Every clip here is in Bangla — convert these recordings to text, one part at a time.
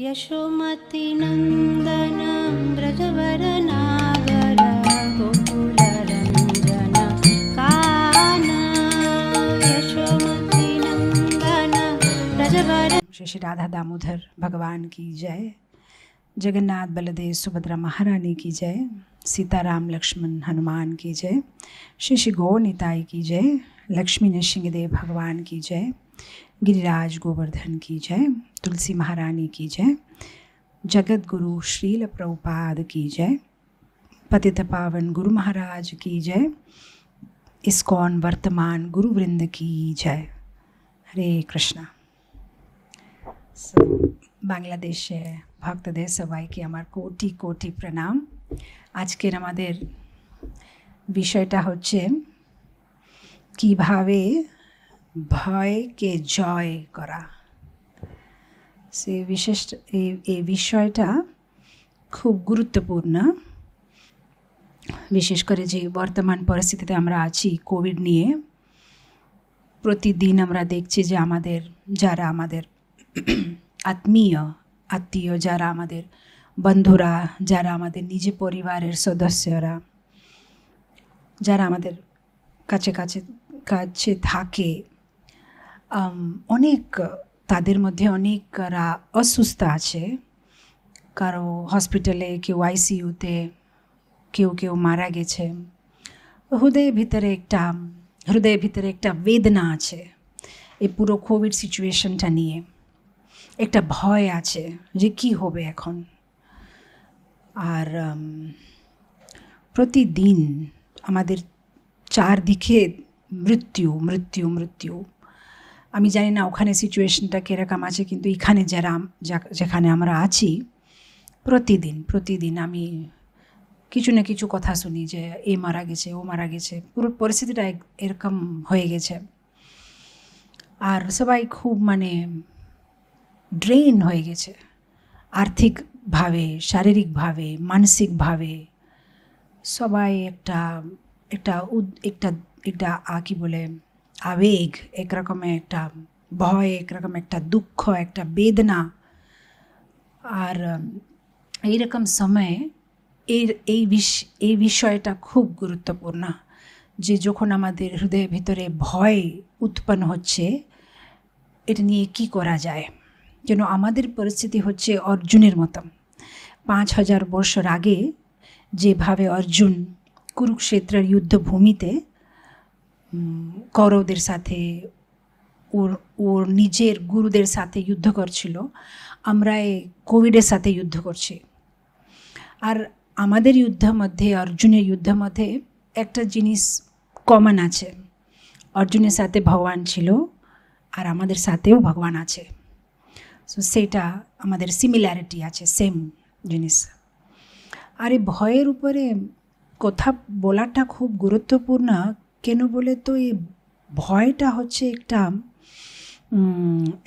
यशोमति नंदन ब्रजवर नागर श्री श्री राधा दामोदर भगवान की जय जगन्नाथ बलदेव सुभद्रा महारानी की जय सीताराम लक्ष्मण हनुमान की जय श्री श्री गौ निताई की जय लक्ष्मी नृसिंहदेव भगवान की जय गिरिराज गोवर्धन की जय तुलसी महारानी की जय जगत गुरु श्रील प्रभुपाद की जय पतित पावन गुरु महाराज की जय इस्कॉन वर्तमान गुरु वृंद की जय हरे कृष्णा सो বাংলাদেশ ভক্তদের সবাইকে আমার कोटि कोटि प्रणाम আজকের আমাদের বিষয়টা हे कि ভয়কে জয় করা সে বিশেষ এই বিষয়টা খুব গুরুত্বপূর্ণ বিশেষ করে যে বর্তমান পরিস্থিতিতে আমরা আছি কোভিড নিয়ে প্রতিদিন আমরা দেখছি যে আমাদের যারা আমাদের আত্মীয় আত্মীয় যারা আমাদের বন্ধুরা যারা আমাদের নিজে পরিবারের সদস্যরা যারা আমাদের কাছে কাছে কাছে থাকে অনেক তাদের মধ্যে অনেকরা অসুস্থ আছে কারো হসপিটালে কেউ আইসিইউতে কেউ কেউ মারা গেছে হৃদয়ের ভিতরে একটা হৃদয়ের ভিতরে একটা বেদনা আছে এই পুরো কোভিড সিচুয়েশনটা নিয়ে একটা ভয় আছে যে কি হবে এখন আর প্রতিদিন আমাদের চারদিকে মৃত্যু মৃত্যু মৃত্যু আমি জানি না ওখানে সিচুয়েশনটা কীরকম আছে কিন্তু এখানে যারা যেখানে আমরা আছি প্রতিদিন প্রতিদিন আমি কিছু না কিছু কথা শুনি যে এ মারা গেছে ও মারা গেছে পুরো পরিস্থিতিটা এরকম হয়ে গেছে আর সবাই খুব মানে ড্রেন হয়ে গেছে আর্থিকভাবে শারীরিকভাবে মানসিকভাবে সবাই একটা একটা উদ একটা একটা কী বলে আবেগ একরকমের একটা ভয় একরকম একটা দুঃখ একটা বেদনা আর এইরকম সময়ে এর এই বিষ এই বিষয়টা খুব গুরুত্বপূর্ণ যে যখন আমাদের হৃদয়ের ভিতরে ভয় উৎপন্ন হচ্ছে এটা নিয়ে কি করা যায় যেন আমাদের পরিস্থিতি হচ্ছে অর্জুনের মতো পাঁচ হাজার বছর আগে যেভাবে অর্জুন কুরুক্ষেত্রের যুদ্ধভূমিতে কৌরবদের সাথে ওর ওর নিজের গুরুদের সাথে যুদ্ধ করছিল আমরা এই কোভিডের সাথে যুদ্ধ করছি আর আমাদের যুদ্ধ মধ্যে অর্জুনের যুদ্ধ মধ্যে একটা জিনিস কমন আছে অর্জুনের সাথে ভগবান ছিল আর আমাদের সাথেও ভগবান আছে সো সেটা আমাদের সিমিলারিটি আছে সেম জিনিস আর এই ভয়ের উপরে কথা বলাটা খুব গুরুত্বপূর্ণ কেন বলে তো এই ভয়টা হচ্ছে একটা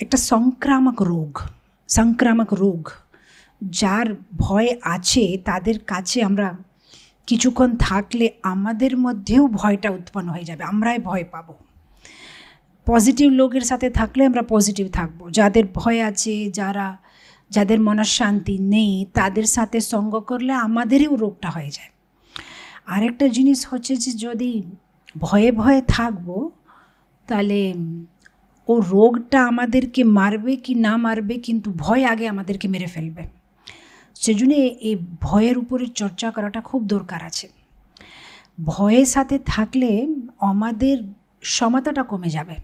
একটা সংক্রামক রোগ সংক্রামক রোগ যার ভয় আছে তাদের কাছে আমরা কিছুক্ষণ থাকলে আমাদের মধ্যেও ভয়টা উৎপন্ন হয়ে যাবে আমরাই ভয় পাবো পজিটিভ লোকের সাথে থাকলে আমরা পজিটিভ থাকব যাদের ভয় আছে যারা যাদের মনঃশান্তি নেই তাদের সাথে সঙ্গ করলে আমাদেরও রোগটা হয়ে যায় আরেকটা জিনিস হচ্ছে যে যদি ভয়ে ভয়ে থাকবো তাহলে ও রোগটা আমাদেরকে মারবে কি না মারবে কিন্তু ভয় আগে আমাদেরকে মেরে ফেলবে সেজন্য এই ভয়ের উপরে চর্চা করাটা খুব দরকার আছে ভয়ের সাথে থাকলে আমাদের সমতাটা কমে যাবে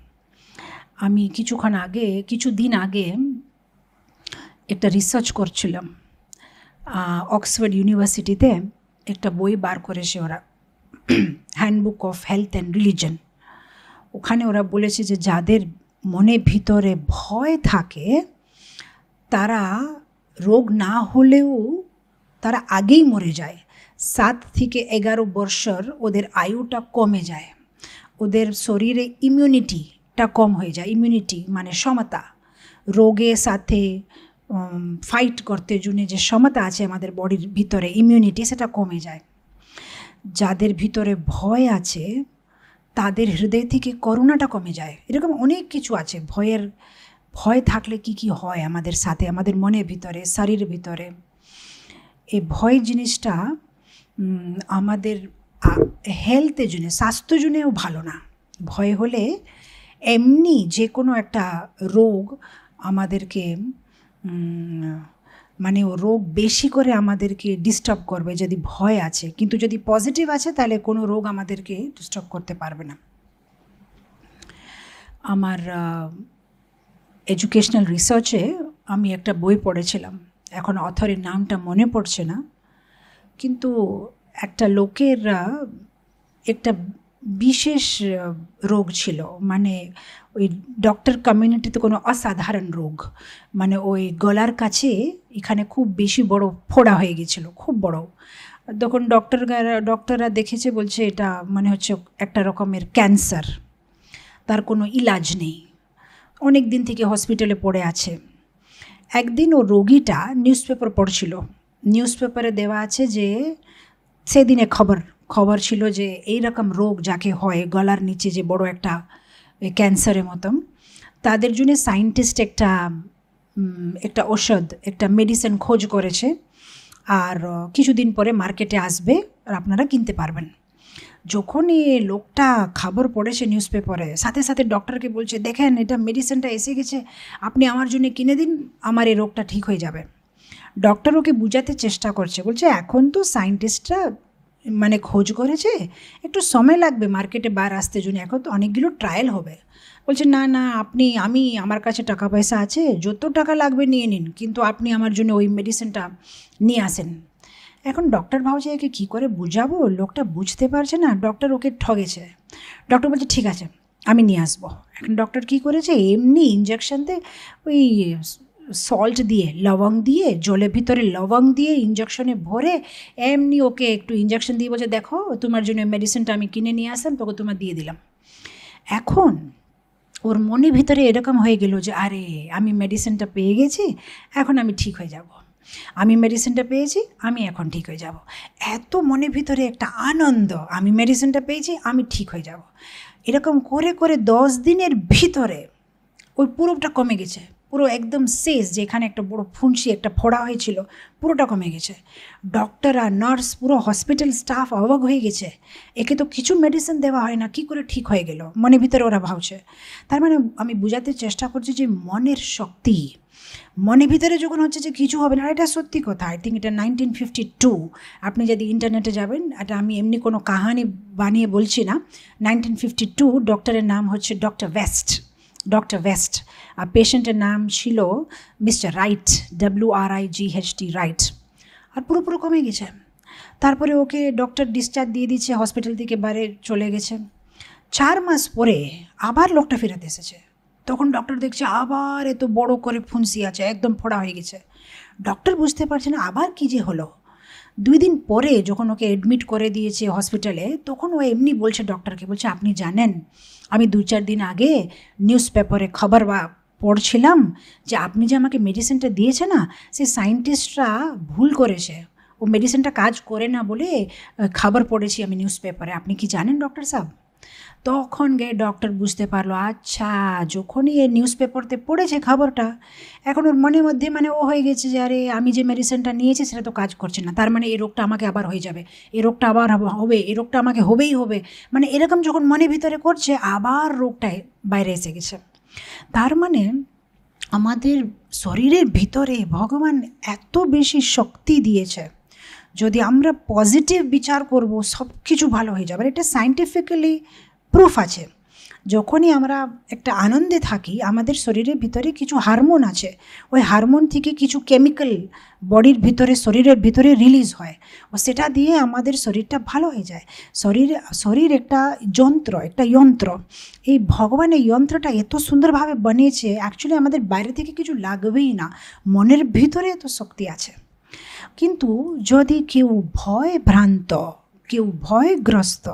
আমি কিছুক্ষণ আগে কিছু দিন আগে একটা রিসার্চ করছিলাম অক্সফোর্ড ইউনিভার্সিটিতে একটা বই বার করেছে ওরা handbook of health and religion ওখানে ওরা বলেছে যে যাদের মনে ভিতরে ভয় থাকে তারা রোগ না হলেও তারা আগেই মরে যায় সাত থেকে এগারো বর্ষর ওদের আয়ুটা কমে যায় ওদের শরীরে ইমিউনিটিটা কম হয়ে যায় ইমিউনিটি মানে সমতা রোগের সাথে ফাইট করতে জন্যে যে সমতা আছে আমাদের বডির ভিতরে ইমিউনিটি সেটা কমে যায় যাদের ভিতরে ভয় আছে তাদের হৃদয় থেকে করুণাটা কমে যায় এরকম অনেক কিছু আছে ভয়ের ভয় থাকলে কি কি হয় আমাদের সাথে আমাদের মনের ভিতরে শরীরের ভিতরে এই ভয় জিনিসটা আমাদের হেলথের জন্য স্বাস্থ্য জন্যেও ভালো না ভয় হলে এমনি যে কোনো একটা রোগ আমাদেরকে মানে ও রোগ বেশি করে আমাদেরকে ডিস্টার্ব করবে যদি ভয় আছে কিন্তু যদি পজিটিভ আছে তাহলে কোনো রোগ আমাদেরকে ডিস্টার্ব করতে পারবে না আমার এডুকেশনাল রিসার্চে আমি একটা বই পড়েছিলাম এখন অথরের নামটা মনে পড়ছে না কিন্তু একটা লোকের একটা বিশেষ রোগ ছিল মানে ওই ডক্টর কমিউনিটিতে কোনো অসাধারণ রোগ মানে ওই গলার কাছে এখানে খুব বেশি বড় ফোড়া হয়ে গেছিলো খুব বড় তখন ডক্টর ডক্টররা দেখেছে বলছে এটা মানে হচ্ছে একটা রকমের ক্যান্সার তার কোনো ইলাজ নেই অনেক দিন থেকে হসপিটালে পড়ে আছে একদিন ও রোগীটা নিউজ পেপার পড়ছিল নিউজ পেপারে দেওয়া আছে যে সেদিনে খবর খবর ছিল যে এই রকম রোগ যাকে হয় গলার নিচে যে বড় একটা ওই ক্যান্সারের মতন তাদের জন্য সায়েন্টিস্ট একটা একটা ওষুধ একটা মেডিসিন খোঁজ করেছে আর কিছুদিন পরে মার্কেটে আসবে আর আপনারা কিনতে পারবেন যখন এ লোকটা খবর পড়েছে নিউজ পেপারে সাথে সাথে ডক্টরকে বলছে দেখেন এটা মেডিসিনটা এসে গেছে আপনি আমার জন্য কিনে দিন আমার এই রোগটা ঠিক হয়ে যাবে ডক্টর ওকে বুঝাতে চেষ্টা করছে বলছে এখন তো সায়েন্টিস্টরা মানে খোঁজ করেছে একটু সময় লাগবে মার্কেটে বার আসতে জন্য এখন তো অনেকগুলো ট্রায়াল হবে বলছে না না আপনি আমি আমার কাছে টাকা পয়সা আছে যত টাকা লাগবে নিয়ে নিন কিন্তু আপনি আমার জন্য ওই মেডিসিনটা নিয়ে আসেন এখন ডক্টর ভাবছে একে কী করে বুঝাবো লোকটা বুঝতে পারছে না ডক্টর ওকে ঠগেছে ডক্টর বলছে ঠিক আছে আমি নিয়ে আসবো এখন ডক্টর কী করেছে এমনি ইঞ্জেকশানতে ওই সল্ট দিয়ে লবং দিয়ে জলের ভিতরে লবং দিয়ে ইঞ্জেকশনে ভরে এমনি ওকে একটু ইঞ্জেকশন দিয়ে বলছে দেখো তোমার জন্য মেডিসিনটা আমি কিনে নিয়ে আসলাম তোকে তোমার দিয়ে দিলাম এখন ওর মনে ভিতরে এরকম হয়ে গেল যে আরে আমি মেডিসিনটা পেয়ে গেছি এখন আমি ঠিক হয়ে যাব আমি মেডিসিনটা পেয়েছি আমি এখন ঠিক হয়ে যাব এত মনে ভিতরে একটা আনন্দ আমি মেডিসিনটা পেয়েছি আমি ঠিক হয়ে যাব এরকম করে করে দশ দিনের ভিতরে ওই পুরোটা কমে গেছে পুরো একদম শেষ যেখানে একটা বড় ফুন্সি একটা ফোড়া হয়েছিল পুরোটা কমে গেছে ডক্টর আর নার্স পুরো হসপিটাল স্টাফ অবাক হয়ে গেছে একে তো কিছু মেডিসিন দেওয়া হয় না কী করে ঠিক হয়ে গেল মনে ভিতরে ওরা ভাবছে তার মানে আমি বোঝাতে চেষ্টা করছি যে মনের শক্তি মনে ভিতরে যখন হচ্ছে যে কিছু হবে না এটা সত্যি কথা আই থিঙ্ক এটা নাইনটিন ফিফটি টু আপনি যদি ইন্টারনেটে যাবেন এটা আমি এমনি কোনো কাহানি বানিয়ে বলছি না নাইনটিন ফিফটি টু ডক্টরের নাম হচ্ছে ডক্টর ওয়েস্ট ডক্টর ওয়েস্ট আর পেশেন্টের নাম ছিল mister Wright W R I G H T Wright আর পুরোপুরো কমে গেছে তারপরে ওকে ডক্টর ডিসচার্জ দিয়ে দিচ্ছে হসপিটাল থেকে বাইরে চলে গেছে চার মাস পরে আবার লোকটা ফেরত এসেছে তখন ডক্টর দেখছে আবার এত বড় করে ফুন্সি আছে একদম ফোড়া হয়ে গেছে ডক্টর বুঝতে পারছে না আবার কী যে হলো দুই দিন পরে যখন ওকে অ্যাডমিট করে দিয়েছে হসপিটালে তখন ও এমনি বলছে ডক্টরকে বলছে আপনি জানেন আমি দু চার দিন আগে নিউজ পেপারে খবর বা পড়ছিলাম যে আপনি যে আমাকে মেডিসিনটা দিয়েছে না সে সায়েন্টিস্টরা ভুল করেছে ও মেডিসিনটা কাজ করে না বলে খবর পড়েছি আমি নিউজ পেপারে আপনি কি জানেন ডক্টর সাহেব তখন গিয়ে ডক্টর বুঝতে পারলো আচ্ছা যখনই এ নিউজ পেপারতে পড়েছে খবরটা এখন ওর মনের মধ্যে মানে ও হয়ে গেছে যে আরে আমি যে মেডিসিনটা নিয়েছি সেটা তো কাজ করছে না তার মানে এই রোগটা আমাকে আবার হয়ে যাবে এ রোগটা আবার হবে এ রোগটা আমাকে হবেই হবে মানে এরকম যখন মনে ভিতরে করছে আবার রোগটা বাইরে এসে গেছে তার মানে আমাদের শরীরের ভিতরে ভগবান এত বেশি শক্তি দিয়েছে যদি আমরা পজিটিভ বিচার করব সব কিছু ভালো হয়ে যাবে এটা সাইন্টিফিক্যালি প্রুফ আছে যখনই আমরা একটা আনন্দে থাকি আমাদের শরীরের ভিতরে কিছু হারমোন আছে ওই হারমোন থেকে কিছু কেমিক্যাল বডির ভিতরে শরীরের ভিতরে রিলিজ হয় ও সেটা দিয়ে আমাদের শরীরটা ভালো হয়ে যায় শরীর শরীর একটা যন্ত্র একটা যন্ত্র এই ভগবানের যন্ত্রটা এত সুন্দরভাবে বানিয়েছে অ্যাকচুয়ালি আমাদের বাইরে থেকে কিছু লাগবেই না মনের ভিতরে এত শক্তি আছে কিন্তু যদি কেউ ভয় ভ্রান্ত কেউ ভয়গ্রস্ত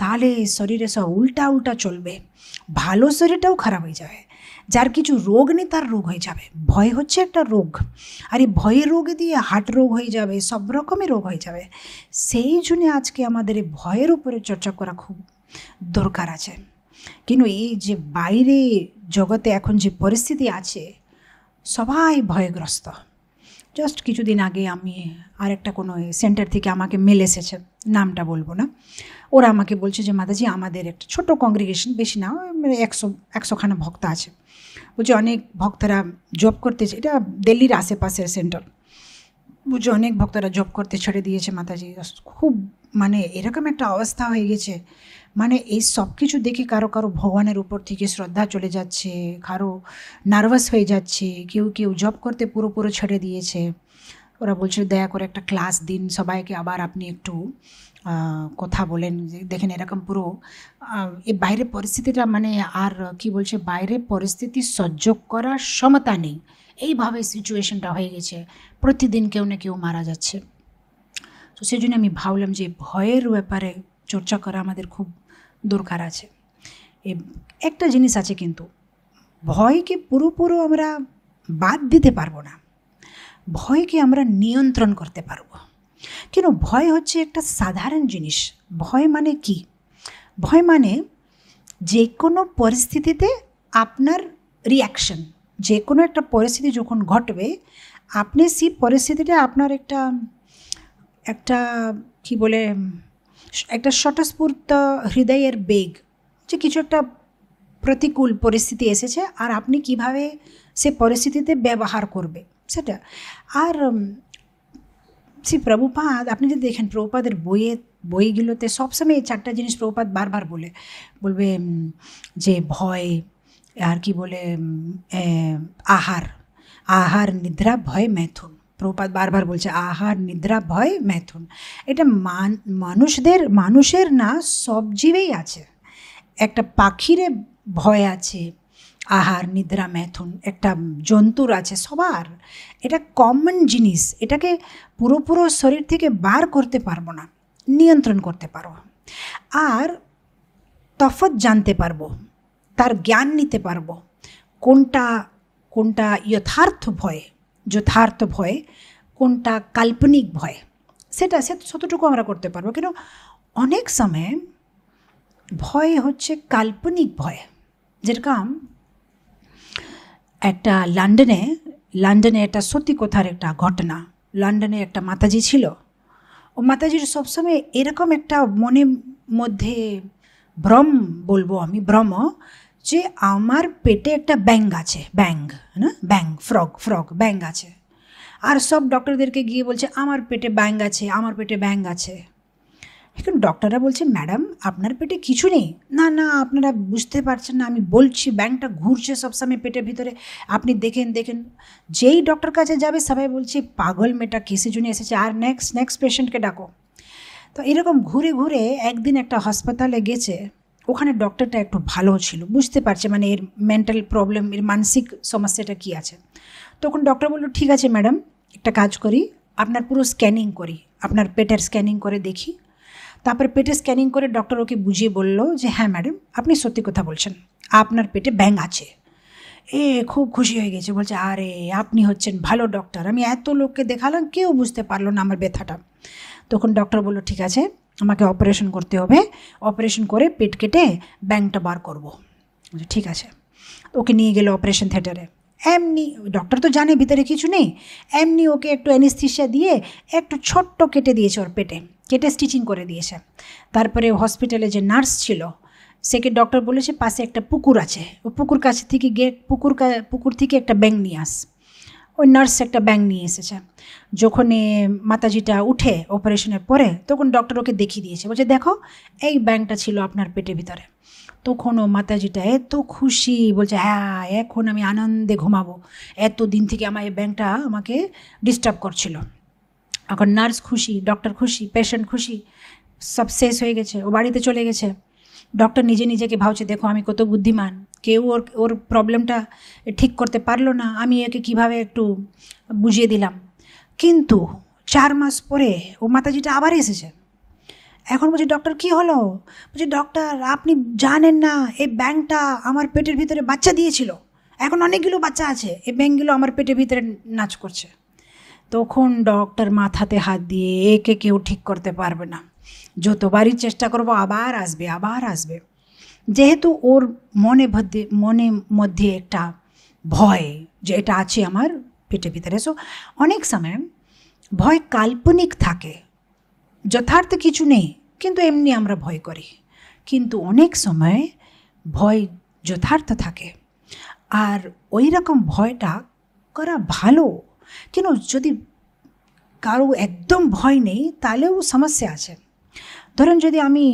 তাহলে শরীরে সব উল্টা উল্টা চলবে ভালো শরীরটাও খারাপ হয়ে যাবে যার কিছু রোগ নেই তার রোগ হয়ে যাবে ভয় হচ্ছে একটা রোগ আর এই ভয়ের রোগে দিয়ে হার্ট রোগ হয়ে যাবে সব রকমের রোগ হয়ে যাবে সেই জন্য আজকে আমাদের এই ভয়ের উপরে চর্চা করা খুব দরকার আছে কিন্তু এই যে বাইরে জগতে এখন যে পরিস্থিতি আছে সবাই ভয়গ্রস্ত জাস্ট কিছুদিন আগে আমি আর একটা কোনো সেন্টার থেকে আমাকে মেল এসেছে নামটা বলবো না ওরা আমাকে বলছে যে মাতাজি আমাদের একটা ছোট কংগ্রিগেশন বেশি না মানে একশো একশোখানা ভক্ত আছে বলছে অনেক ভক্তরা জব করতে এটা দিল্লির আশেপাশের সেন্টার বুঝে অনেক ভক্তরা জব করতে ছেড়ে দিয়েছে মাতাজি খুব মানে এরকম একটা অবস্থা হয়ে গেছে মানে এই সব কিছু দেখে কারো কারো ভগবানের উপর থেকে শ্রদ্ধা চলে যাচ্ছে কারো নার্ভাস হয়ে যাচ্ছে কেউ কেউ জব করতে পুরোপুরো ছেড়ে দিয়েছে ওরা বলছে দয়া করে একটা ক্লাস দিন সবাইকে আবার আপনি একটু কথা বলেন দেখেন এরকম পুরো এ বাইরের পরিস্থিতিটা মানে আর কি বলছে বাইরের পরিস্থিতি সহ্য করার সমতা নেই এইভাবে সিচুয়েশনটা হয়ে গেছে প্রতিদিন কেউ না কেউ মারা যাচ্ছে তো সেই জন্য আমি ভাবলাম যে ভয়ের ব্যাপারে চর্চা করা আমাদের খুব দরকার আছে একটা জিনিস আছে কিন্তু ভয়কে পুরোপুরো আমরা বাদ দিতে পারবো না ভয়কে আমরা নিয়ন্ত্রণ করতে পারবো কেন ভয় হচ্ছে একটা সাধারণ জিনিস ভয় মানে কি ভয় মানে যে কোনো পরিস্থিতিতে আপনার রিয়াকশন যে কোনো একটা পরিস্থিতি যখন ঘটবে আপনি সেই পরিস্থিতিটা আপনার একটা একটা কি বলে একটা স্বতঃস্ফূর্ত হৃদয়ের বেগ যে কিছু একটা প্রতিকূল পরিস্থিতি এসেছে আর আপনি কিভাবে সে পরিস্থিতিতে ব্যবহার করবে সেটা আর শ্রী প্রভুপাদ আপনি যদি দেখেন প্রভুপাদের বইয়ে বইগুলোতে সবসময় এই চারটা জিনিস প্রভুপাত বারবার বলে বলবে যে ভয় আর কি বলে আহার আহার নিদ্রা ভয় ম্যাথুন প্রপাত বারবার বলছে আহার নিদ্রা ভয় ম্যাথুন এটা মান মানুষদের মানুষের না সব জীবেই আছে একটা পাখিরে ভয় আছে আহার নিদ্রা ম্যাথন একটা জন্তুর আছে সবার এটা কমন জিনিস এটাকে পুরোপুরো শরীর থেকে বার করতে পারবো না নিয়ন্ত্রণ করতে পারবো আর তফত জানতে পারবো তার জ্ঞান নিতে পারবো কোনটা কোনটা যথার্থ ভয় যথার্থ ভয় কোনটা কাল্পনিক ভয় সেটা সে শতটুকু আমরা করতে পারবো কিন্তু অনেক সময় ভয় হচ্ছে কাল্পনিক ভয় যেরকম একটা লন্ডনে লন্ডনে একটা সত্যি কথার একটা ঘটনা লন্ডনে একটা মাতাজি ছিল ও মাতাজির সবসময় এরকম একটা মনে মধ্যে ভ্রম বলবো আমি ভ্রম যে আমার পেটে একটা ব্যাং আছে ব্যাং হ্যাঁ ব্যাং ফ্রগ ফ্রগ ব্যাং আছে আর সব ডক্টরদেরকে গিয়ে বলছে আমার পেটে ব্যাং আছে আমার পেটে ব্যাং আছে এখন ডক্টররা বলছে ম্যাডাম আপনার পেটে কিছু নেই না না আপনারা বুঝতে পারছেন না আমি বলছি ব্যাংকটা ঘুরছে সবসময় পেটের ভিতরে আপনি দেখেন দেখেন যেই ডক্টর কাছে যাবে সবাই বলছে পাগল মেয়েটা কেসে জন্য এসেছে আর নেক্সট নেক্সট পেশেন্টকে ডাকো তো এরকম ঘুরে ঘুরে একদিন একটা হাসপাতালে গেছে ওখানে ডক্টরটা একটু ভালো ছিল বুঝতে পারছে মানে এর মেন্টাল প্রবলেম এর মানসিক সমস্যাটা কী আছে তখন ডক্টর বললো ঠিক আছে ম্যাডাম একটা কাজ করি আপনার পুরো স্ক্যানিং করি আপনার পেটের স্ক্যানিং করে দেখি তারপরে পেটে স্ক্যানিং করে ডক্টর ওকে বুঝিয়ে বলল যে হ্যাঁ ম্যাডাম আপনি সত্যি কথা বলছেন আপনার পেটে ব্যাং আছে এ খুব খুশি হয়ে গেছে বলছে আরে আপনি হচ্ছেন ভালো ডক্টর আমি এত লোককে দেখালাম কেউ বুঝতে পারলো না আমার ব্যথাটা তখন ডক্টর বললো ঠিক আছে আমাকে অপারেশন করতে হবে অপারেশন করে পেট কেটে ব্যাংটা বার করবো ঠিক আছে ওকে নিয়ে গেলো অপারেশন থিয়েটারে এমনি ডক্টর তো জানে ভিতরে কিছু নেই এমনি ওকে একটু অ্যানিস্থিসিয়া দিয়ে একটু ছোট্ট কেটে দিয়েছে ওর পেটে কেটে স্টিচিং করে দিয়েছে তারপরে হসপিটালে যে নার্স ছিল সেকে ডক্টর বলেছে পাশে একটা পুকুর আছে ও পুকুর কাছে থেকে গিয়ে পুকুর পুকুর থেকে একটা ব্যাং নিয়ে আস ওই নার্স একটা ব্যাং নিয়ে এসেছে যখন মাতাজিটা উঠে অপারেশনের পরে তখন ডক্টর ওকে দেখিয়ে দিয়েছে বলছে দেখো এই ব্যাংটা ছিল আপনার পেটের ভিতরে তখন ও মাতাজিটা এত খুশি বলছে হ্যাঁ এখন আমি আনন্দে ঘুমাবো এত দিন থেকে আমার এই ব্যাংকটা আমাকে ডিস্টার্ব করছিল এখন নার্স খুশি ডক্টর খুশি পেশেন্ট খুশি সব শেষ হয়ে গেছে ও বাড়িতে চলে গেছে ডক্টর নিজে নিজেকে ভাবছে দেখো আমি কত বুদ্ধিমান কেউ ওর ওর প্রবলেমটা ঠিক করতে পারলো না আমি একে কিভাবে একটু বুঝিয়ে দিলাম কিন্তু চার মাস পরে ও মাতাজিটা আবার এসেছে এখন বলছি ডক্টর কি হলো বলছি ডক্টর আপনি জানেন না এই ব্যাংকটা আমার পেটের ভিতরে বাচ্চা দিয়েছিল এখন অনেকগুলো বাচ্চা আছে এই ব্যাংকগুলো আমার পেটের ভিতরে নাচ করছে তখন ডক্টর মাথাতে হাত দিয়ে একে কেউ ঠিক করতে পারবে না যতবারই চেষ্টা করব আবার আসবে আবার আসবে যেহেতু ওর মনে মধ্যে মনে মধ্যে একটা ভয় যে এটা আছে আমার পেটে ভিতরে সো অনেক সময় ভয় কাল্পনিক থাকে যথার্থ কিছু নেই কিন্তু এমনি আমরা ভয় করি কিন্তু অনেক সময় ভয় যথার্থ থাকে আর ওই রকম ভয়টা করা ভালো কিন্তু যদি কারো একদম ভয় নেই তাহলেও সমস্যা আছে ধরেন যদি আমি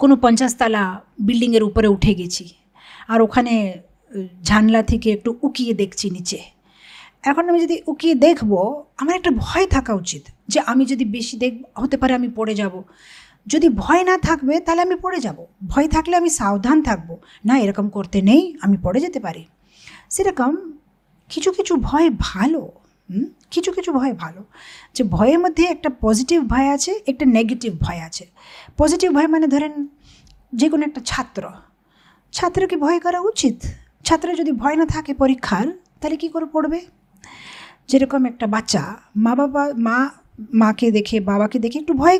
কোনো পঞ্চাশতলা বিল্ডিংয়ের উপরে উঠে গেছি আর ওখানে ঝানলা থেকে একটু উকিয়ে দেখছি নিচে এখন আমি যদি উকিয়ে দেখব আমার একটা ভয় থাকা উচিত যে আমি যদি বেশি দেখ হতে পারে আমি পড়ে যাব যদি ভয় না থাকবে তাহলে আমি পড়ে যাব ভয় থাকলে আমি সাবধান থাকব না এরকম করতে নেই আমি পড়ে যেতে পারি সেরকম কিছু কিছু ভয় ভালো কিছু কিছু ভয় ভালো যে ভয়ের মধ্যে একটা পজিটিভ ভয় আছে একটা নেগেটিভ ভয় আছে পজিটিভ ভয় মানে ধরেন যে কোনো একটা ছাত্র ছাত্রকে ভয় করা উচিত ছাত্র যদি ভয় না থাকে পরীক্ষার তাহলে কী করে পড়বে যেরকম একটা বাচ্চা মা বাবা মা মাকে দেখে বাবাকে দেখে একটু ভয়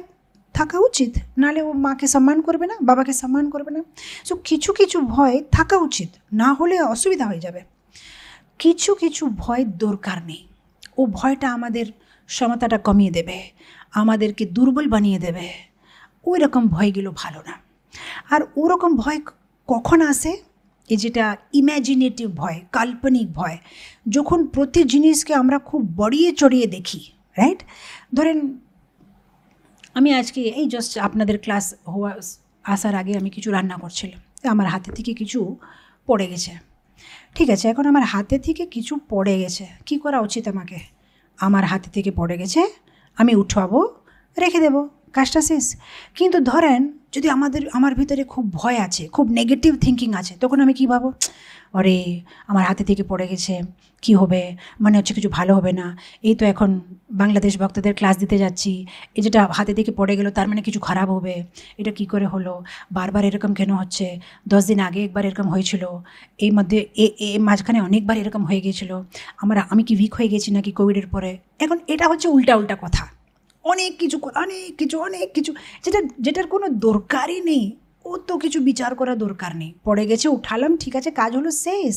থাকা উচিত নাহলে ও মাকে সম্মান করবে না বাবাকে সম্মান করবে না সো কিছু কিছু ভয় থাকা উচিত না হলে অসুবিধা হয়ে যাবে কিছু কিছু ভয়ের দরকার নেই ও ভয়টা আমাদের সমতাটা কমিয়ে দেবে আমাদেরকে দুর্বল বানিয়ে দেবে ওই রকম ভয়গুলো ভালো না আর ওরকম ভয় কখন আসে এই যেটা ইম্যাজিনেটিভ ভয় কাল্পনিক ভয় যখন প্রতি জিনিসকে আমরা খুব বড়িয়ে চড়িয়ে দেখি রাইট ধরেন আমি আজকে এই জাস্ট আপনাদের ক্লাস হওয়া আসার আগে আমি কিছু রান্না করছিলাম আমার হাতে থেকে কিছু পড়ে গেছে ঠিক আছে এখন আমার হাতে থেকে কিছু পড়ে গেছে কি করা উচিত আমাকে আমার হাতে থেকে পড়ে গেছে আমি উঠাবো রেখে দেব কাজটা শেষ কিন্তু ধরেন যদি আমাদের আমার ভিতরে খুব ভয় আছে খুব নেগেটিভ থিঙ্কিং আছে তখন আমি কী ভাবো অরে আমার হাতে থেকে পড়ে গেছে কি হবে মানে হচ্ছে কিছু ভালো হবে না এই তো এখন বাংলাদেশ ভক্তদের ক্লাস দিতে যাচ্ছি এই যেটা হাতে থেকে পড়ে গেলো তার মানে কিছু খারাপ হবে এটা কি করে হলো বারবার এরকম কেন হচ্ছে দশ দিন আগে একবার এরকম হয়েছিল এই মধ্যে এ মাঝখানে অনেকবার এরকম হয়ে গিয়েছিলো আমরা আমি কি উইক হয়ে গেছি নাকি কোভিডের পরে এখন এটা হচ্ছে উল্টা উল্টা কথা অনেক কিছু অনেক কিছু অনেক কিছু যেটা যেটার কোনো দরকারই নেই ও তো কিছু বিচার করা দরকার নেই পড়ে গেছে উঠালাম ঠিক আছে কাজ হলো শেষ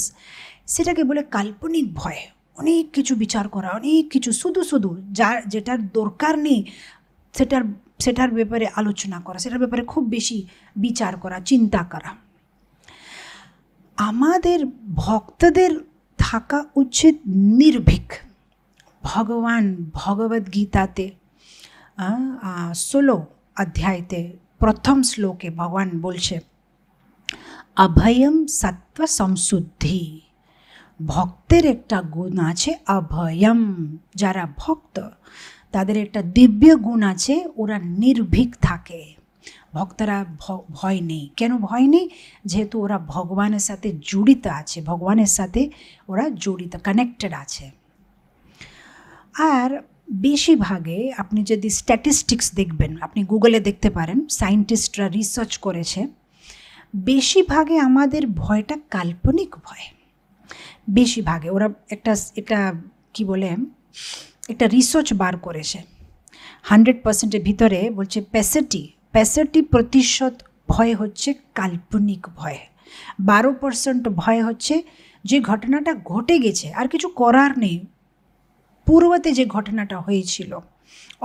সেটাকে বলে কাল্পনিক ভয় অনেক কিছু বিচার করা অনেক কিছু শুধু শুধু যা যেটার দরকার নেই সেটার সেটার ব্যাপারে আলোচনা করা সেটার ব্যাপারে খুব বেশি বিচার করা চিন্তা করা আমাদের ভক্তদের থাকা উচিত নির্ভীক ভগবান ভগবদ্গীতাতে ষোলো অধ্যায়তে প্রথম শ্লোকে ভগবান বলছে অভয়ম সত্ত্ব সংশুদ্ধি ভক্তের একটা গুণ আছে অভয়ম যারা ভক্ত তাদের একটা দিব্য গুণ আছে ওরা নির্ভীক থাকে ভক্তরা ভয় নেই কেন ভয় নেই যেহেতু ওরা ভগবানের সাথে জড়িত আছে ভগবানের সাথে ওরা জড়িত কানেক্টেড আছে আর বেশিরভাগে আপনি যদি স্ট্যাটিস্টিক্স দেখবেন আপনি গুগলে দেখতে পারেন সায়েন্টিস্টরা রিসার্চ করেছে বেশিরভাগে আমাদের ভয়টা কাল্পনিক ভয় বেশিরভাগে ওরা একটা এটা কি বলে একটা রিসার্চ বার করেছে হান্ড্রেড পার্সেন্টের ভিতরে বলছে প্যাসেটি প্যাসেটি প্রতিশত ভয় হচ্ছে কাল্পনিক ভয় বারো পার্সেন্ট ভয় হচ্ছে যে ঘটনাটা ঘটে গেছে আর কিছু করার নেই পূর্বতে যে ঘটনাটা হয়েছিল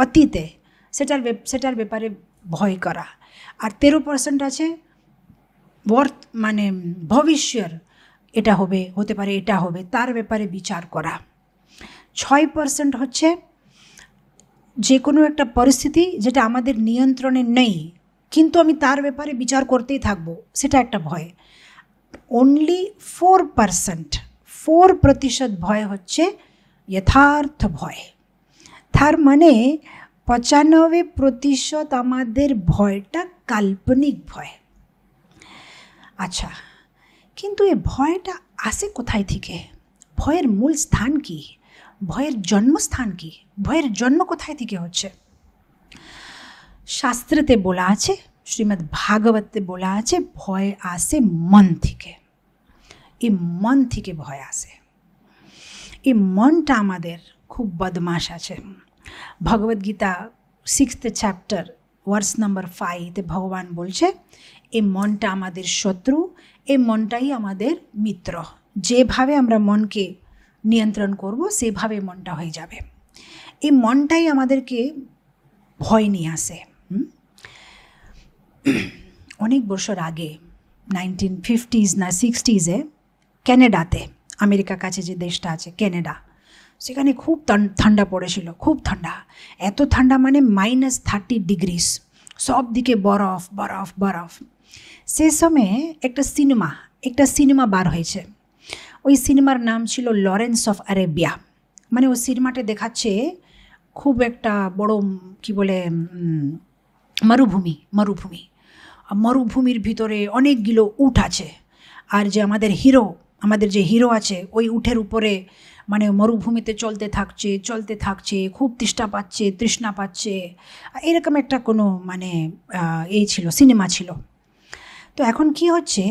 অতীতে সেটার সেটার ব্যাপারে ভয় করা আর তেরো পার্সেন্ট আছে বর্ত মানে ভবিষ্যের এটা হবে হতে পারে এটা হবে তার ব্যাপারে বিচার করা ছয় পার্সেন্ট হচ্ছে যে কোনো একটা পরিস্থিতি যেটা আমাদের নিয়ন্ত্রণে নেই কিন্তু আমি তার ব্যাপারে বিচার করতেই থাকবো সেটা একটা ভয় অনলি ফোর পার্সেন্ট ফোর প্রতিশত ভয় হচ্ছে যথার্থ ভয় তার মানে পঁচানব্বই প্রতিশত আমাদের ভয়টা কাল্পনিক ভয় আচ্ছা কিন্তু এ ভয়টা আসে কোথায় থেকে ভয়ের মূল স্থান কি ভয়ের জন্মস্থান কি ভয়ের জন্ম কোথায় থেকে হচ্ছে শাস্ত্রতে বলা আছে শ্রীমদ্ ভাগবতে বলা আছে ভয় আসে মন থেকে এই মন থেকে ভয় আসে এই মনটা আমাদের খুব বদমাস আছে Bhagavad Gita sixth chapter verse number ফাইভে ভগবান বলছে এই মনটা আমাদের শত্রু এই মনটাই আমাদের মিত্র যেভাবে আমরা মনকে নিয়ন্ত্রণ করব সেভাবে মনটা হয়ে যাবে এই মনটাই আমাদেরকে ভয় নিয়ে আসে অনেক বছর আগে নাইনটিন ফিফটিজ না সিক্সটিজে ক্যানাডাতে আমেরিকার কাছে যে দেশটা আছে কেনেডা সেখানে খুব ঠান্ডা পড়েছিল খুব ঠান্ডা এত ঠান্ডা মানে মাইনাস থার্টি ডিগ্রিস সব দিকে বরফ বরফ বরফ সে সময়ে একটা সিনেমা একটা সিনেমা বার হয়েছে ওই সিনেমার নাম ছিল লরেন্স অফ আরেবিয়া মানে ওই সিনেমাটা দেখাচ্ছে খুব একটা বড় কি বলে মরুভূমি মরুভূমি মরুভূমির ভিতরে অনেকগুলো উট আছে আর যে আমাদের হিরো আমাদের যে হিরো আছে ওই উঠের উপরে মানে মরুভূমিতে চলতে থাকছে চলতে থাকছে খুব তৃষ্ঠা পাচ্ছে তৃষ্ণা পাচ্ছে এরকম একটা কোনো মানে এই ছিল সিনেমা ছিল তো এখন কি হচ্ছে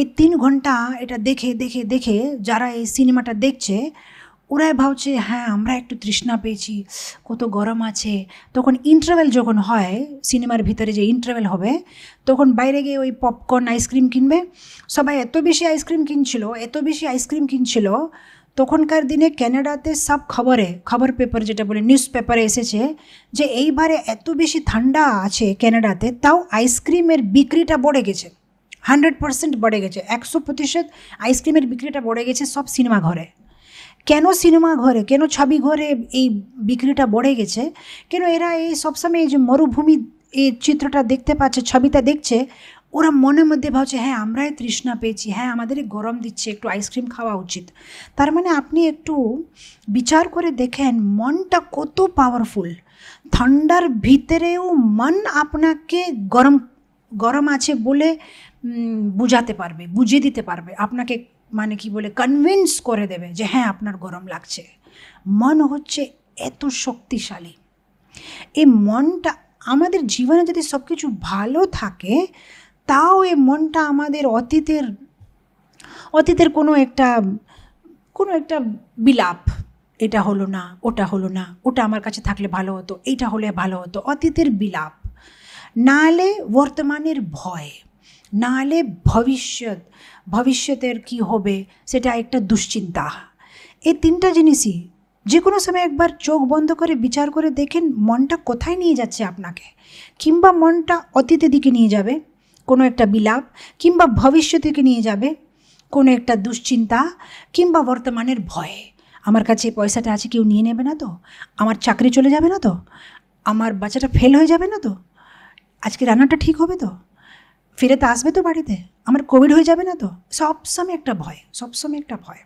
এই তিন ঘন্টা এটা দেখে দেখে দেখে যারা এই সিনেমাটা দেখছে ওরাই ভাবছে হ্যাঁ আমরা একটু তৃষ্ণা পেয়েছি কত গরম আছে তখন ইন্টারভেল যখন হয় সিনেমার ভিতরে যে ইন্টারভেল হবে তখন বাইরে গিয়ে ওই পপকর্ন আইসক্রিম কিনবে সবাই এত বেশি আইসক্রিম কিনছিল এত বেশি আইসক্রিম কিনছিল তখনকার দিনে ক্যানাডাতে সব খবরে খবর পেপার যেটা বলে নিউজ পেপারে এসেছে যে এইবারে এত বেশি ঠান্ডা আছে ক্যানাডাতে তাও আইসক্রিমের বিক্রিটা বড়ে গেছে হান্ড্রেড পার্সেন্ট বড়ে গেছে একশো প্রতিশত আইসক্রিমের বিক্রিটা বড়ে গেছে সব সিনেমা ঘরে কেন সিনেমা ঘরে কেন ছবি ঘরে এই বিক্রিটা বড়ে গেছে কেন এরা এই সবসময় এই যে মরুভূমি এই চিত্রটা দেখতে পাচ্ছে ছবিটা দেখছে ওরা মনের মধ্যে ভাবছে হ্যাঁ আমরাই তৃষ্ণা পেয়েছি হ্যাঁ আমাদের গরম দিচ্ছে একটু আইসক্রিম খাওয়া উচিত তার মানে আপনি একটু বিচার করে দেখেন মনটা কত পাওয়ারফুল ঠান্ডার ভিতরেও মন আপনাকে গরম গরম আছে বলে বুঝাতে পারবে বুঝিয়ে দিতে পারবে আপনাকে মানে কি বলে কনভিন্স করে দেবে যে হ্যাঁ আপনার গরম লাগছে মন হচ্ছে এত শক্তিশালী এই মনটা আমাদের জীবনে যদি সব কিছু ভালো থাকে তাও এই মনটা আমাদের অতীতের অতীতের কোনো একটা কোনো একটা বিলাপ এটা হলো না ওটা হলো না ওটা আমার কাছে থাকলে ভালো হতো এইটা হলে ভালো হতো অতীতের বিলাপ নালে বর্তমানের ভয় নালে ভবিষ্যৎ ভবিষ্যতের কি হবে সেটা একটা দুশ্চিন্তা এই তিনটা জিনিসই যে কোনো সময় একবার চোখ বন্ধ করে বিচার করে দেখেন মনটা কোথায় নিয়ে যাচ্ছে আপনাকে কিংবা মনটা অতীতের দিকে নিয়ে যাবে কোনো একটা বিলাপ কিংবা থেকে নিয়ে যাবে কোনো একটা দুশ্চিন্তা কিংবা বর্তমানের ভয়ে আমার কাছে পয়সাটা আছে কেউ নিয়ে নেবে না তো আমার চাকরি চলে যাবে না তো আমার বাচ্চাটা ফেল হয়ে যাবে না তো আজকে রান্নাটা ঠিক হবে তো ফেরত আসবে তো বাড়িতে আমার কোভিড হয়ে যাবে না তো সবসময় একটা ভয় সবসময় একটা ভয়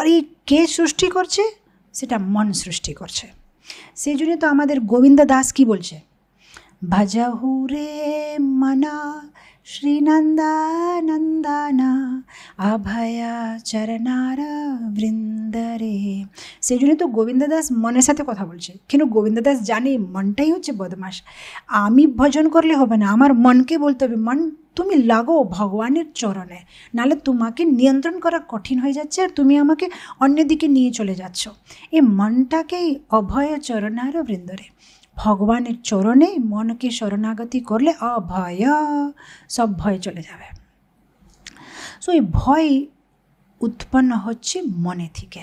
আর এই কে সৃষ্টি করছে সেটা মন সৃষ্টি করছে সেই জন্য তো আমাদের গোবিন্দ দাস কি বলছে ভজহু রে মনা শ্রীনন্দানন্দানা আভয়া চরণার বৃন্দরে সেই জন্য তো গোবিন্দ দাস মনের সাথে কথা বলছে কেন গোবিন্দ দাস জানে মনটাই হচ্ছে বদমাস আমি ভজন করলে হবে না আমার মনকে বলতে হবে মন তুমি লাগো ভগবানের চরণে নাহলে তোমাকে নিয়ন্ত্রণ করা কঠিন হয়ে যাচ্ছে আর তুমি আমাকে অন্যদিকে নিয়ে চলে যাচ্ছ এই মনটাকেই অভয় চরণার বৃন্দরে ভগবানের চরণে মনকে শরণাগতি করলে অভয় সব ভয় চলে যাবে সো এই ভয় উৎপন্ন হচ্ছে মনে থেকে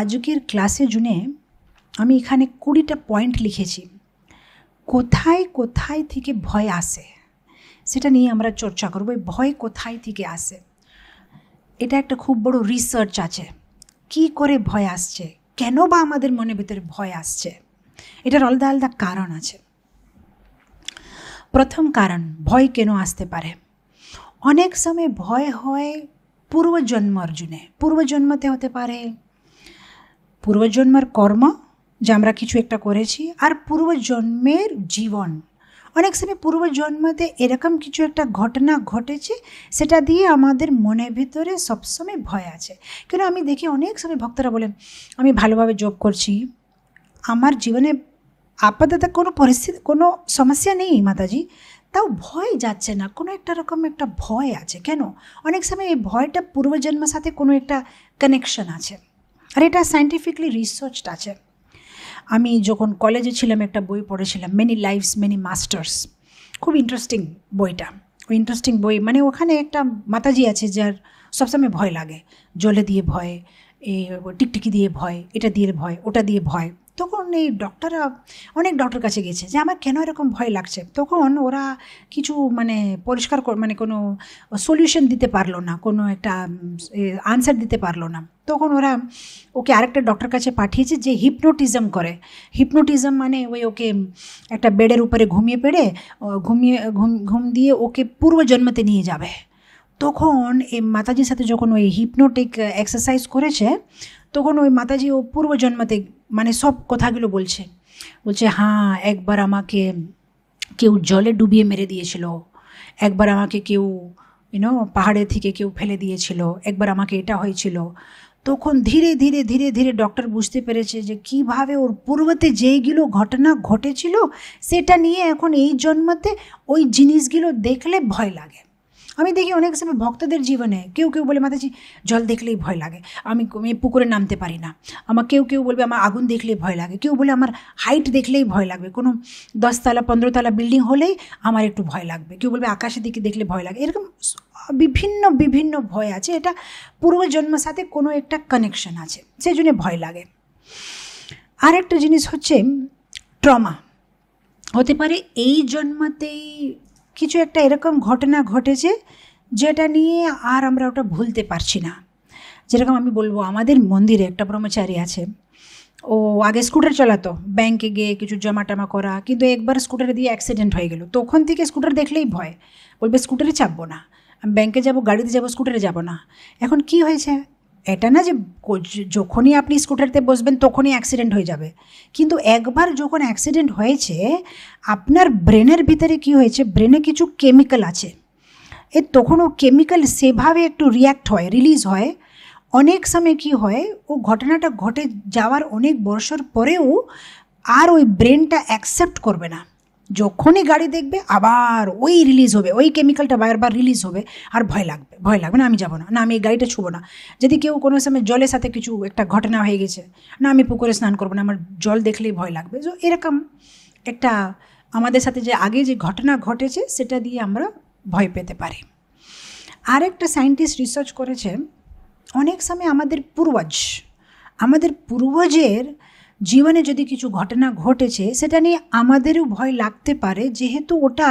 আজকের ক্লাসে জুনে আমি এখানে কুড়িটা পয়েন্ট লিখেছি কোথায় কোথায় থেকে ভয় আসে সেটা নিয়ে আমরা চর্চা করবো এই ভয় কোথায় থেকে আসে এটা একটা খুব বড় রিসার্চ আছে কি করে ভয় আসছে কেন বা আমাদের মনের ভিতরে ভয় আসছে এটার আলাদা আলাদা কারণ আছে প্রথম কারণ ভয় কেন আসতে পারে অনেক সময় ভয় হয় পূর্বজন্ম অর্জুনে পূর্বজন্মতে হতে পারে পূর্বজন্মের কর্ম যে আমরা কিছু একটা করেছি আর পূর্বজন্মের জীবন অনেক সময় পূর্বজন্মতে এরকম কিছু একটা ঘটনা ঘটেছে সেটা দিয়ে আমাদের মনের ভিতরে সবসময় ভয় আছে কেন আমি দেখি অনেক সময় ভক্তরা বলেন আমি ভালোভাবে যোগ করছি আমার জীবনে আপাতত কোনো পরিস্থিতি কোনো সমস্যা নেই মাতাজি তাও ভয় যাচ্ছে না কোনো একটা রকম একটা ভয় আছে কেন অনেক সময় এই ভয়টা পূর্বজন্মের সাথে কোনো একটা কানেকশন আছে আর এটা সাইন্টিফিকলি রিসার্চড আছে আমি যখন কলেজে ছিলাম একটা বই পড়েছিলাম মেনি লাইফস মেনি মাস্টার্স খুব ইন্টারেস্টিং বইটা ওই ইন্টারেস্টিং বই মানে ওখানে একটা মাতাজি আছে যার সবসময় ভয় লাগে জলে দিয়ে ভয় এই টিকটিকি দিয়ে ভয় এটা দিয়ে ভয় ওটা দিয়ে ভয় তখন এই ডক্টররা অনেক ডক্টর কাছে গেছে যে আমার কেন এরকম ভয় লাগছে তখন ওরা কিছু মানে পরিষ্কার মানে কোনো সলিউশন দিতে পারলো না কোনো একটা আনসার দিতে পারলো না তখন ওরা ওকে আরেকটা ডক্টর কাছে পাঠিয়েছে যে হিপনোটিজম করে হিপনোটিজম মানে ওই ওকে একটা বেডের উপরে ঘুমিয়ে পেড়ে ঘুমিয়ে ঘুম ঘুম দিয়ে ওকে পূর্ব জন্মতে নিয়ে যাবে তখন এই মাতাজির সাথে যখন ওই হিপনোটিক এক্সারসাইজ uh, করেছে তখন ওই মাতাজি ও জন্মতে মানে সব কথাগুলো বলছে বলছে হ্যাঁ একবার আমাকে কেউ জলে ডুবিয়ে মেরে দিয়েছিল একবার আমাকে কেউ ইউনো পাহাড়ে থেকে কেউ ফেলে দিয়েছিল একবার আমাকে এটা হয়েছিল তখন ধীরে ধীরে ধীরে ধীরে ডক্টর বুঝতে পেরেছে যে কিভাবে ওর পূর্বতে যেইগুলো ঘটনা ঘটেছিল সেটা নিয়ে এখন এই জন্মতে ওই জিনিসগুলো দেখলে ভয় লাগে আমি দেখি অনেক সময় ভক্তদের জীবনে কেউ কেউ বলে মাতাজি জল দেখলেই ভয় লাগে আমি পুকুরে নামতে পারি না আমার কেউ কেউ বলবে আমার আগুন দেখলেই ভয় লাগে কেউ বলে আমার হাইট দেখলেই ভয় লাগবে কোনো দশতলা পনেরোতলা বিল্ডিং হলেই আমার একটু ভয় লাগবে কেউ বলবে আকাশের দিকে দেখলে ভয় লাগে এরকম বিভিন্ন বিভিন্ন ভয় আছে এটা পূর্বজন্মের সাথে কোনো একটা কানেকশন আছে সেই জন্য ভয় লাগে আর একটা জিনিস হচ্ছে ট্রমা হতে পারে এই জন্মতেই কিছু একটা এরকম ঘটনা ঘটেছে যেটা নিয়ে আর আমরা ওটা ভুলতে পারছি না যেরকম আমি বলবো আমাদের মন্দিরে একটা ব্রহ্মচারী আছে ও আগে স্কুটার চালাতো ব্যাংকে গিয়ে কিছু জমা টামা করা কিন্তু একবার স্কুটারে দিয়ে অ্যাক্সিডেন্ট হয়ে গেল তখন থেকে স্কুটার দেখলেই ভয় বলবে স্কুটারে চাপবো না আমি ব্যাংকে যাবো গাড়িতে যাবো স্কুটারে যাবো না এখন কি হয়েছে এটা না যে যখনই আপনি স্কুটারতে বসবেন তখনই অ্যাক্সিডেন্ট হয়ে যাবে কিন্তু একবার যখন অ্যাক্সিডেন্ট হয়েছে আপনার ব্রেনের ভিতরে কি হয়েছে ব্রেনে কিছু কেমিক্যাল আছে এ তখন ও কেমিক্যাল সেভাবে একটু রিয়্যাক্ট হয় রিলিজ হয় অনেক সময় কি হয় ও ঘটনাটা ঘটে যাওয়ার অনেক বর্ষর পরেও আর ওই ব্রেনটা অ্যাকসেপ্ট করবে না যখনই গাড়ি দেখবে আবার ওই রিলিজ হবে ওই কেমিক্যালটা বারবার রিলিজ হবে আর ভয় লাগবে ভয় লাগবে না আমি যাবো না না আমি এই গাড়িটা ছুবো না যদি কেউ কোনো সময় জলের সাথে কিছু একটা ঘটনা হয়ে গেছে না আমি পুকুরে স্নান করবো না আমার জল দেখলেই ভয় লাগবে তো এরকম একটা আমাদের সাথে যে আগে যে ঘটনা ঘটেছে সেটা দিয়ে আমরা ভয় পেতে পারি আরেকটা সায়েন্টিস্ট রিসার্চ করেছে অনেক সময় আমাদের পূর্বজ আমাদের পূর্বজের জীবনে যদি কিছু ঘটনা ঘটেছে সেটা নিয়ে আমাদেরও ভয় লাগতে পারে যেহেতু ওটা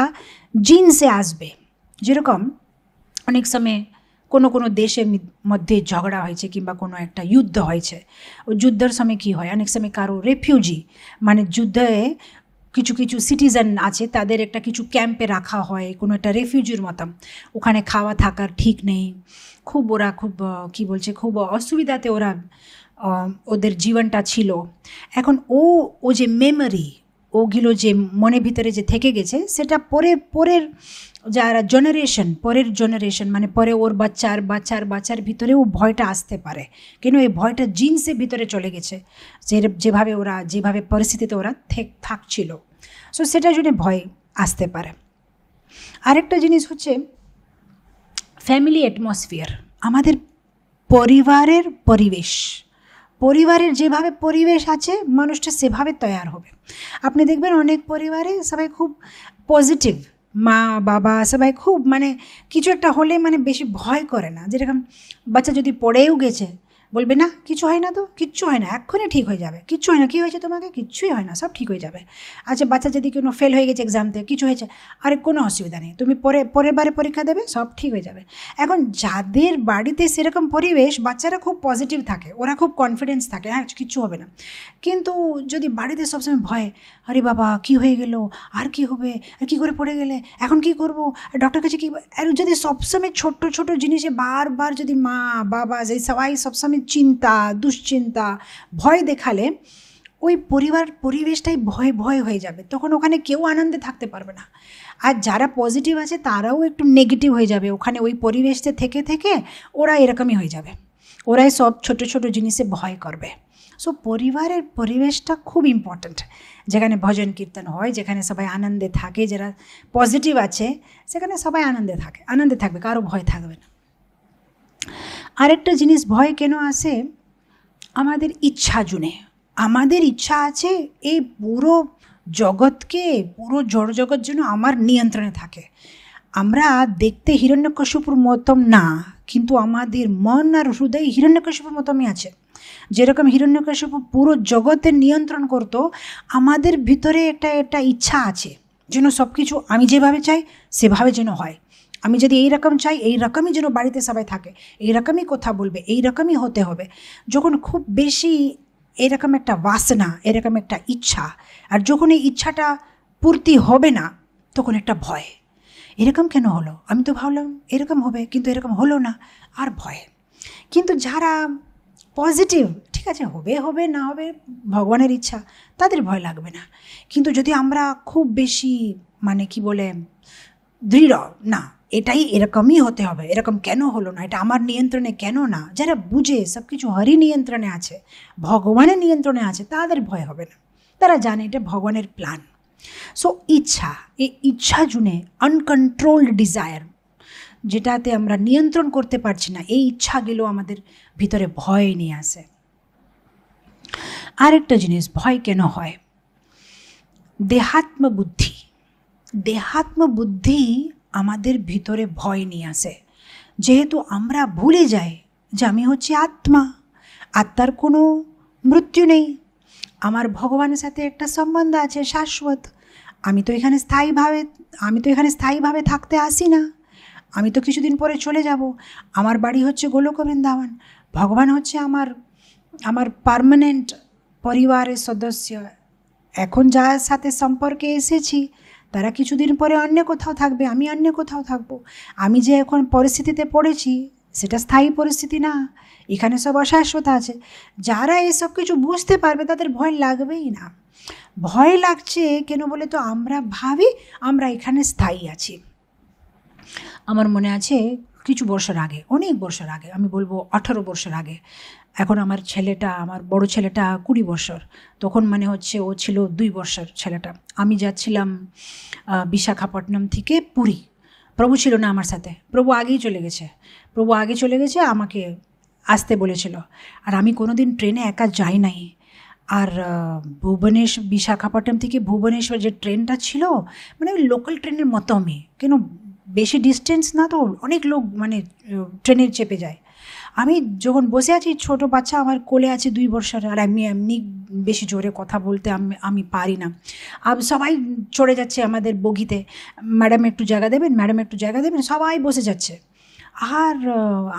জিন্সে আসবে যেরকম অনেক সময় কোনো কোনো দেশের মধ্যে ঝগড়া হয়েছে কিংবা কোনো একটা যুদ্ধ হয়েছে ও যুদ্ধের সময় কী হয় অনেক সময় কারো রেফিউজি মানে যুদ্ধে কিছু কিছু সিটিজেন আছে তাদের একটা কিছু ক্যাম্পে রাখা হয় কোনো একটা রেফিউজির মতন ওখানে খাওয়া থাকার ঠিক নেই খুব ওরা খুব কি বলছে খুব অসুবিধাতে ওরা ওদের জীবনটা ছিল এখন ও ও যে মেমরি ওগুলো যে মনে ভিতরে যে থেকে গেছে সেটা পরে পরের যারা জেনারেশন পরের জেনারেশন মানে পরে ওর বাচ্চার বাচ্চার বাচ্চার ভিতরে ও ভয়টা আসতে পারে কেন এই ভয়টা জিন্সের ভিতরে চলে গেছে যে যেভাবে ওরা যেভাবে পরিস্থিতিতে ওরা থাকছিল সো সেটার জন্য ভয় আসতে পারে আরেকটা জিনিস হচ্ছে ফ্যামিলি অ্যাটমসফিয়ার আমাদের পরিবারের পরিবেশ পরিবারের যেভাবে পরিবেশ আছে মানুষটা সেভাবে তৈরি হবে আপনি দেখবেন অনেক পরিবারে সবাই খুব পজিটিভ মা বাবা সবাই খুব মানে কিছু একটা হলে মানে বেশি ভয় করে না যেরকম বাচ্চা যদি পড়েও গেছে বলবে না কিছু হয় না তো কিচ্ছু হয় না এক্ষুনি ঠিক হয়ে যাবে কিচ্ছু হয় না কী হয়েছে তোমাকে কিচ্ছুই হয় না সব ঠিক হয়ে যাবে আচ্ছা বাচ্চা যদি কোনো ফেল হয়ে গেছে এক্সামতে কিছু হয়েছে আরে কোনো অসুবিধা নেই তুমি পরে পরের বারে পরীক্ষা দেবে সব ঠিক হয়ে যাবে এখন যাদের বাড়িতে সেরকম পরিবেশ বাচ্চারা খুব পজিটিভ থাকে ওরা খুব কনফিডেন্স থাকে হ্যাঁ কিচ্ছু হবে না কিন্তু যদি বাড়িতে সবসময় ভয় আরে বাবা কি হয়ে গেল আর কি হবে আর কী করে পড়ে গেলে এখন কি করব ডক্টর কাছে কী আর যদি সবসময় ছোট্ট ছোট জিনিসে বারবার যদি মা বাবা যে সবাই সবসময় চিন্তা দুশ্চিন্তা ভয় দেখালে ওই পরিবার পরিবেশটাই ভয় ভয় হয়ে যাবে তখন ওখানে কেউ আনন্দে থাকতে পারবে না আর যারা পজিটিভ আছে তারাও একটু নেগেটিভ হয়ে যাবে ওখানে ওই পরিবেশে থেকে থেকে ওরা এরকমই হয়ে যাবে ওরাই সব ছোট ছোট জিনিসে ভয় করবে সো পরিবারের পরিবেশটা খুব ইম্পর্ট্যান্ট যেখানে ভজন কীর্তন হয় যেখানে সবাই আনন্দে থাকে যারা পজিটিভ আছে সেখানে সবাই আনন্দে থাকে আনন্দে থাকবে কারো ভয় থাকবে না আরেকটা জিনিস ভয় কেন আসে আমাদের ইচ্ছা জুনে আমাদের ইচ্ছা আছে এই পুরো জগৎকে পুরো জড় জগৎ যেন আমার নিয়ন্ত্রণে থাকে আমরা দেখতে হিরণ্যকশ্যপুর মতন না কিন্তু আমাদের মন আর হৃদয় হিরণ্যকশ্যপুর মতনই আছে যেরকম হিরণ্যকশ্যপু পুরো জগতের নিয়ন্ত্রণ করতো আমাদের ভিতরে একটা একটা ইচ্ছা আছে যেন সব কিছু আমি যেভাবে চাই সেভাবে যেন হয় আমি যদি এই রকম চাই এই রকমই যেন বাড়িতে সবাই থাকে এই রকমই কথা বলবে এই রকমই হতে হবে যখন খুব বেশি এরকম একটা বাসনা এরকম একটা ইচ্ছা আর যখন এই ইচ্ছাটা পূর্তি হবে না তখন একটা ভয় এরকম কেন হলো আমি তো ভাবলাম এরকম হবে কিন্তু এরকম হলো না আর ভয় কিন্তু যারা পজিটিভ ঠিক আছে হবে হবে না হবে ভগবানের ইচ্ছা তাদের ভয় লাগবে না কিন্তু যদি আমরা খুব বেশি মানে কি বলে দৃঢ় না এটাই এরকমই হতে হবে এরকম কেন হলো না এটা আমার নিয়ন্ত্রণে কেন না যারা বুঝে সব কিছু হরি নিয়ন্ত্রণে আছে ভগবানের নিয়ন্ত্রণে আছে তাদের ভয় হবে না তারা জানে এটা ভগবানের প্ল্যান সো ইচ্ছা এই ইচ্ছা জুনে আনকন্ট্রোলড ডিজায়ার যেটাতে আমরা নিয়ন্ত্রণ করতে পারছি না এই ইচ্ছাগুলো আমাদের ভিতরে ভয় নিয়ে আসে আরেকটা জিনিস ভয় কেন হয় দেহাত্মবুদ্ধি দেহাত্মবুদ্ধি আমাদের ভিতরে ভয় নিয়ে আসে যেহেতু আমরা ভুলে যাই যে আমি হচ্ছি আত্মা আত্মার কোনো মৃত্যু নেই আমার ভগবানের সাথে একটা সম্বন্ধ আছে শাশ্বত আমি তো এখানে স্থায়ীভাবে আমি তো এখানে স্থায়ীভাবে থাকতে আসি না আমি তো কিছুদিন পরে চলে যাব আমার বাড়ি হচ্ছে গোলক বৃন্দাবন ভগবান হচ্ছে আমার আমার পারমানেন্ট পরিবারের সদস্য এখন যার সাথে সম্পর্কে এসেছি তারা কিছুদিন পরে অন্য কোথাও থাকবে আমি অন্য কোথাও থাকবো আমি যে এখন পরিস্থিতিতে পড়েছি সেটা স্থায়ী পরিস্থিতি না এখানে সব অশাশ্বত আছে যারা এসব কিছু বুঝতে পারবে তাদের ভয় লাগবেই না ভয় লাগছে কেন বলে তো আমরা ভাবি আমরা এখানে স্থায়ী আছি আমার মনে আছে কিছু বছর আগে অনেক বছর আগে আমি বলবো আঠারো বছর আগে এখন আমার ছেলেটা আমার বড় ছেলেটা কুড়ি বছর তখন মানে হচ্ছে ও ছিল দুই বছর ছেলেটা আমি যাচ্ছিলাম বিশাখাপট্টনম থেকে পুরী প্রভু ছিল না আমার সাথে প্রভু আগেই চলে গেছে প্রভু আগে চলে গেছে আমাকে আসতে বলেছিল আর আমি কোনো দিন ট্রেনে একা যাই নাই আর ভুবনেশ্বর বিশাখাপট্টনম থেকে ভুবনেশ্বর যে ট্রেনটা ছিল মানে ওই লোকাল ট্রেনের মতো আমি কেন বেশি ডিস্টেন্স না তো অনেক লোক মানে ট্রেনের চেপে যায় আমি যখন বসে আছি ছোট বাচ্চা আমার কোলে আছে দুই বর্ষার আর আমি এমনি বেশি জোরে কথা বলতে আমি আমি পারি না আর সবাই চড়ে যাচ্ছে আমাদের বগিতে ম্যাডাম একটু জায়গা দেবেন ম্যাডাম একটু জায়গা দেবেন সবাই বসে যাচ্ছে আর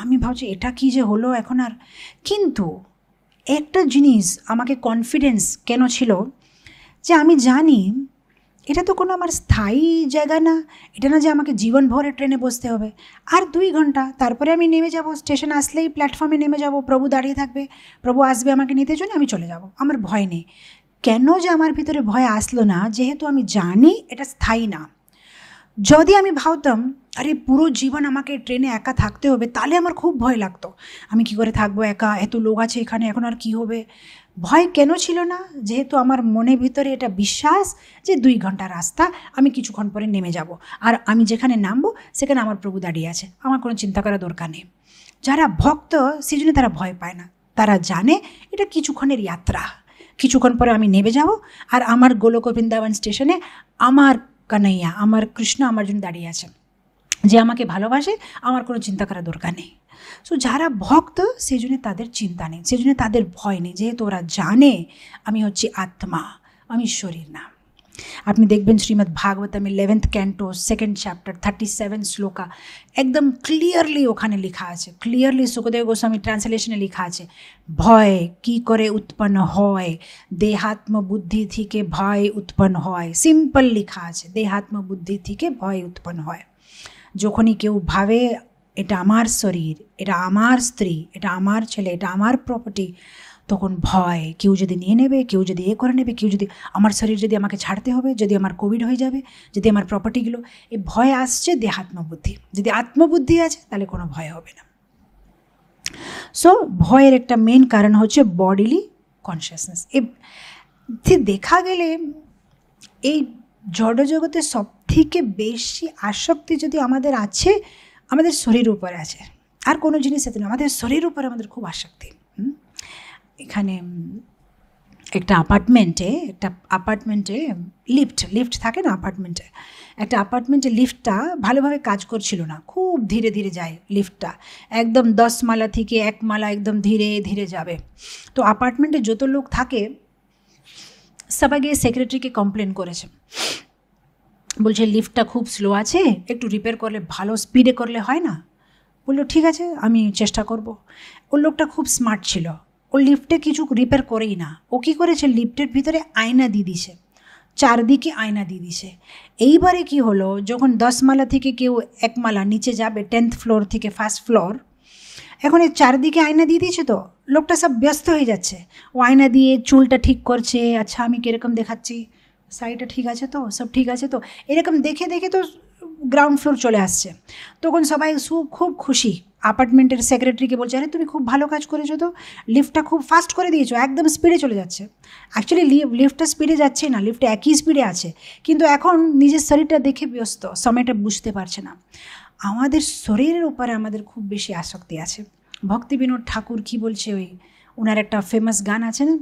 আমি ভাবছি এটা কি যে হলো এখন আর কিন্তু একটা জিনিস আমাকে কনফিডেন্স কেন ছিল যে আমি জানি এটা তো কোনো আমার স্থায়ী জায়গা না এটা না যে আমাকে জীবনভরে ট্রেনে বসতে হবে আর দুই ঘন্টা তারপরে আমি নেমে যাব স্টেশন আসলেই প্ল্যাটফর্মে নেমে যাব প্রভু দাঁড়িয়ে থাকবে প্রভু আসবে আমাকে নিতে জন্য আমি চলে যাব আমার ভয় নেই কেন যে আমার ভিতরে ভয় আসলো না যেহেতু আমি জানি এটা স্থায়ী না যদি আমি ভাবতাম আরে পুরো জীবন আমাকে ট্রেনে একা থাকতে হবে তাহলে আমার খুব ভয় লাগতো আমি কি করে থাকবো একা এত লোক আছে এখানে এখন আর কি হবে ভয় কেন ছিল না যেহেতু আমার মনের ভিতরে এটা বিশ্বাস যে দুই ঘন্টা রাস্তা আমি কিছুক্ষণ পরে নেমে যাব আর আমি যেখানে নামবো সেখানে আমার প্রভু দাঁড়িয়ে আছে আমার কোনো চিন্তা করা দরকার নেই যারা ভক্ত সেই জন্য তারা ভয় পায় না তারা জানে এটা কিছুক্ষণের যাত্রা কিছুক্ষণ পরে আমি নেমে যাব আর আমার গোলক বৃন্দাবন স্টেশনে আমার কানাইয়া আমার কৃষ্ণ আমার জন্য দাঁড়িয়ে আছে যে আমাকে ভালোবাসে আমার কোনো চিন্তা করার দরকার নেই সো যারা ভক্ত সেই জন্য তাদের চিন্তা নেই সেই জন্য তাদের ভয় নেই যেহেতু ওরা জানে আমি হচ্ছি আত্মা আমি শরীর না আপনি দেখবেন Shrimad Bhagavatam eleventh canto second chapter thirty seven shloka একদম ক্লিয়ারলি ওখানে লেখা আছে ক্লিয়ারলি সুখদেব গোস্বামী ট্রান্সলেশনে লেখা আছে ভয় কি করে উৎপন্ন হয় দেহাত্ম বুদ্ধি থেকে ভয় উৎপন্ন হয় সিম্পল লেখা আছে দেহাত্ম বুদ্ধি থেকে ভয় উৎপন্ন হয় যখনই কেউ ভাবে এটা আমার শরীর এটা আমার স্ত্রী এটা আমার ছেলে এটা আমার প্রপার্টি তখন ভয় কেউ যদি নিয়ে নেবে কেউ যদি এ করে নেবে কেউ যদি আমার শরীর যদি আমাকে ছাড়তে হবে যদি আমার কোভিড হয়ে যাবে যদি আমার প্রপার্টিগুলো এই ভয় আসছে দেহ আত্মবুদ্ধি যদি আত্মবুদ্ধি আছে তাহলে কোনো ভয় হবে না সো ভয়ের একটা মেন কারণ হচ্ছে বডিলি কনসিয়াসনেস এ দেখা গেলে এই জড়জগতে সব থেকে বেশি আসক্তি যদি আমাদের আছে আমাদের শরীর উপরে আছে আর কোনো জিনিস এতে না আমাদের শরীর উপরে আমাদের খুব আসক্তি এখানে একটা অ্যাপার্টমেন্টে একটা অ্যাপার্টমেন্টে লিফট লিফট থাকে না অ্যাপার্টমেন্টে একটা অ্যাপার্টমেন্টে লিফটটা ভালোভাবে কাজ করছিল না খুব ধীরে ধীরে যায় লিফটটা একদম দশ মালা থেকে এক মালা একদম ধীরে ধীরে যাবে তো অ্যাপার্টমেন্টে যত লোক থাকে সবাই গিয়ে সেক্রেটারিকে কমপ্লেন করেছে বলছে লিফটটা খুব স্লো আছে একটু রিপেয়ার করলে ভালো স্পিডে করলে হয় না বললো ঠিক আছে আমি চেষ্টা করব ওর লোকটা খুব স্মার্ট ছিল ও লিফ্টে কিছু রিপেয়ার করেই না ও কী করেছে লিফটের ভিতরে আয়না দিয়ে দিছে চারদিকে আয়না দিয়ে দিছে এইবারে কি হলো যখন দশ মালা থেকে কেউ এক মালা নিচে যাবে টেন্থ ফ্লোর থেকে ফার্স্ট ফ্লোর এখন এই চারদিকে আয়না দিয়ে দিয়েছে তো লোকটা সব ব্যস্ত হয়ে যাচ্ছে ও আয়না দিয়ে চুলটা ঠিক করছে আচ্ছা আমি কীরকম দেখাচ্ছি শাড়িটা ঠিক আছে তো সব ঠিক আছে তো এরকম দেখে দেখে তো গ্রাউন্ড ফ্লোর চলে আসছে তখন সবাই খুব খুশি অ্যাপার্টমেন্টের সেক্রেটারিকে বলছে আরে তুমি খুব ভালো কাজ করেছো তো লিফটটা খুব ফাস্ট করে দিয়েছো একদম স্পিডে চলে যাচ্ছে অ্যাকচুয়ালি লিফ্টটা স্পিডে যাচ্ছে না লিফ্টে একই স্পিডে আছে কিন্তু এখন নিজের শরীরটা দেখে ব্যস্ত সময়টা বুঝতে পারছে না আমাদের শরীরের উপরে আমাদের খুব বেশি আসক্তি আছে ভক্তি বিনোদ ঠাকুর কি বলছে ওই ওনার একটা ফেমাস গান আছে না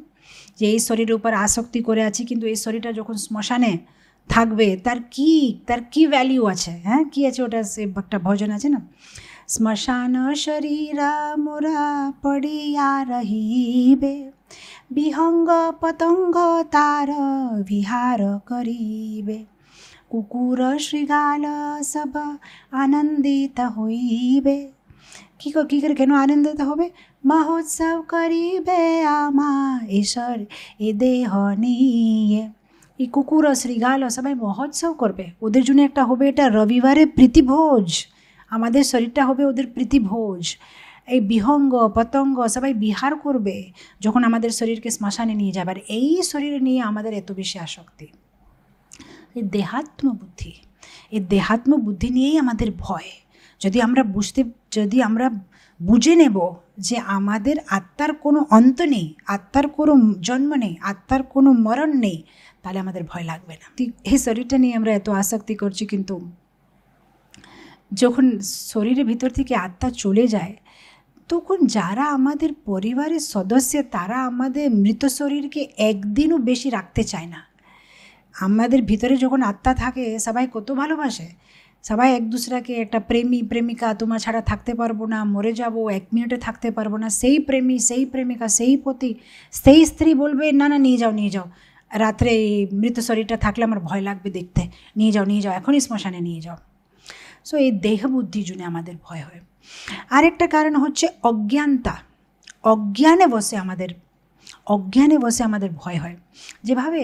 যে এই শরীরের উপর আসক্তি করে আছি কিন্তু এই শরীরটা যখন শ্মশানে থাকবে তার কি তার কি ভ্যালিউ আছে হ্যাঁ কী আছে ওটা সে একটা ভজন আছে না শ্মশান শরীরা মোরা পড়িয়া রহিবে বিহঙ্গ পতঙ্গ তার বিহার করিবে কুকুর শৃগাল সব আনন্দিত হইবে কী কী করে কেন আনন্দিত হবে মহোৎসব করিবে আমা ঈশ্বর এ দেহ নিয়ে এই কুকুর শৃগাল সবাই মহোৎসব করবে ওদের জন্য একটা হবে এটা রবিবারে প্রীতিভোজ আমাদের শরীরটা হবে ওদের প্রীতিভোজ এই বিহঙ্গ পতঙ্গ সবাই বিহার করবে যখন আমাদের শরীরকে শ্মশানে নিয়ে যাবার এই শরীর নিয়ে আমাদের এত বেশি আসক্তি এই দেহাত্ম বুদ্ধি এই দেহাত্ম বুদ্ধি নিয়েই আমাদের ভয় যদি আমরা বুঝতে যদি আমরা বুঝে নেব যে আমাদের আত্মার কোনো অন্ত নেই আত্মার কোনো জন্ম নেই আত্মার কোনো মরণ নেই তাহলে আমাদের ভয় লাগবে না এই শরীরটা নিয়ে আমরা এত আসক্তি করছি কিন্তু যখন শরীরের ভিতর থেকে আত্মা চলে যায় তখন যারা আমাদের পরিবারের সদস্য তারা আমাদের মৃত শরীরকে একদিনও বেশি রাখতে চায় না আমাদের ভিতরে যখন আত্মা থাকে সবাই কত ভালোবাসে সবাই এক দুসরাকে একটা প্রেমী প্রেমিকা তোমার ছাড়া থাকতে পারবো না মরে যাব এক মিনিটে থাকতে পারবো না সেই প্রেমী সেই প্রেমিকা সেই পতি সেই স্ত্রী বলবে না না নিয়ে যাও নিয়ে যাও রাত্রে এই মৃত শরীরটা থাকলে আমার ভয় লাগবে দেখতে নিয়ে যাও নিয়ে যাও এখনই শ্মশানে নিয়ে যাও সো এই দেহবুদ্ধি জুনে আমাদের ভয় হয় আরেকটা কারণ হচ্ছে অজ্ঞানতা অজ্ঞানে বসে আমাদের অজ্ঞানে বসে আমাদের ভয় হয় যেভাবে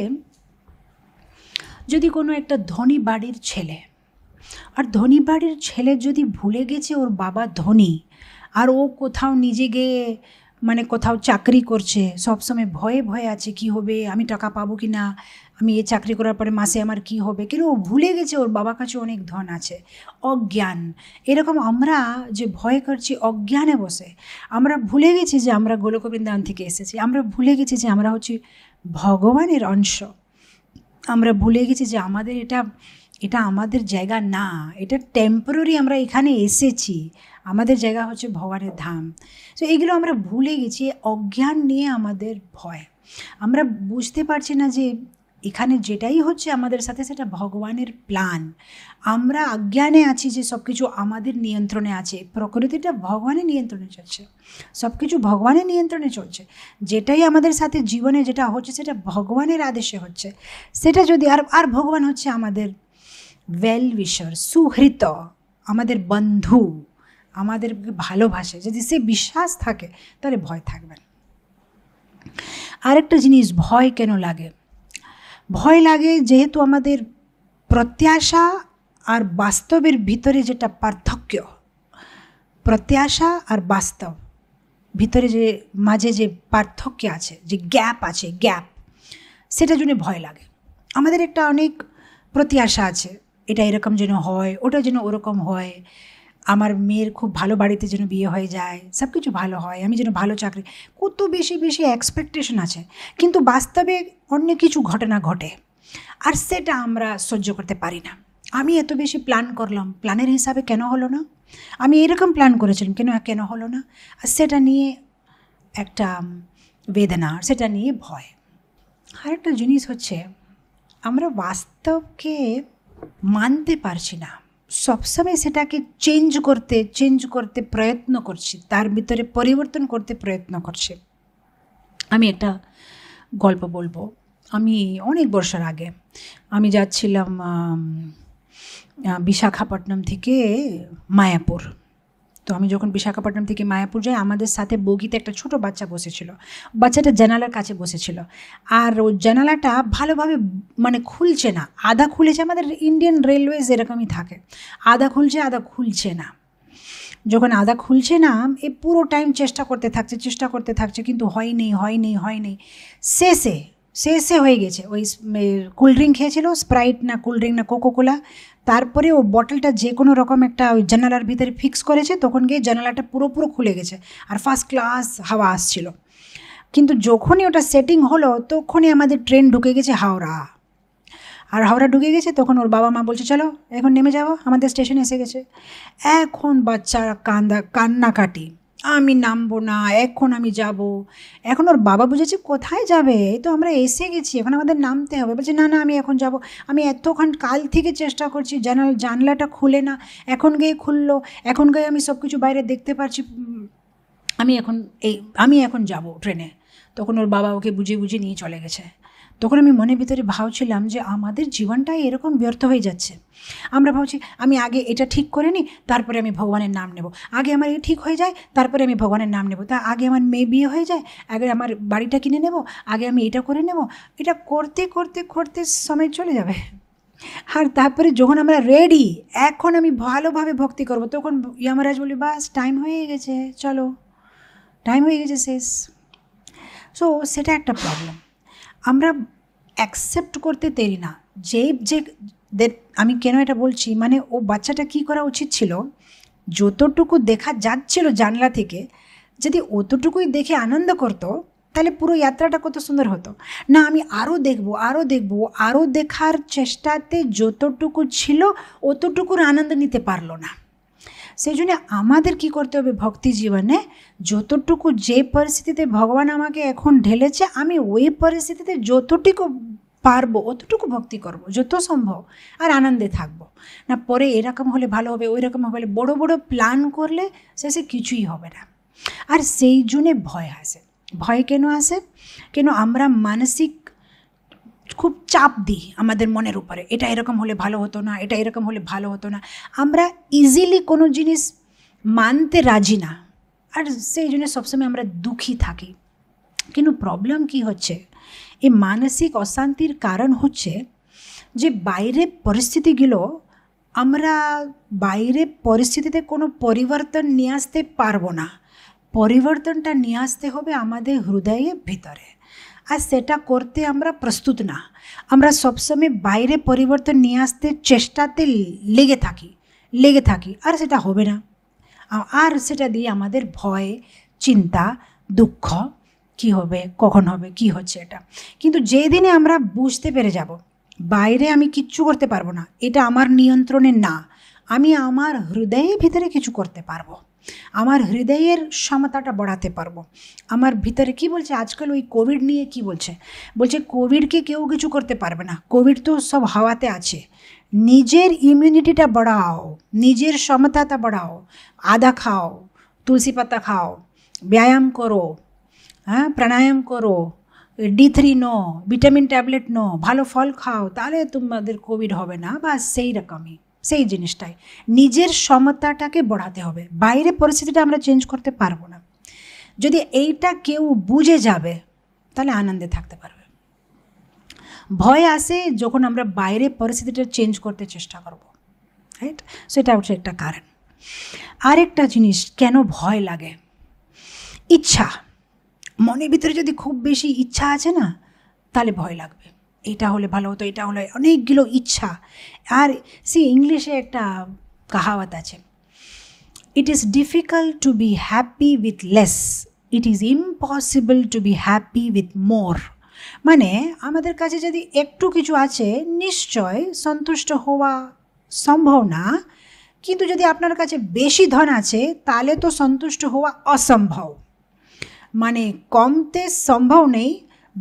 যদি কোনো একটা ধনী বাড়ির ছেলে আর ধনী বাড়ির ছেলে যদি ভুলে গেছে ওর বাবা ধনী আর ও কোথাও নিজে গিয়ে মানে কোথাও চাকরি করছে সবসময় ভয়ে ভয়ে আছে কি হবে আমি টাকা পাবো কি না আমি এ চাকরি করার পরে মাসে আমার কি হবে কিন্তু ও ভুলে গেছে ওর বাবার কাছে অনেক ধন আছে অজ্ঞান এরকম আমরা যে ভয় করছি অজ্ঞানে বসে আমরা ভুলে গেছি যে আমরা গোলকবৃন্দান থেকে এসেছি আমরা ভুলে গেছি যে আমরা হচ্ছি ভগবানের অংশ আমরা ভুলে গেছি যে আমাদের এটা এটা আমাদের জায়গা না এটা টেম্পোরারি আমরা এখানে এসেছি আমাদের জায়গা হচ্ছে ভগবানের ধাম তো এগুলো আমরা ভুলে গেছি অজ্ঞান নিয়ে আমাদের ভয় আমরা বুঝতে পারছি না যে এখানে যেটাই হচ্ছে আমাদের সাথে সেটা ভগবানের প্ল্যান আমরা আজ্ঞানে আছি যে সব কিছু আমাদের নিয়ন্ত্রণে আছে প্রকৃতিটা ভগবানের নিয়ন্ত্রণে চলছে সব কিছু ভগবানের নিয়ন্ত্রণে চলছে যেটাই আমাদের সাথে জীবনে যেটা হচ্ছে সেটা ভগবানের আদেশে হচ্ছে সেটা যদি আর আর ভগবান হচ্ছে আমাদের ওয়েল উইশার সুহৃত আমাদের বন্ধু আমাদের ভালোবাসে যদি সে বিশ্বাস থাকে তাহলে ভয় থাকবে না আরেকটা জিনিস ভয় কেন লাগে ভয় লাগে যেহেতু আমাদের প্রত্যাশা আর বাস্তবের ভিতরে যেটা পার্থক্য প্রত্যাশা আর বাস্তব ভিতরে যে মাঝে যে পার্থক্য আছে যে গ্যাপ আছে গ্যাপ সেটার জন্য ভয় লাগে আমাদের একটা অনেক প্রত্যাশা আছে এটা এরকম যেন হয় ওটা যেন ওরকম হয় আমার মেয়ের খুব ভালো বাড়িতে যেন বিয়ে হয়ে যায় সব কিছু ভালো হয় আমি যেন ভালো চাকরি কত বেশি বেশি এক্সপেকটেশন আছে কিন্তু বাস্তবে অন্য কিছু ঘটনা ঘটে আর সেটা আমরা সহ্য করতে পারি না আমি এত বেশি প্ল্যান করলাম প্ল্যানের হিসাবে কেন হলো না আমি এরকম প্ল্যান করেছিলাম কেন কেন হলো না আর সেটা নিয়ে একটা বেদনা সেটা নিয়ে ভয় আর একটা জিনিস হচ্ছে আমরা বাস্তবকে মানতে পারছি না সবসময় সেটাকে চেঞ্জ করতে চেঞ্জ করতে প্রয়ত্ন করছি তার ভিতরে পরিবর্তন করতে প্রয়ত্ন করছে আমি একটা গল্প বলবো আমি অনেক বর্ষের আগে আমি যাচ্ছিলাম বিশাখাপট্টনম থেকে মায়াপুর তো আমি যখন বিশাখাপট্টনম থেকে মায়াপুর যাই আমাদের সাথে বগিতে একটা ছোট বাচ্চা বসেছিল বাচ্চাটা জানালার কাছে বসেছিল আর ও জানালাটা ভালোভাবে মানে খুলছে না আধা খুলেছে আমাদের ইন্ডিয়ান রেলওয়েজ এরকমই থাকে আধা খুলছে আধা খুলছে না যখন আদা খুলছে না এ পুরো টাইম চেষ্টা করতে থাকছে চেষ্টা করতে থাকছে কিন্তু হয় নেই হয় নেই হয় নেই শেষে শেষে হয়ে গেছে ওই কুল ড্রিঙ্ক খেয়েছিল স্প্রাইট না কুল ড্রিঙ্ক না কোকোকোলা তারপরে ও বটলটা যে কোনো রকম একটা ওই জানালার ভিতরে ফিক্স করেছে তখন গিয়ে জানালাটা পুরোপুরো খুলে গেছে আর ফার্স্ট ক্লাস হাওয়া আসছিল কিন্তু যখনই ওটা সেটিং হলো তখনই আমাদের ট্রেন ঢুকে গেছে হাওড়া আর হাওড়া ঢুকে গেছে তখন ওর বাবা মা বলছে চলো এখন নেমে যাওয়া আমাদের স্টেশন এসে গেছে এখন বাচ্চারা কান্দা কান্নাকাটি আমি নামবো না এখন আমি যাব এখন ওর বাবা বুঝেছে কোথায় যাবে এই তো আমরা এসে গেছি এখন আমাদের নামতে হবে বলছে না না আমি এখন যাব আমি এতক্ষণ কাল থেকে চেষ্টা করছি জানাল জানলাটা খুলে না এখন গিয়ে খুললো এখন গিয়ে আমি সব কিছু বাইরে দেখতে পারছি আমি এখন এই আমি এখন যাব ট্রেনে তখন ওর বাবা ওকে বুঝিয়ে বুঝিয়ে নিয়ে চলে গেছে তখন আমি মনে ভিতরে ভাবছিলাম যে আমাদের জীবনটাই এরকম ব্যর্থ হয়ে যাচ্ছে আমরা ভাবছি আমি আগে এটা ঠিক করে নিই তারপরে আমি ভগবানের নাম নেব আগে আমার এটা ঠিক হয়ে যায় তারপরে আমি ভগবানের নাম নেব তা আগে আমার মেয়ে বিয়ে হয়ে যায় আগে আমার বাড়িটা কিনে নেব আগে আমি এটা করে নেব এটা করতে করতে করতে সময় চলে যাবে আর তারপরে যখন আমরা রেডি এখন আমি ভালোভাবে ভক্তি করব তখন ইয়ামারাজ বলি বাস টাইম হয়ে গেছে চলো টাইম হয়ে গেছে শেষ সো সেটা একটা প্রবলেম আমরা অ্যাকসেপ্ট করতে দেরি না যে যে আমি কেন এটা বলছি মানে ও বাচ্চাটা কি করা উচিত ছিল যতটুকু দেখা যাচ্ছিল জানলা থেকে যদি অতটুকুই দেখে আনন্দ করতো তাহলে পুরো যাত্রাটা কত সুন্দর হতো না আমি আরও দেখব আরও দেখব আরও দেখার চেষ্টাতে যতটুকু ছিল অতটুকুর আনন্দ নিতে পারলো না সেই জন্য আমাদের কি করতে হবে ভক্তি জীবনে যতটুকু যে পরিস্থিতিতে ভগবান আমাকে এখন ঢেলেছে আমি ওই পরিস্থিতিতে যতটুকু পারবো অতটুকু ভক্তি করব যত সম্ভব আর আনন্দে থাকবো না পরে এরকম হলে ভালো হবে ওই রকম হবে বড় বড় প্ল্যান করলে সে কিছুই হবে না আর সেই জন্যে ভয় আসে ভয় কেন আসে কেন আমরা মানসিক খুব চাপ দিই আমাদের মনের উপরে এটা এরকম হলে ভালো হতো না এটা এরকম হলে ভালো হতো না আমরা ইজিলি কোনো জিনিস মানতে রাজি না আর সেই জন্য সবসময় আমরা দুঃখী থাকি কিন্তু প্রবলেম কি হচ্ছে এই মানসিক অশান্তির কারণ হচ্ছে যে বাইরে পরিস্থিতিগুলো আমরা বাইরে পরিস্থিতিতে কোনো পরিবর্তন নিয়ে আসতে পারবো না পরিবর্তনটা নিয়ে আসতে হবে আমাদের হৃদয়ের ভিতরে আস সেটা করতে আমরা প্রস্তুত না আমরা সবসময়ে বাইরে পরিবর্তন নিয়া আসতে চেষ্টাতে লেগে থাকি লেগে থাকি আর সেটা হবে না আর সেটা দিয়ে আমাদের ভয়ে চিন্তা দুঃখ কি হবে কখন হবে কি হচ্ছে এটা কিন্তু যেই দিনে আমরা বুঝতে পেরে যাব বাইরে আমি কিচ্ছু করতে পারবো না এটা আমার নিয়ন্ত্রণের না আমি আমার हृदय ভিতরে কিছু করতে পারবো আমার হৃদয়ের সমতাটা বাড়াতে পারবো আমার ভিতরে কি বলছে আজকাল ওই কোভিড নিয়ে কি বলছে বলছে কোভিডকে কেউ কিছু করতে পারবে না কোভিড তো সব হাওয়াতে আছে নিজের ইমিউনিটিটা বাড়াও নিজের সমতাটা বাড়াও আদা খাও তুলসী পাতা খাও ব্যায়াম করো হ্যাঁ প্রাণায়াম করো D three no vitamin tablet no ভালো ফল খাও তাহলে তোমাদের কোভিড হবে না বা সেই রকমই সেই জিনিসটাই নিজের সমতাটাকে বাড়াতে হবে বাইরে পরিস্থিতিটা আমরা চেঞ্জ করতে পারবো না যদি এইটা কেউ বুঝে যাবে তাহলে আনন্দে থাকতে পারবে ভয় আসে যখন আমরা বাইরে পরিস্থিতিটা চেঞ্জ করতে চেষ্টা করব রাইট সেটা হচ্ছে একটা কারণ আরেকটা জিনিস কেন ভয় লাগে ইচ্ছা মনের ভিতরে যদি খুব বেশি ইচ্ছা আছে না তাহলে ভয় লাগবে এটা হলে ভালো হতো এটা হলে অনেকগুলো ইচ্ছা আর সি ইংলিশে একটা কাহাওয়াত আছে it is difficult to be happy with less it is impossible to be happy with more মানে আমাদের কাছে যদি একটু কিছু আছে নিশ্চয় সন্তুষ্ট হওয়া সম্ভব না কিন্তু যদি আপনার কাছে বেশি ধন আছে তাহলে তো সন্তুষ্ট হওয়া অসম্ভব মানে কমতে সম্ভব নেই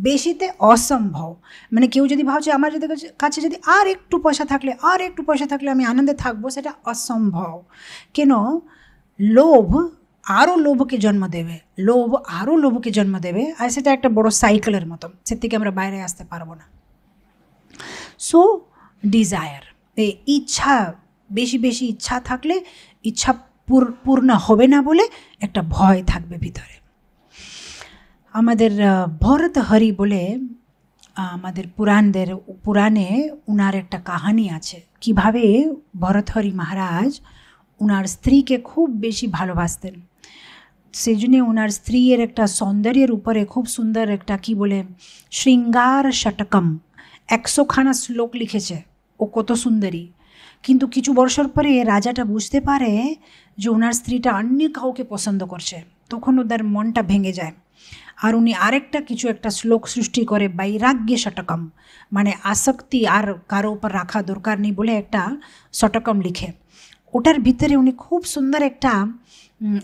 বেশিতে অসম্ভব মানে কিউ যদি ভাবছি আমরা যদি কাছে যদি আর একটু পয়সা থাকে আর একটু পয়সা থাকে আমি আনন্দে থাকবো সেটা অসম্ভব কেন লোভ আরু লোভ কে জন্ম দেবে লোভ আরু লোভ কে জন্ম দেবে আসে এটা একটা বড় সাইকেলের মত সে থেকে আমরা বাইরে আসতে পারবো না সো ডিজায়ার এই ইচ্ছা বেশি বেশি ইচ্ছা থাকলে ইচ্ছা পূর্ণ হবে না বলে একটা ভয় থাকবে ভিতরে আমাদের ভরতহরি বলে আমাদের পুরাণদের পুরাণে উনার একটা কাহানি আছে কিভাবে ভরতহরি মহারাজ উনার স্ত্রীকে খুব বেশি ভালোবাসতেন সেই জন্যে ওনার স্ত্রীর একটা সৌন্দর্যের উপরে খুব সুন্দর একটা কি বলে শৃঙ্গার শটকম একশোখানা শ্লোক লিখেছে ও কত সুন্দরী কিন্তু কিছু বর্ষর পরে রাজাটা বুঝতে পারে যে ওনার স্ত্রীটা অন্য কাউকে পছন্দ করছে তখন ওদের মনটা ভেঙে যায় আর উনি আরেকটা কিছু একটা শ্লোক সৃষ্টি করে বৈরাগ্য শটকম মানে আসক্তি আর কারো উপর রাখা দরকার নেই বলে একটা শটকম লিখে ওটার ভিতরে উনি খুব সুন্দর একটা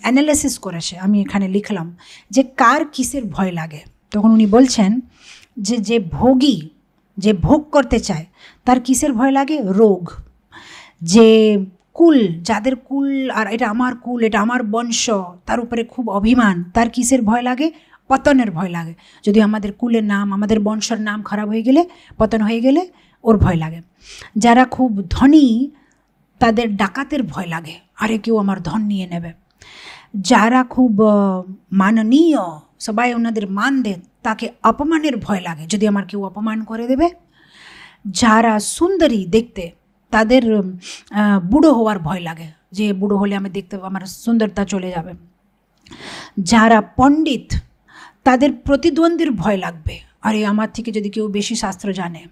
অ্যানালাইসিস করেছে আমি এখানে লিখলাম যে কার কিসের ভয় লাগে তখন উনি বলছেন যে যে ভোগী যে ভোগ করতে চায় তার কিসের ভয় লাগে রোগ যে কুল যাদের কুল আর এটা আমার কুল এটা আমার বংশ তার উপরে খুব অভিমান তার কিসের ভয় লাগে পতনের ভয় লাগে যদি আমাদের কুলের নাম আমাদের বংশের নাম খারাপ হয়ে গেলে পতন হয়ে গেলে ওর ভয় লাগে যারা খুব ধনী তাদের ডাকাতের ভয় লাগে আরে কেউ আমার ধন নিয়ে নেবে যারা খুব মাননীয় সবাই ওনাদের মান দেন তাকে অপমানের ভয় লাগে যদি আমার কেউ অপমান করে দেবে যারা সুন্দরী দেখতে তাদের বুড়ো হওয়ার ভয় লাগে যে বুড়ো হলে আমি দেখতে আমার সুন্দরতা চলে যাবে যারা পণ্ডিত তাদের প্রতিদ্বন্দ্বীর ভয় লাগবে আরে আমার থেকে যদি কেউ বেশি শাস্ত্র জানে